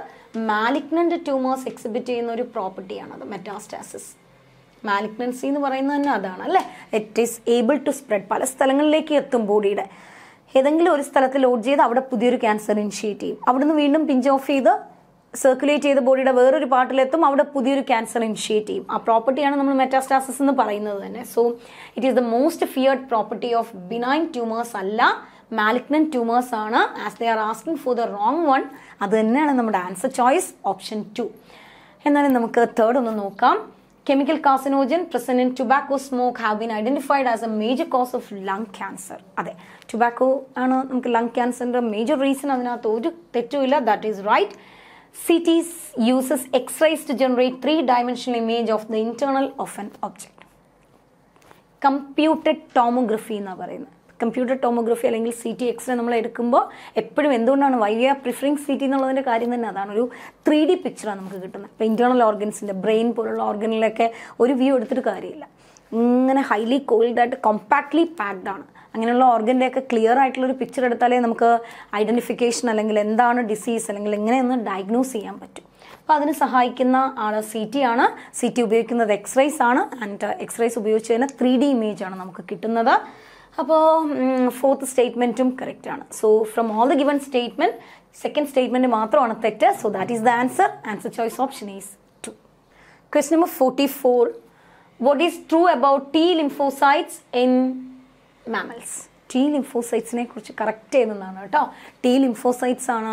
Speaker 2: malignant tumours exhibit ചെയ്യുന്ന ഒരു പ്രോപ്പർട്ടിയാണ് അത് മെറ്റാസ്റ്റാസിസ് മാലിഗ്നൻസി എന്ന് പറയുന്നത് തന്നെ അതാണ് അല്ലേ it is able to spread പല സ്ഥലങ്ങളിലേക്ക് എത്തും ബോഡിയുടെ ഏതെങ്കിലും ഒരു സ്ഥലത്ത് ലോഡ് ചെയ്ത് അവിടെ പുതിയൊരു ക്യാൻസർ ഇനിഷ്യേറ്റ് ചെയ്യും നിന്ന് വീണ്ടും പിഞ്ച് ഓഫ് ചെയ്ത് സർക്കുലേറ്റ് ചെയ്ത ബോഡിയുടെ വേറൊരു പാർട്ടിലെത്തും അവിടെ പുതിയൊരു ക്യാൻസർ ഇനിഷ്യേറ്റ് ചെയ്യും ആ പ്രോപ്പർട്ടിയാണ് നമ്മൾ മെറ്റാസ്റ്റാസിസ് എന്ന് പറയുന്നത് തന്നെ so it is the most feared property of benign tumours അല്ല മാലിഗ്നൻ ട്യൂമേഴ്സ് ആണ് as they are asking for the wrong one അത് തന്നെയാണ് നമ്മുടെ ആൻസർ ചോയ്സ് ഓപ്ഷൻ ടു എന്നാലും നമുക്ക് തേർഡ് ഒന്ന് നോക്കാം chemical carcinogen present in tobacco smoke have been identified as a major cause of lung cancer അതെ tobacco ആണ് നമുക്ക് ലങ് ക്യാൻസറിൻ്റെ മേജർ റീസൺ അതിനകത്ത് ഒരു തെറ്റുമില്ല that is right CTs uses X-rays to generate three dimensional image of the internal of an object computed tomography എന്നാണ് പറയുന്നത് computer tomography അല്ലെങ്കിൽ സി ടി എക്സ്റേ നമ്മൾ എടുക്കുമ്പോൾ എപ്പോഴും എന്തുകൊണ്ടാണ് why we are preferring C T എന്നുള്ളതിൻ്റെ കാര്യം തന്നെ അതാണ് ഒരു ത്രീ ഡി പിക്ചറാണ് നമുക്ക് കിട്ടുന്നത് ഇപ്പോൾ ഇൻറ്റേർണൽ ഓർഗൻസിൻ്റെ ബ്രെയിൻ പോലുള്ള ഓർഗനിലൊക്കെ ഒരു വ്യൂ എടുത്തിട്ട് കാര്യമില്ല ഇങ്ങനെ ഹൈലി കോൾഡായിട്ട് കോമ്പാക്ട്ലി പാക്ഡ് ആണ് അങ്ങനെയുള്ള ഓർഗൻ്റെ ഒക്കെ ക്ലിയർ ആയിട്ടുള്ളൊരു പിക്ചർ എടുത്താലേ നമുക്ക് ഐഡൻറ്റിഫിക്കേഷൻ അല്ലെങ്കിൽ എന്താണ് ഡിസീസ് അല്ലെങ്കിൽ എങ്ങനെയൊന്ന് ഡയഗ്നോസ് ചെയ്യാൻ പറ്റും അപ്പോൾ അതിന് സഹായിക്കുന്ന ആണ് സി ടി ആണ് സി ടി ഉപയോഗിക്കുന്നത് എക്സ്റേസ് ആണ് ആൻഡ് എക്സ്റേസ് ഉപയോഗിച്ച് കഴിഞ്ഞാൽ ത്രീ ഡി ഇമേജ് ആണ് നമുക്ക് കിട്ടുന്നത് അപ്പോൾ ഫോർത്ത് സ്റ്റേറ്റ്മെൻറ്റും കറക്റ്റ് ആണ് so from all the given statement second statement മാത്രമാണ് തെറ്റ് so that is the answer answer choice option is two quest number forty four what is true about T lymphocytes in mammals T ലിംഫോസൈറ്റ്സിനെ കുറിച്ച് correct ചെയ്യുന്നതാണ് കേട്ടോ T lymphocytes ആണ്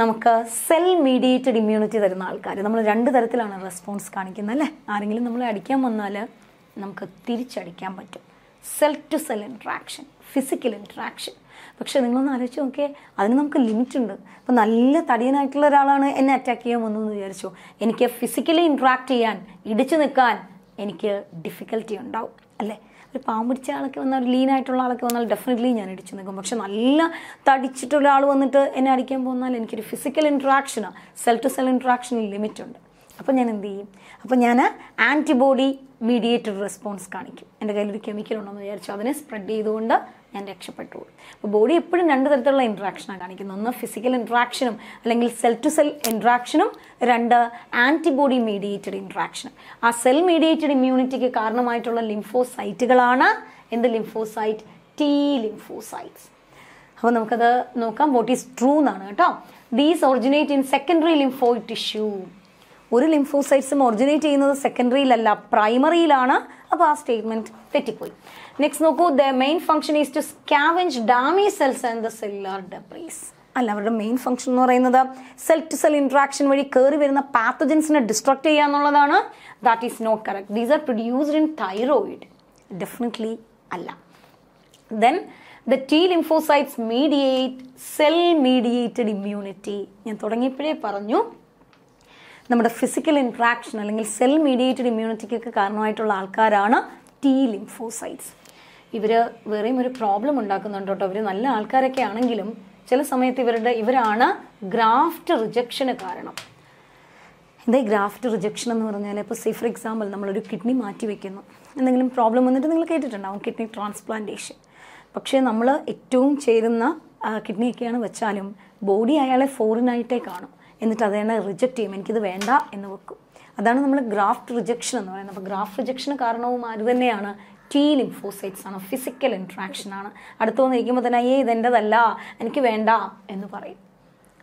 Speaker 2: നമുക്ക് cell mediated immunity തരുന്ന ആൾക്കാർ നമ്മൾ രണ്ട് തരത്തിലാണ് റെസ്പോൺസ് കാണിക്കുന്നത് അല്ലേ ആരെങ്കിലും നമ്മളെ അടിക്കാൻ വന്നാൽ നമുക്ക് തിരിച്ചടിക്കാൻ പറ്റും cell to cell interaction physical interaction പക്ഷേ നിങ്ങളൊന്ന് ആലോചിച്ച് നോക്കിയേ അതിന് നമുക്ക് ലിമിറ്റ് ഉണ്ട് അപ്പോൾ നല്ല തടിയനായിട്ടുള്ള ഒരാളാണ് എന്നെ അറ്റാക്ക് ചെയ്യാൻ വന്നതെന്ന് വിചാരിച്ചു എനിക്ക് ഫിസിക്കലി ഇൻട്രാക്ട് ചെയ്യാൻ ഇടിച്ചു നിൽക്കാൻ എനിക്ക് ഡിഫിക്കൽറ്റി ഉണ്ടാവും അല്ലേ ഒരു പാമ്പിടിച്ച ആളൊക്കെ വന്നാൽ ഒരു ലീനായിട്ടുള്ള ആളൊക്കെ വന്നാൽ ഡെഫിനറ്റ്ലി ഞാൻ അടിച്ചു നിൽക്കും പക്ഷെ നല്ല തടിച്ചിട്ടൊരാൾ വന്നിട്ട് എന്നെ അടിക്കാൻ പോകുന്നാൽ എനിക്കൊരു ഫിസിക്കൽ ഇൻട്രാക്ഷനാണ് സെൽ ടു സെൽ ഇൻട്രാക്ഷന് ലിമിറ്റുണ്ട് അപ്പോൾ ഞാൻ എന്ത് ചെയ്യും അപ്പോൾ ഞാൻ ആൻറ്റിബോഡി മീഡിയേറ്റഡ് റെസ്പോൺസ് കാണിക്കും എൻ്റെ കയ്യിലൊരു കെമിക്കൽ ഉണ്ടെന്ന് വിചാരിച്ചു അതിനെ സ്പ്രെഡ് ചെയ്തുകൊണ്ട് ഞാൻ രക്ഷപ്പെട്ടു അപ്പോൾ ബോഡി എപ്പോഴും രണ്ട് തരത്തിലുള്ള ഇൻട്രാക്ഷനാണ് കാണിക്കുന്നത് ഒന്ന് ഫിസിക്കൽ ഇൻട്രാക്ഷനും അല്ലെങ്കിൽ സെൽ ടു സെൽ ഇൻട്രാക്ഷനും രണ്ട് ആൻറ്റിബോഡി മീഡിയേറ്റഡ് ഇൻട്രാക്ഷനും ആ സെൽ മീഡിയേറ്റഡ് ഇമ്മ്യൂണിറ്റിക്ക് കാരണമായിട്ടുള്ള ലിംഫോസൈറ്റുകളാണ് എന്ത് ലിംഫോസൈറ്റ് ടി ലിംഫോസൈറ്റ്സ് അപ്പോൾ നമുക്കത് നോക്കാം വോട്ട് ഈസ് ട്രൂ എന്നാണ് കേട്ടോ these originate in secondary lymphoid tissue ഒരു ലിംഫോസൈറ്റ്സും ഒറിജിനേറ്റ് ചെയ്യുന്നത് സെക്കൻഡറിയിലല്ല പ്രൈമറിയിലാണ് അപ്പോൾ ആ സ്റ്റേറ്റ്മെന്റ് തെറ്റിപ്പോയി നെക്സ്റ്റ് നോക്കൂ the main function is to scavenge damage cells and the cellular debris അല്ല അവരുടെ മെയിൻ ഫംഗ്ഷൻ എന്ന് പറയുന്നത് സെൽ ടു സെൽ ഇൻട്രാക്ഷൻ വഴി കയറി വരുന്ന പാത്തജൻസിനെ ഡിസ്ട്രക്ട് ചെയ്യുക എന്നുള്ളതാണ് that is not correct these are produced in thyroid definitely അല്ല then the T lymphocytes mediate cell mediated immunity ഞാൻ തുടങ്ങിയപ്പോഴേ പറഞ്ഞു നമ്മുടെ ഫിസിക്കൽ ഇൻട്രാക്ഷൻ അല്ലെങ്കിൽ സെൽ മീഡിയേറ്റഡ് ഇമ്മ്യൂണിറ്റിക്കൊക്കെ കാരണമായിട്ടുള്ള ആൾക്കാരാണ് ടി ലിംഫോസൈറ്റ്സ് ഇവർ വേറെയും ഒരു പ്രോബ്ലം ഉണ്ടാക്കുന്നുണ്ട് കേട്ടോ ഇവർ നല്ല ആൾക്കാരൊക്കെ ആണെങ്കിലും ചില സമയത്ത് ഇവരുടെ ഇവരാണ് ഗ്രാഫ്റ്റ് റിജക്ഷന് കാരണം എന്താ ഗ്രാഫ്റ്റ് റിജക്ഷൻ എന്ന് പറഞ്ഞാൽ ഇപ്പോൾ സേ ഫോർ എക്സാമ്പിൾ നമ്മളൊരു കിഡ്നി മാറ്റി വെക്കുന്നു എന്തെങ്കിലും പ്രോബ്ലം വന്നിട്ട് നിങ്ങൾ കേട്ടിട്ടുണ്ടാവും കിഡ്നി ട്രാൻസ്പ്ലാന്റേഷൻ പക്ഷേ നമ്മൾ ഏറ്റവും ചേരുന്ന കിഡ്നിയൊക്കെയാണ് വെച്ചാലും ബോഡി അയാളെ ഫോറിനായിട്ടേ കാണും എന്നിട്ട് തന്നെ റിജക്റ്റ് ചെയ്യും എനിക്കിത് വേണ്ട എന്ന് വെക്കും അതാണ് നമ്മൾ ഗ്രാഫ്റ്റ് റിജക്ഷൻ എന്ന് പറയുന്നത് അപ്പോൾ ഗ്രാഫ്റ്റ് റിജക്ഷന് കാരണവും ആര് തന്നെയാണ് ടീ ലിംഫോസൈറ്റ്സ് ആണ് ഫിസിക്കൽ ഇൻട്രാക്ഷൻ ആണ് അടുത്ത് വന്നിരിക്കുമ്പോൾ തന്നെ അയ്യേ ഇതെൻ്റെതല്ല എനിക്ക് വേണ്ട എന്ന് പറയും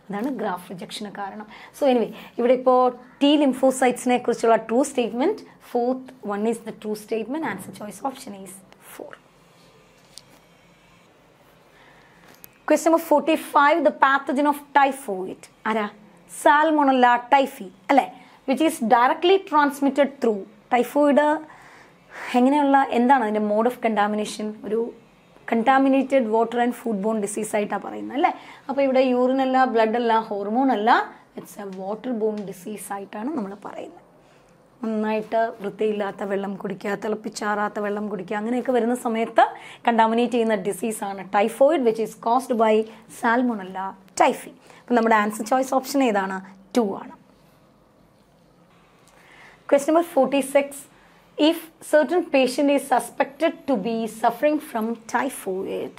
Speaker 2: അതാണ് ഗ്രാഫ് റിജക്ഷന് കാരണം സോ എനിവേ ഇവിടെ ഇപ്പോൾ ടി ലിംഫോസൈറ്റ്സിനെ കുറിച്ചുള്ള true statement fourth one is the true statement answer choice option is four quest number forty five the pathogen of typhoid ആരാ സാൽമൊണല്ല ടൈഫി അല്ലേ which is directly transmitted through typhoid എങ്ങനെയുള്ള എന്താണ് അതിൻ്റെ mode of contamination ഒരു contaminated water and food borne disease ആയിട്ടാണ് പറയുന്നത് അല്ലേ അപ്പോൾ ഇവിടെ യൂറിൻ അല്ല ബ്ലഡ് അല്ല ഹോർമോൺ അല്ല it's a water borne disease ആയിട്ടാണ് നമ്മൾ പറയുന്നത് നന്നായിട്ട് വൃത്തിയില്ലാത്ത വെള്ളം കുടിക്കുക തിളപ്പിച്ചാറാത്ത വെള്ളം കുടിക്കുക അങ്ങനെയൊക്കെ വരുന്ന സമയത്ത് കണ്ടാമിനേറ്റ് ചെയ്യുന്ന ഡിസീസാണ് typhoid which is caused by Salmonella typhi അപ്പം നമ്മുടെ ആൻസർ ചോയ്സ് ഓപ്ഷൻ ഏതാണ് ടു ആണ് quest number forty six if certain patient is suspected to be suffering from typhoid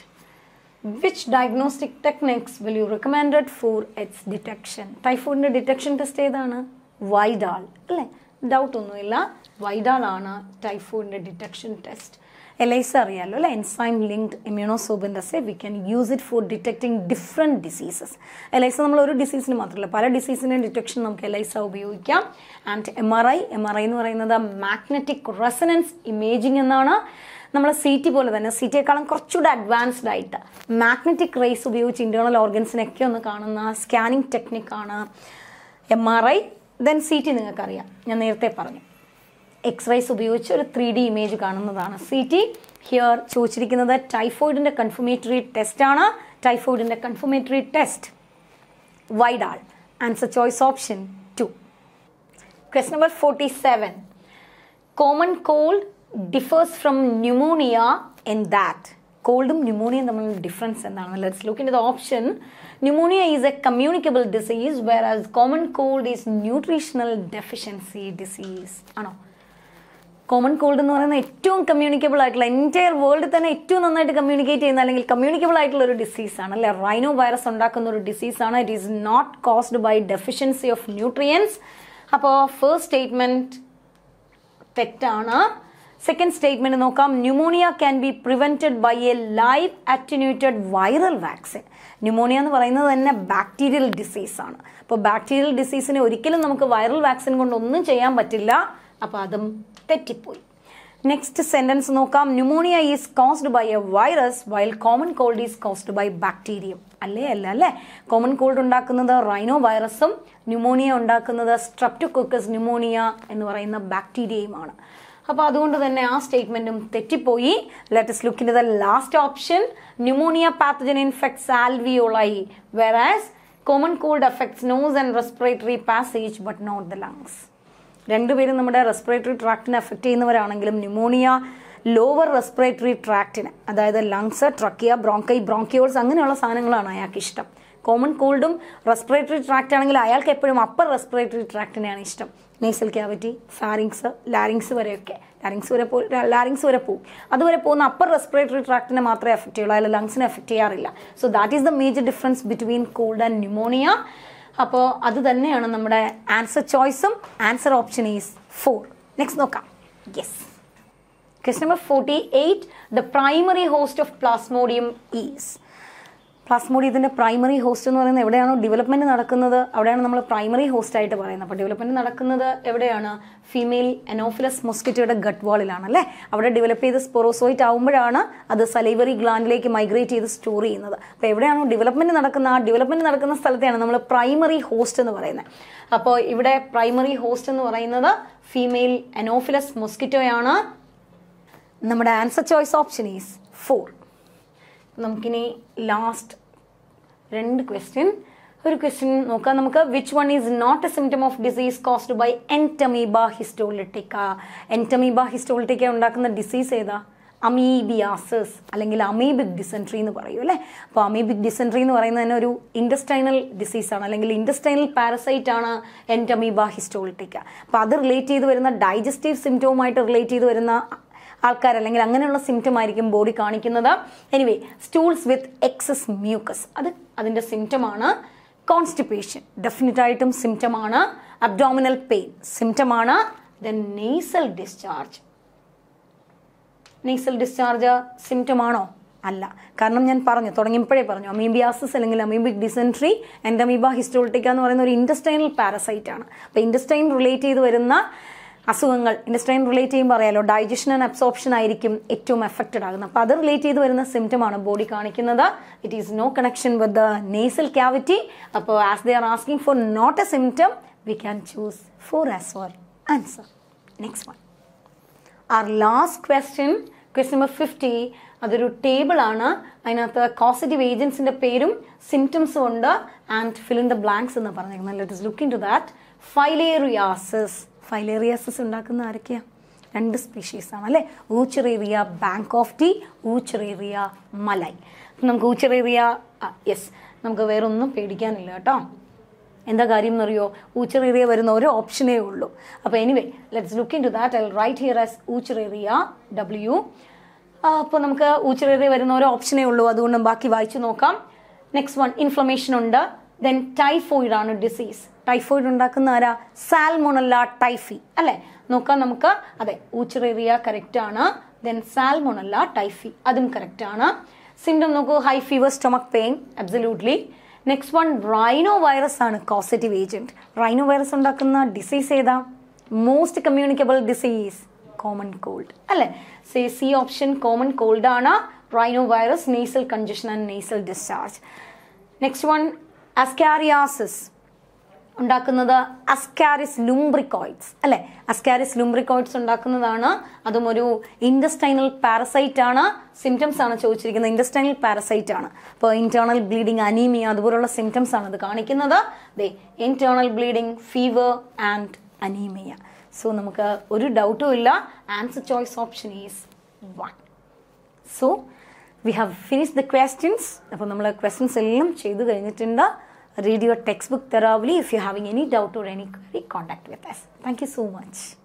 Speaker 2: which diagnostic techniques will you recommended for its detection ടൈഫോയിഡിൻ്റെ detection test ഏതാണ് Widal അല്ലേ ഡൗട്ടൊന്നുമില്ല Widal ആണ് ടൈഫോയിഡിൻ്റെ detection test ELISA അറിയാമല്ലോ അല്ലെ enzyme linked immunosorbent assay we can use it for detecting different diseases ELISA നമ്മൾ ഒരു ഡിസീസിന് മാത്രമല്ല പല ഡിസീസിൻ്റെയും ഡിറ്റക്ഷൻ നമുക്ക് എലൈസ ഉപയോഗിക്കാം and M R I M R I എന്ന് പറയുന്നത് മാഗ്നറ്റിക് റെസനൻസ് ഇമേജിങ് എന്നാണ് നമ്മൾ സി ടി പോലെ തന്നെ സി ടിയെക്കാളും കുറച്ചുകൂടെ അഡ്വാൻസ്ഡ് ആയിട്ട് മാഗ്നറ്റിക് റേസ് ഉപയോഗിച്ച് ഇൻറ്റേണൽ ഓർഗൻസിനൊക്കെ ഒന്ന് കാണുന്ന സ്കാനിങ് ടെക്നിക്കാണ് M R I then C T നിങ്ങൾക്കറിയാം ഞാൻ നേരത്തെ പറഞ്ഞു എക്സ് റൈസ് ഉപയോഗിച്ച് ഒരു ത്രീ ഡി ഇമേജ് കാണുന്നതാണ് സി ടി ഹിയർ ചോദിച്ചിരിക്കുന്നത് ടൈഫോയിഡിന്റെ കൺഫർമേറ്ററി ടെസ്റ്റ് ആണ് ടൈഫോയിഡിന്റെ confirmatory test Widal answer choice option two quest number forty seven common cold differs from pneumonia in that കോൾഡും ന്യൂമോണിയയും തമ്മിലുള്ള ഡിഫറൻസ് എന്താണ് let's look in the option pneumonia is A communicable disease where as common cold is nutritional deficiency disease ആണോ common cold എന്ന് പറയുന്ന ഏറ്റവും communicable ആയിട്ടുള്ള entire വേൾഡിൽ തന്നെ ഏറ്റവും നന്നായിട്ട് കമ്മ്യൂണിക്കേറ്റ് ചെയ്യുന്ന അല്ലെങ്കിൽ കമ്മ്യൂണിക്കബിൾ ആയിട്ടുള്ള ഒരു ഡിസീസാണ് അല്ലെ റൈനോ വൈറസ് ഉണ്ടാക്കുന്ന ഒരു ഡിസീസാണ് it is not caused by deficiency of nutrients അപ്പോൾ ഫസ്റ്റ് സ്റ്റേറ്റ്മെൻറ്റ് തെറ്റാണ് സെക്കൻഡ് സ്റ്റേറ്റ്മെന്റ് നോക്കാം pneumonia can be prevented by a live attenuated viral vaccine pneumonia എന്ന് പറയുന്നത് തന്നെ ബാക്ടീരിയൽ ഡിസീസാണ് അപ്പോൾ ബാക്ടീരിയൽ ഡിസീസിനെ ഒരിക്കലും നമുക്ക് വൈറൽ വാക്സിൻ കൊണ്ടൊന്നും ചെയ്യാൻ പറ്റില്ല അപ്പോൾ അതും തെറ്റിപ്പോയി നെക്സ്റ്റ് സെന്റൻസ് നോക്കാം pneumonia is caused by a virus while common cold is caused by bacteria അല്ലേ അല്ല അല്ലേ കോമൺ കോൾഡ് ഉണ്ടാക്കുന്നത് റൈനോ വൈറസും ന്യൂമോണിയ ഉണ്ടാക്കുന്നത് സ്ട്രപ്റ്റോകോക്കസ് ന്യൂമോണിയ എന്ന് പറയുന്ന ബാക്ടീരിയയുമാണ് അപ്പോൾ അതുകൊണ്ട് തന്നെ ആ സ്റ്റേറ്റ്മെന്റും തെറ്റിപ്പോയി let's look in the last option pneumonia pathogen infects where whereas common cold affects nose and respiratory passage but not the lungs രണ്ടുപേരും നമ്മുടെ റെസ്പിറേറ്ററി ട്രാക്റ്റിനെ അഫക്റ്റ് ചെയ്യുന്നവരാണെങ്കിലും ന്യൂമോണിയ ലോവർ റെസ്പിറേറ്ററി ട്രാക്റ്റിന് അതായത് ലങ്സ് ട്രക്കിയ ബ്രോങ്കൈ ബ്രോങ്കിയോൾസ് അങ്ങനെയുള്ള സാധനങ്ങളാണ് അയാൾക്ക് ഇഷ്ടം കോമൺ കോൾഡും റെസ്പിറേറ്ററി ട്രാക്റ്റ് ആണെങ്കിൽ അയാൾക്ക് എപ്പോഴും അപ്പർ റെസ്പിറേറ്ററി ട്രാക്റ്റിനെയാണ് ഇഷ്ടം നെയ്സൽ ക്യാവിറ്റി ഫാരിങ്സ് ലാരിങ്സ് വരെയൊക്കെ ലാരിങ്സ് വരെ പോ ലാരിങ്സ് വരെ പോകും അതുവരെ പോകുന്ന അപ്പർ റെസ്പിറേറ്ററി ട്രാക്റ്റിനെ മാത്രമേ എഫക്റ്റ് ചെയ്യുള്ളൂ അതിൽ ലങ്സിനെ എഫക്റ്റ് ചെയ്യാറില്ല so that is the major difference between cold and pneumonia അപ്പോൾ അത് തന്നെയാണ് നമ്മുടെ ആൻസർ ചോയ്സും answer option is four next നോക്കാം yes question number forty eight the primary host of plasmodium is മോഡി ഇതിൻ്റെ പ്രൈമറി ഹോസ്റ്റ് എന്ന് പറയുന്നത് എവിടെയാണോ ഡെവലപ്മെൻറ്റ് നടക്കുന്നത് അവിടെയാണ് നമ്മൾ പ്രൈമറി ഹോസ്റ്റ് ആയിട്ട് പറയുന്നത് അപ്പോൾ ഡെവലപ്മെൻറ്റ് നടക്കുന്നത് എവിടെയാണ് ഫീമെയിൽ എനോഫിലസ് മൊസ്കിറ്റോയുടെ ഗട്ട് വാളിലാണ് അല്ലേ അവിടെ ഡെവലപ്പ് ചെയ്ത് സ്പൊറോസോയിറ്റ് ആവുമ്പോഴാണ് അത് സലൈവറി ഗ്ലാൻഡിലേക്ക് മൈഗ്രേറ്റ് ചെയ്ത് സ്റ്റോർ ചെയ്യുന്നത് അപ്പോൾ എവിടെയാണോ ഡെവലപ്മെൻറ്റ് നടക്കുന്ന ആ ഡെവലപ്മെൻറ്റ് നടക്കുന്ന സ്ഥലത്തെയാണ് നമ്മൾ പ്രൈമറി ഹോസ്റ്റ് എന്ന് പറയുന്നത് അപ്പോൾ ഇവിടെ പ്രൈമറി ഹോസ്റ്റ് എന്ന് പറയുന്നത് ഫീമെയിൽ എനോഫിലസ് മൊസ്കിറ്റോയാണ് നമ്മുടെ answer choice option is four നമുക്കിനി ലാസ്റ്റ് രണ്ട് ക്വസ്റ്റ്യൻ ഒരു ക്വസ്റ്റ്യൻ നോക്കാം നമുക്ക് which one is not a symptom of disease caused by Entamoeba histolytica Entamoeba histolytica ഉണ്ടാക്കുന്ന ഡിസീസ് ഏതാ അമീബിയാസസ് അല്ലെങ്കിൽ അമീബിക് ഡിസെൻട്രി എന്ന് പറയും അല്ലേ അപ്പോൾ അമീബിക് ഡിസെൻട്രി എന്ന് പറയുന്നത് തന്നെ ഒരു ഇൻഡസ്റ്റൈനൽ ഡിസീസാണ് അല്ലെങ്കിൽ ഇൻഡസ്റ്റൈനൽ പാരസൈറ്റ് ആണ് എൻറ്റമീബ ഹിസ്റ്റോളിറ്റിക്ക അപ്പോൾ അത് റിലേറ്റ് ചെയ്ത് വരുന്ന ഡൈജസ്റ്റീവ് സിംറ്റവുമായിട്ട് റിലേറ്റ് ചെയ്ത് വരുന്ന ആൾക്കാർ അല്ലെങ്കിൽ അങ്ങനെയുള്ള സിംറ്റം ആയിരിക്കും ബോഡി കാണിക്കുന്നത് anyway stools with excess mucus അത് അതിൻ്റെ സിംറ്റമാണ് കോൺസ്റ്റിപ്പേഷൻ ഡെഫിനറ്റ് ആയിട്ടും സിംറ്റമാണ് അബ്ഡോമിനൽ പെയിൻ സിംറ്റമാണ് then nasal discharge nasal discharge സിംറ്റമാണോ അല്ല കാരണം ഞാൻ പറഞ്ഞു തുടങ്ങിയപ്പോഴേ പറഞ്ഞു അമീബിയാസിസ് അല്ലെങ്കിൽ അമീബിക് ഡിസെൻട്രി എൻഡമീബ ഹിസ്റ്റോളിറ്റിക്ക എന്ന് പറയുന്ന ഒരു ഇൻഡസ്ട്രൈനൽ പാരസൈറ്റ് ആണ് അപ്പോൾ ഇൻഡസ്ട്രൈൻ റിലേറ്റ് ചെയ്ത് വരുന്ന അസുഖങ്ങൾ ഇതിൻ്റെ റിലേറ്റ് ചെയ്യുമ്പോൾ അറിയാലോ ഡൈജഷൻ ആൻഡ് അബ്സോർപ്ഷൻ ആയിരിക്കും ഏറ്റവും എഫക്റ്റഡ് ആകുന്നത് അപ്പോൾ അത് റിലേറ്റ് ചെയ്ത് വരുന്ന സിംറ്റം ആണ് ബോഡി കാണിക്കുന്നത് it is no connection with the nasal cavity അപ്പോൾ as they are asking for not a symptom we can choose four as our answer next one are last question question number 50, അതൊരു table ആണ് അതിനകത്ത് കോസിറ്റീവ് ഏജൻസിൻ്റെ പേരും സിംറ്റംസും ഉണ്ട് and fill in the blanks എന്ന് പറഞ്ഞിരിക്കുന്നത് let is look in to that filariasis filariasis ഉണ്ടാക്കുന്ന ആരൊക്കെയാ രണ്ട് സ്പീഷീസാണ് അല്ലേ Wuchereria bancrofti Wuchereria malayi നമുക്ക് ഊച്ചറേറിയ യെസ് നമുക്ക് വേറൊന്നും പേടിക്കാനില്ല കേട്ടോ എന്താ കാര്യം എന്നറിയോ ഊച്ചറേറിയ വരുന്ന ഒരു ഓപ്ഷനേ ഉള്ളൂ അപ്പോൾ anyway let's look in to that I write here as Wuchereria W അപ്പോൾ നമുക്ക് ഊച്ചറേറിയ വരുന്ന ഒരു ഓപ്ഷനേ ഉള്ളൂ അതുകൊണ്ട് ബാക്കി വായിച്ചു നോക്കാം നെക്സ്റ്റ് വൺ ഇൻഫ്ലമേഷൻ ഉണ്ട് ദെൻ ടൈഫോയിഡ് ആണ് ഡിസീസ് ടൈഫോയിഡ് ഉണ്ടാക്കുന്ന ആരാ സാൽമോണല്ല ടൈഫി അല്ലേ നോക്കാം നമുക്ക് അതെ ഊച്ചറേറിയ കറക്റ്റ് ആണ് ദെൻ സാൽമോണല്ല ടൈഫി അതും കറക്റ്റ് ആണ് സിംറ്റം നോക്കൂ high fever stomach pain absolutely next one rhino virus ആണ് കോസിറ്റീവ് ഏജന്റ് റൈനോ വൈറസ് ഉണ്ടാക്കുന്ന ഡിസീസ് ഏതാ most communicable disease common cold അല്ലെ say C option common cold ആണ് rhino virus nasal congestion and nasal discharge next one ascariasis ഉണ്ടാക്കുന്നത് Ascaris lumbricoides അല്ലെ Ascaris ലുംബ്രിക്കോയിഡ്സ് ഉണ്ടാക്കുന്നതാണ് അതും ഒരു ഇൻഡസ്റ്റൈനൽ പാരസൈറ്റ് ആണ് സിംറ്റംസ് ആണ് ചോദിച്ചിരിക്കുന്നത് ഇൻഡസ്റ്റൈനൽ പാരസൈറ്റ് ആണ് അപ്പോൾ ഇന്റേണൽ ബ്ലീഡിങ് അനീമിയ അതുപോലുള്ള സിംറ്റംസ് ആണ് അത് കാണിക്കുന്നത് they internal bleeding fever and anaemia so നമുക്ക് ഒരു ഡൗട്ടും ഇല്ല answer choice option is one so we have finish the questions അപ്പോൾ നമ്മൾ ക്വസ്റ്റ്യൻസ് എല്ലാം ചെയ്തു കഴിഞ്ഞിട്ടുണ്ട് read your textbook thoroughly. If you're having any doubt or any query, contact with us. Thank you so much.